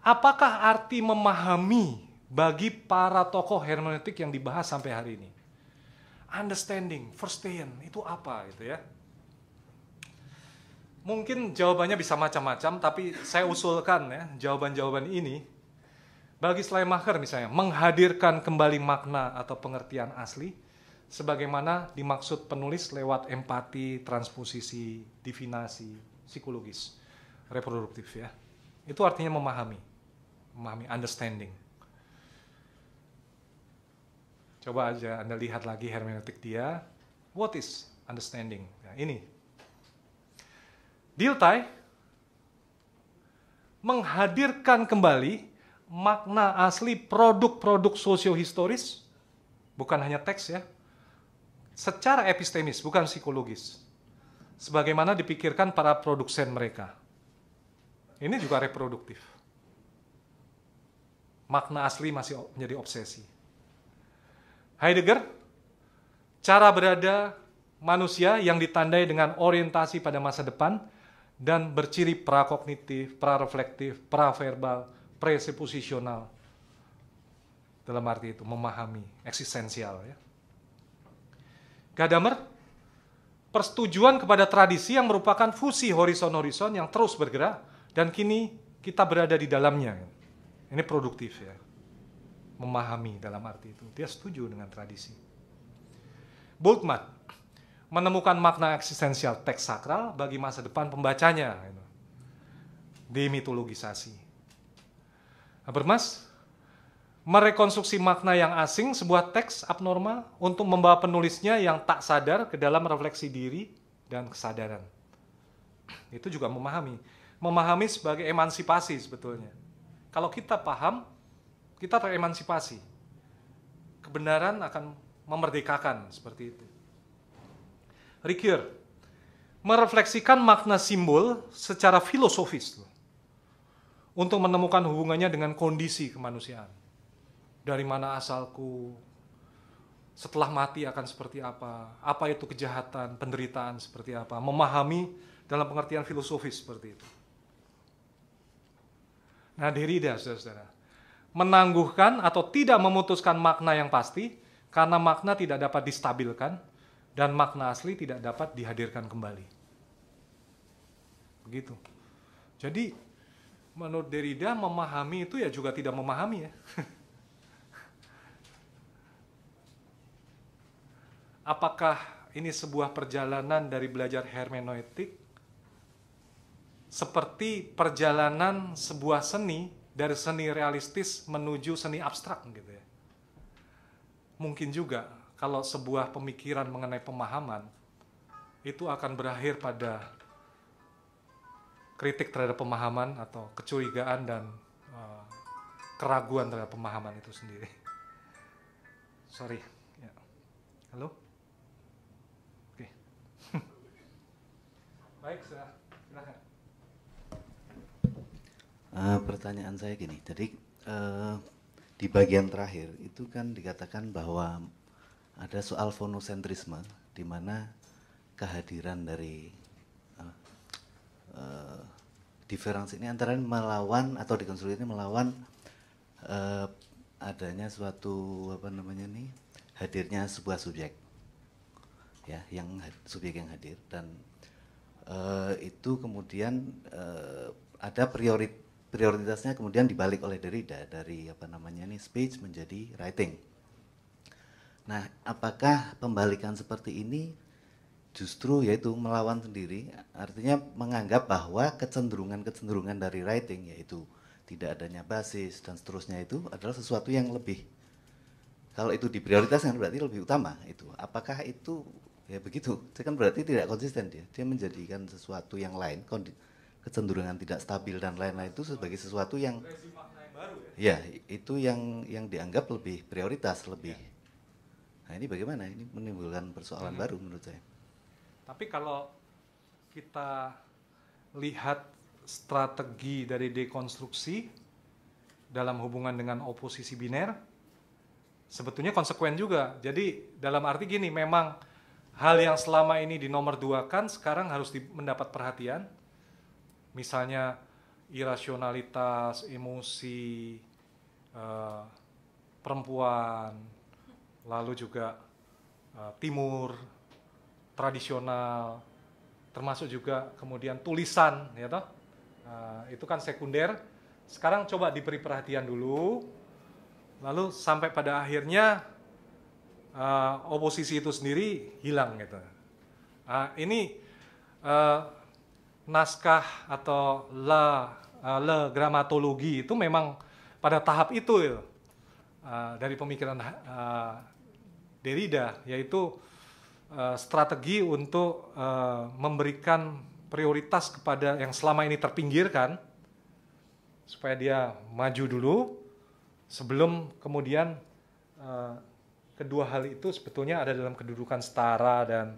apakah arti memahami bagi para tokoh hermeneutik yang dibahas sampai hari ini understanding, first itu apa gitu ya. Mungkin jawabannya bisa macam-macam, tapi saya usulkan ya jawaban-jawaban ini bagi Schleiermacher misalnya menghadirkan kembali makna atau pengertian asli sebagaimana dimaksud penulis lewat empati, transposisi, divinasi, psikologis, reproduktif ya. Itu artinya memahami, memahami, understanding. Coba aja Anda lihat lagi hermeneutik dia. What is understanding? Nah, ini Diltai menghadirkan kembali makna asli produk-produk sosiohistoris, bukan hanya teks ya, secara epistemis, bukan psikologis, sebagaimana dipikirkan para produsen mereka. Ini juga reproduktif. Makna asli masih menjadi obsesi. Heidegger, cara berada manusia yang ditandai dengan orientasi pada masa depan, dan berciri prakognitif, prareflektif, praverbal, presuposisional. Dalam arti itu memahami eksistensial ya. Gadamer persetujuan kepada tradisi yang merupakan fusi horizon-horizon yang terus bergerak dan kini kita berada di dalamnya. Ini produktif ya. Memahami dalam arti itu. Dia setuju dengan tradisi. Bultmann menemukan makna eksistensial teks sakral bagi masa depan pembacanya. Gitu. Demitologisasi. Nah, bermas merekonstruksi makna yang asing sebuah teks abnormal untuk membawa penulisnya yang tak sadar ke dalam refleksi diri dan kesadaran. Itu juga memahami. Memahami sebagai emansipasi sebetulnya. Kalau kita paham, kita teremansipasi. Kebenaran akan memerdekakan seperti itu. Rikir, merefleksikan makna simbol secara filosofis untuk menemukan hubungannya dengan kondisi kemanusiaan. Dari mana asalku, setelah mati akan seperti apa, apa itu kejahatan, penderitaan seperti apa, memahami dalam pengertian filosofis seperti itu. Nah, Derrida, saudara-saudara, menangguhkan atau tidak memutuskan makna yang pasti karena makna tidak dapat distabilkan, dan makna asli tidak dapat dihadirkan kembali. Begitu. Jadi menurut Derrida memahami itu ya juga tidak memahami ya. [laughs] Apakah ini sebuah perjalanan dari belajar hermeneutik seperti perjalanan sebuah seni dari seni realistis menuju seni abstrak gitu ya. Mungkin juga kalau sebuah pemikiran mengenai pemahaman itu akan berakhir pada kritik terhadap pemahaman atau kecurigaan dan uh, keraguan terhadap pemahaman itu sendiri. Sorry. Ya. Halo. Oke. Okay. [laughs] Baik, silahkan. Uh, eh, pertanyaan saya gini, jadi uh, di bagian terakhir itu kan dikatakan bahwa ada soal fonosentrisme di mana kehadiran dari uh, eh, uh, eh, diferensi ini antara melawan atau ini melawan uh, adanya suatu apa namanya nih hadirnya sebuah subjek ya yang subjek yang hadir dan uh, itu kemudian uh, ada priorit prioritasnya kemudian dibalik oleh Derrida dari apa namanya nih speech menjadi writing Nah, apakah pembalikan seperti ini justru yaitu melawan sendiri, artinya menganggap bahwa kecenderungan-kecenderungan dari writing yaitu tidak adanya basis dan seterusnya itu adalah sesuatu yang lebih kalau itu diprioritaskan berarti lebih utama itu. Apakah itu ya begitu? Itu kan berarti tidak konsisten dia. Dia menjadikan sesuatu yang lain kecenderungan tidak stabil dan lain-lain itu sebagai sesuatu yang, ya? ya itu yang yang dianggap lebih prioritas lebih ya Nah ini bagaimana? Ini menimbulkan persoalan hmm. baru menurut saya. Tapi kalau kita lihat strategi dari dekonstruksi dalam hubungan dengan oposisi biner, sebetulnya konsekuen juga. Jadi dalam arti gini, memang hal yang selama ini di nomor dua kan sekarang harus di, mendapat perhatian. Misalnya irasionalitas, emosi, uh, perempuan, lalu juga uh, timur tradisional, termasuk juga kemudian tulisan, ya toh uh, itu kan sekunder. Sekarang coba diberi perhatian dulu, lalu sampai pada akhirnya uh, oposisi itu sendiri hilang gitu. Uh, ini uh, naskah atau la uh, le gramatologi itu memang pada tahap itu uh, dari pemikiran uh, Derrida yaitu uh, strategi untuk uh, memberikan prioritas kepada yang selama ini terpinggirkan supaya dia maju dulu sebelum kemudian uh, kedua hal itu sebetulnya ada dalam kedudukan setara dan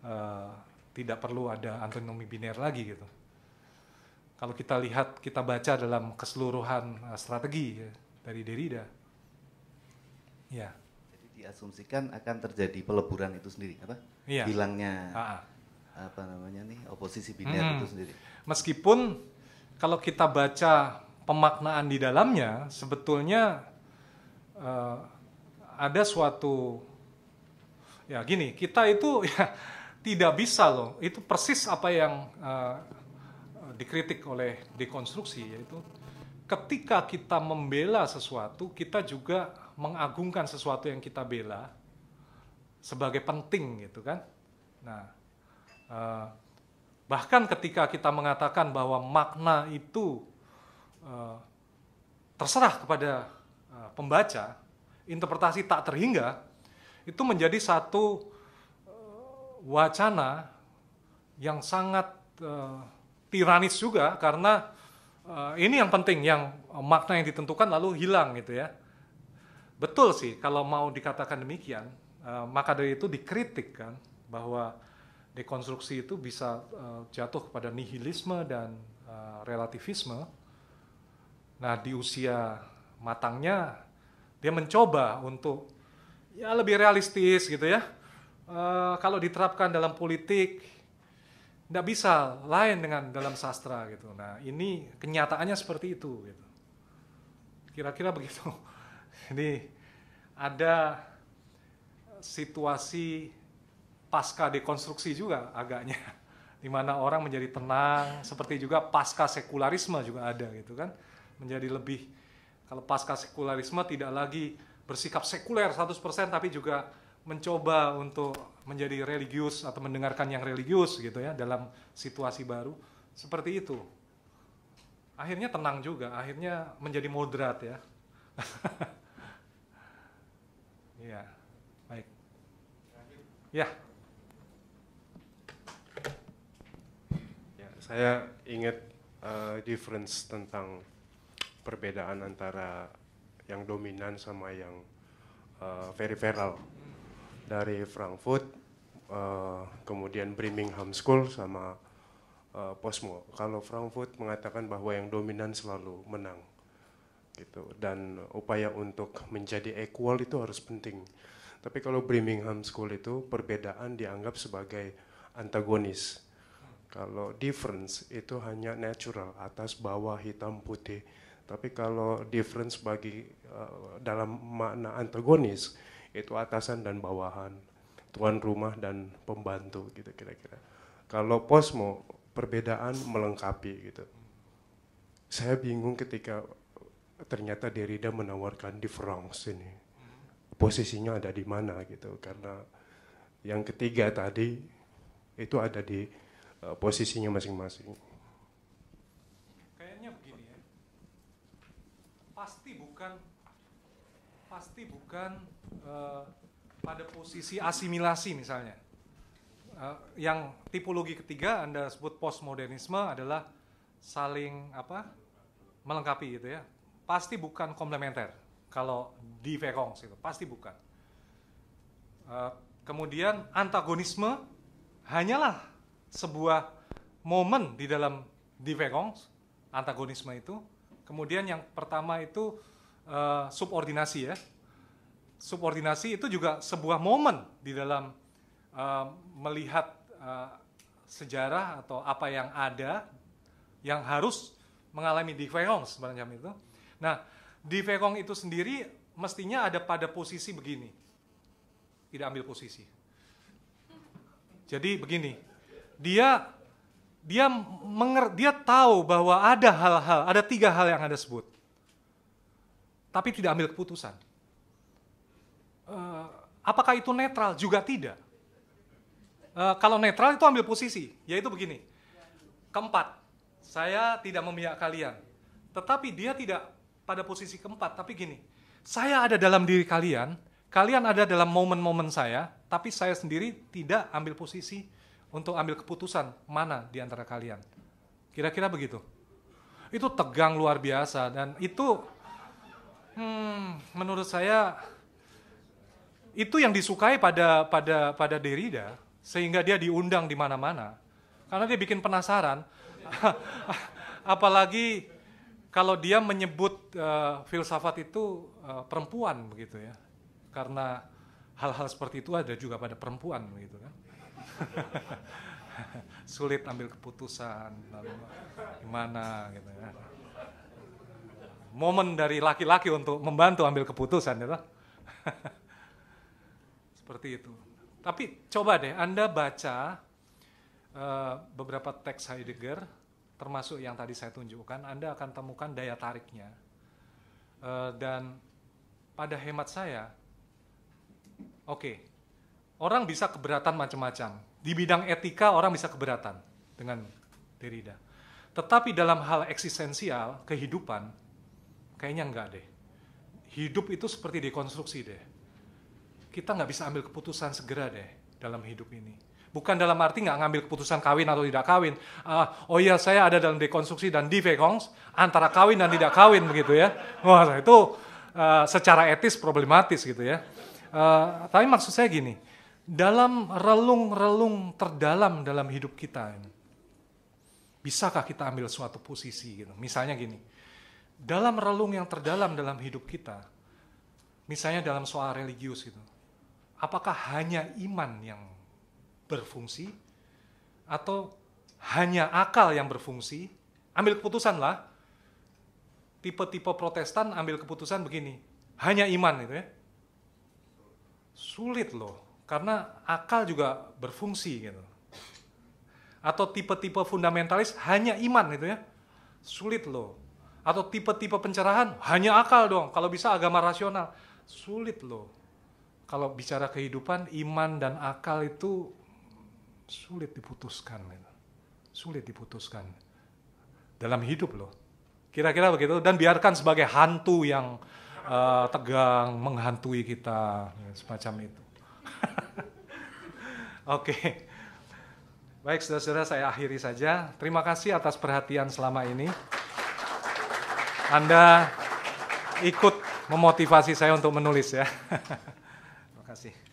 uh, tidak perlu ada antinomi biner lagi gitu. Kalau kita lihat kita baca dalam keseluruhan strategi ya, dari Derrida. Ya diasumsikan akan terjadi peleburan itu sendiri apa iya. hilangnya A apa namanya nih oposisi biner hmm. itu sendiri meskipun kalau kita baca pemaknaan di dalamnya sebetulnya uh, ada suatu ya gini kita itu [laughs] ya tidak bisa loh itu persis apa yang uh, dikritik oleh dekonstruksi yaitu ketika kita membela sesuatu kita juga mengagungkan sesuatu yang kita bela sebagai penting gitu kan. Nah, uh, bahkan ketika kita mengatakan bahwa makna itu uh, terserah kepada uh, pembaca, interpretasi tak terhingga itu menjadi satu wacana yang sangat tiranis juga karena ini yang penting yang makna yang ditentukan lalu hilang gitu ya. Betul sih, kalau mau dikatakan demikian, uh, maka dari itu dikritik kan bahwa dekonstruksi itu bisa uh, jatuh kepada nihilisme dan uh, relativisme. Nah, di usia matangnya dia mencoba untuk ya lebih realistis gitu ya. Uh, kalau diterapkan dalam politik tidak bisa lain dengan dalam sastra gitu. Nah, ini kenyataannya seperti itu gitu. Kira-kira begitu. Jadi ada situasi pasca dekonstruksi juga agaknya [laughs] di mana orang menjadi tenang seperti juga pasca sekularisme juga ada gitu kan menjadi lebih kalau pasca sekularisme tidak lagi bersikap sekuler 100% tapi juga mencoba untuk menjadi religius atau mendengarkan yang religius gitu ya dalam situasi baru seperti itu akhirnya tenang juga akhirnya menjadi moderat ya [laughs] Ya, baik. Ya. ya saya ingat uh, difference tentang perbedaan antara yang dominan sama yang uh, eh, peripheral dari Frankfurt, uh, kemudian Birmingham School sama uh, Posmo. Kalau Frankfurt mengatakan bahwa yang dominan selalu menang gitu dan upaya untuk menjadi equal itu harus penting tapi kalau Birmingham School itu perbedaan dianggap sebagai antagonis kalau difference itu hanya natural atas bawah hitam putih tapi kalau difference bagi uh, dalam makna antagonis itu atasan dan bawahan tuan rumah dan pembantu gitu kira-kira kalau posmo perbedaan melengkapi gitu saya bingung ketika ternyata Derrida menawarkan di France ini posisinya ada di mana gitu karena yang ketiga tadi itu ada di uh, posisinya masing-masing kayaknya begini ya pasti bukan pasti bukan uh, pada posisi asimilasi misalnya uh, yang tipologi ketiga anda sebut postmodernisme adalah saling apa melengkapi gitu ya pasti bukan komplementer kalau di Vekong itu pasti bukan. Uh, kemudian antagonisme hanyalah sebuah momen di dalam di Vekong antagonisme itu. Kemudian yang pertama itu uh, subordinasi ya. Subordinasi itu juga sebuah momen di dalam uh, melihat uh, sejarah atau apa yang ada yang harus mengalami di Vekong sebenarnya itu Nah, di Vekong itu sendiri mestinya ada pada posisi begini. Tidak ambil posisi. Jadi begini, dia dia menger, dia tahu bahwa ada hal-hal, ada tiga hal yang Anda sebut. Tapi tidak ambil keputusan. Uh, apakah itu netral? Juga tidak. Uh, kalau netral itu ambil posisi, yaitu begini. Keempat, saya tidak memihak kalian. Tetapi dia tidak pada posisi keempat, tapi gini, saya ada dalam diri kalian, kalian ada dalam momen-momen saya, tapi saya sendiri tidak ambil posisi untuk ambil keputusan mana di antara kalian. Kira-kira begitu. Itu tegang luar biasa dan itu hmm, menurut saya itu yang disukai pada pada pada Derrida sehingga dia diundang di mana-mana karena dia bikin penasaran [laughs] apalagi kalau dia menyebut uh, filsafat itu uh, perempuan begitu ya, karena hal-hal seperti itu ada juga pada perempuan begitu kan. [laughs] Sulit ambil keputusan, lalu gimana gitu ya. Momen dari laki-laki untuk membantu ambil keputusan gitu. [laughs] seperti itu. Tapi coba deh Anda baca uh, beberapa teks Heidegger termasuk yang tadi saya tunjukkan, Anda akan temukan daya tariknya. Uh, dan pada hemat saya, oke, okay, orang bisa keberatan macam-macam. Di bidang etika orang bisa keberatan dengan Derrida. Tetapi dalam hal eksistensial, kehidupan, kayaknya enggak deh. Hidup itu seperti dekonstruksi deh. Kita nggak bisa ambil keputusan segera deh dalam hidup ini Bukan dalam arti nggak ngambil keputusan kawin atau tidak kawin. Uh, oh iya saya ada dalam dekonstruksi dan divekongs antara kawin dan tidak kawin begitu ya. Wah itu uh, secara etis problematis gitu ya. Uh, tapi maksud saya gini, dalam relung-relung terdalam dalam hidup kita bisakah kita ambil suatu posisi gitu? Misalnya gini, dalam relung yang terdalam dalam hidup kita, misalnya dalam soal religius gitu, apakah hanya iman yang berfungsi atau hanya akal yang berfungsi? Ambil keputusan lah. Tipe-tipe Protestan ambil keputusan begini, hanya iman itu ya. Sulit loh, karena akal juga berfungsi gitu. Atau tipe-tipe fundamentalis hanya iman itu ya. Sulit loh. Atau tipe-tipe pencerahan hanya akal dong, kalau bisa agama rasional. Sulit loh kalau bicara kehidupan, iman dan akal itu sulit diputuskan sulit diputuskan dalam hidup loh kira-kira begitu dan biarkan sebagai hantu yang uh, tegang menghantui kita ya, semacam itu [laughs] oke okay. baik saudara-saudara saya akhiri saja terima kasih atas perhatian selama ini anda ikut memotivasi saya untuk menulis ya [laughs] terima kasih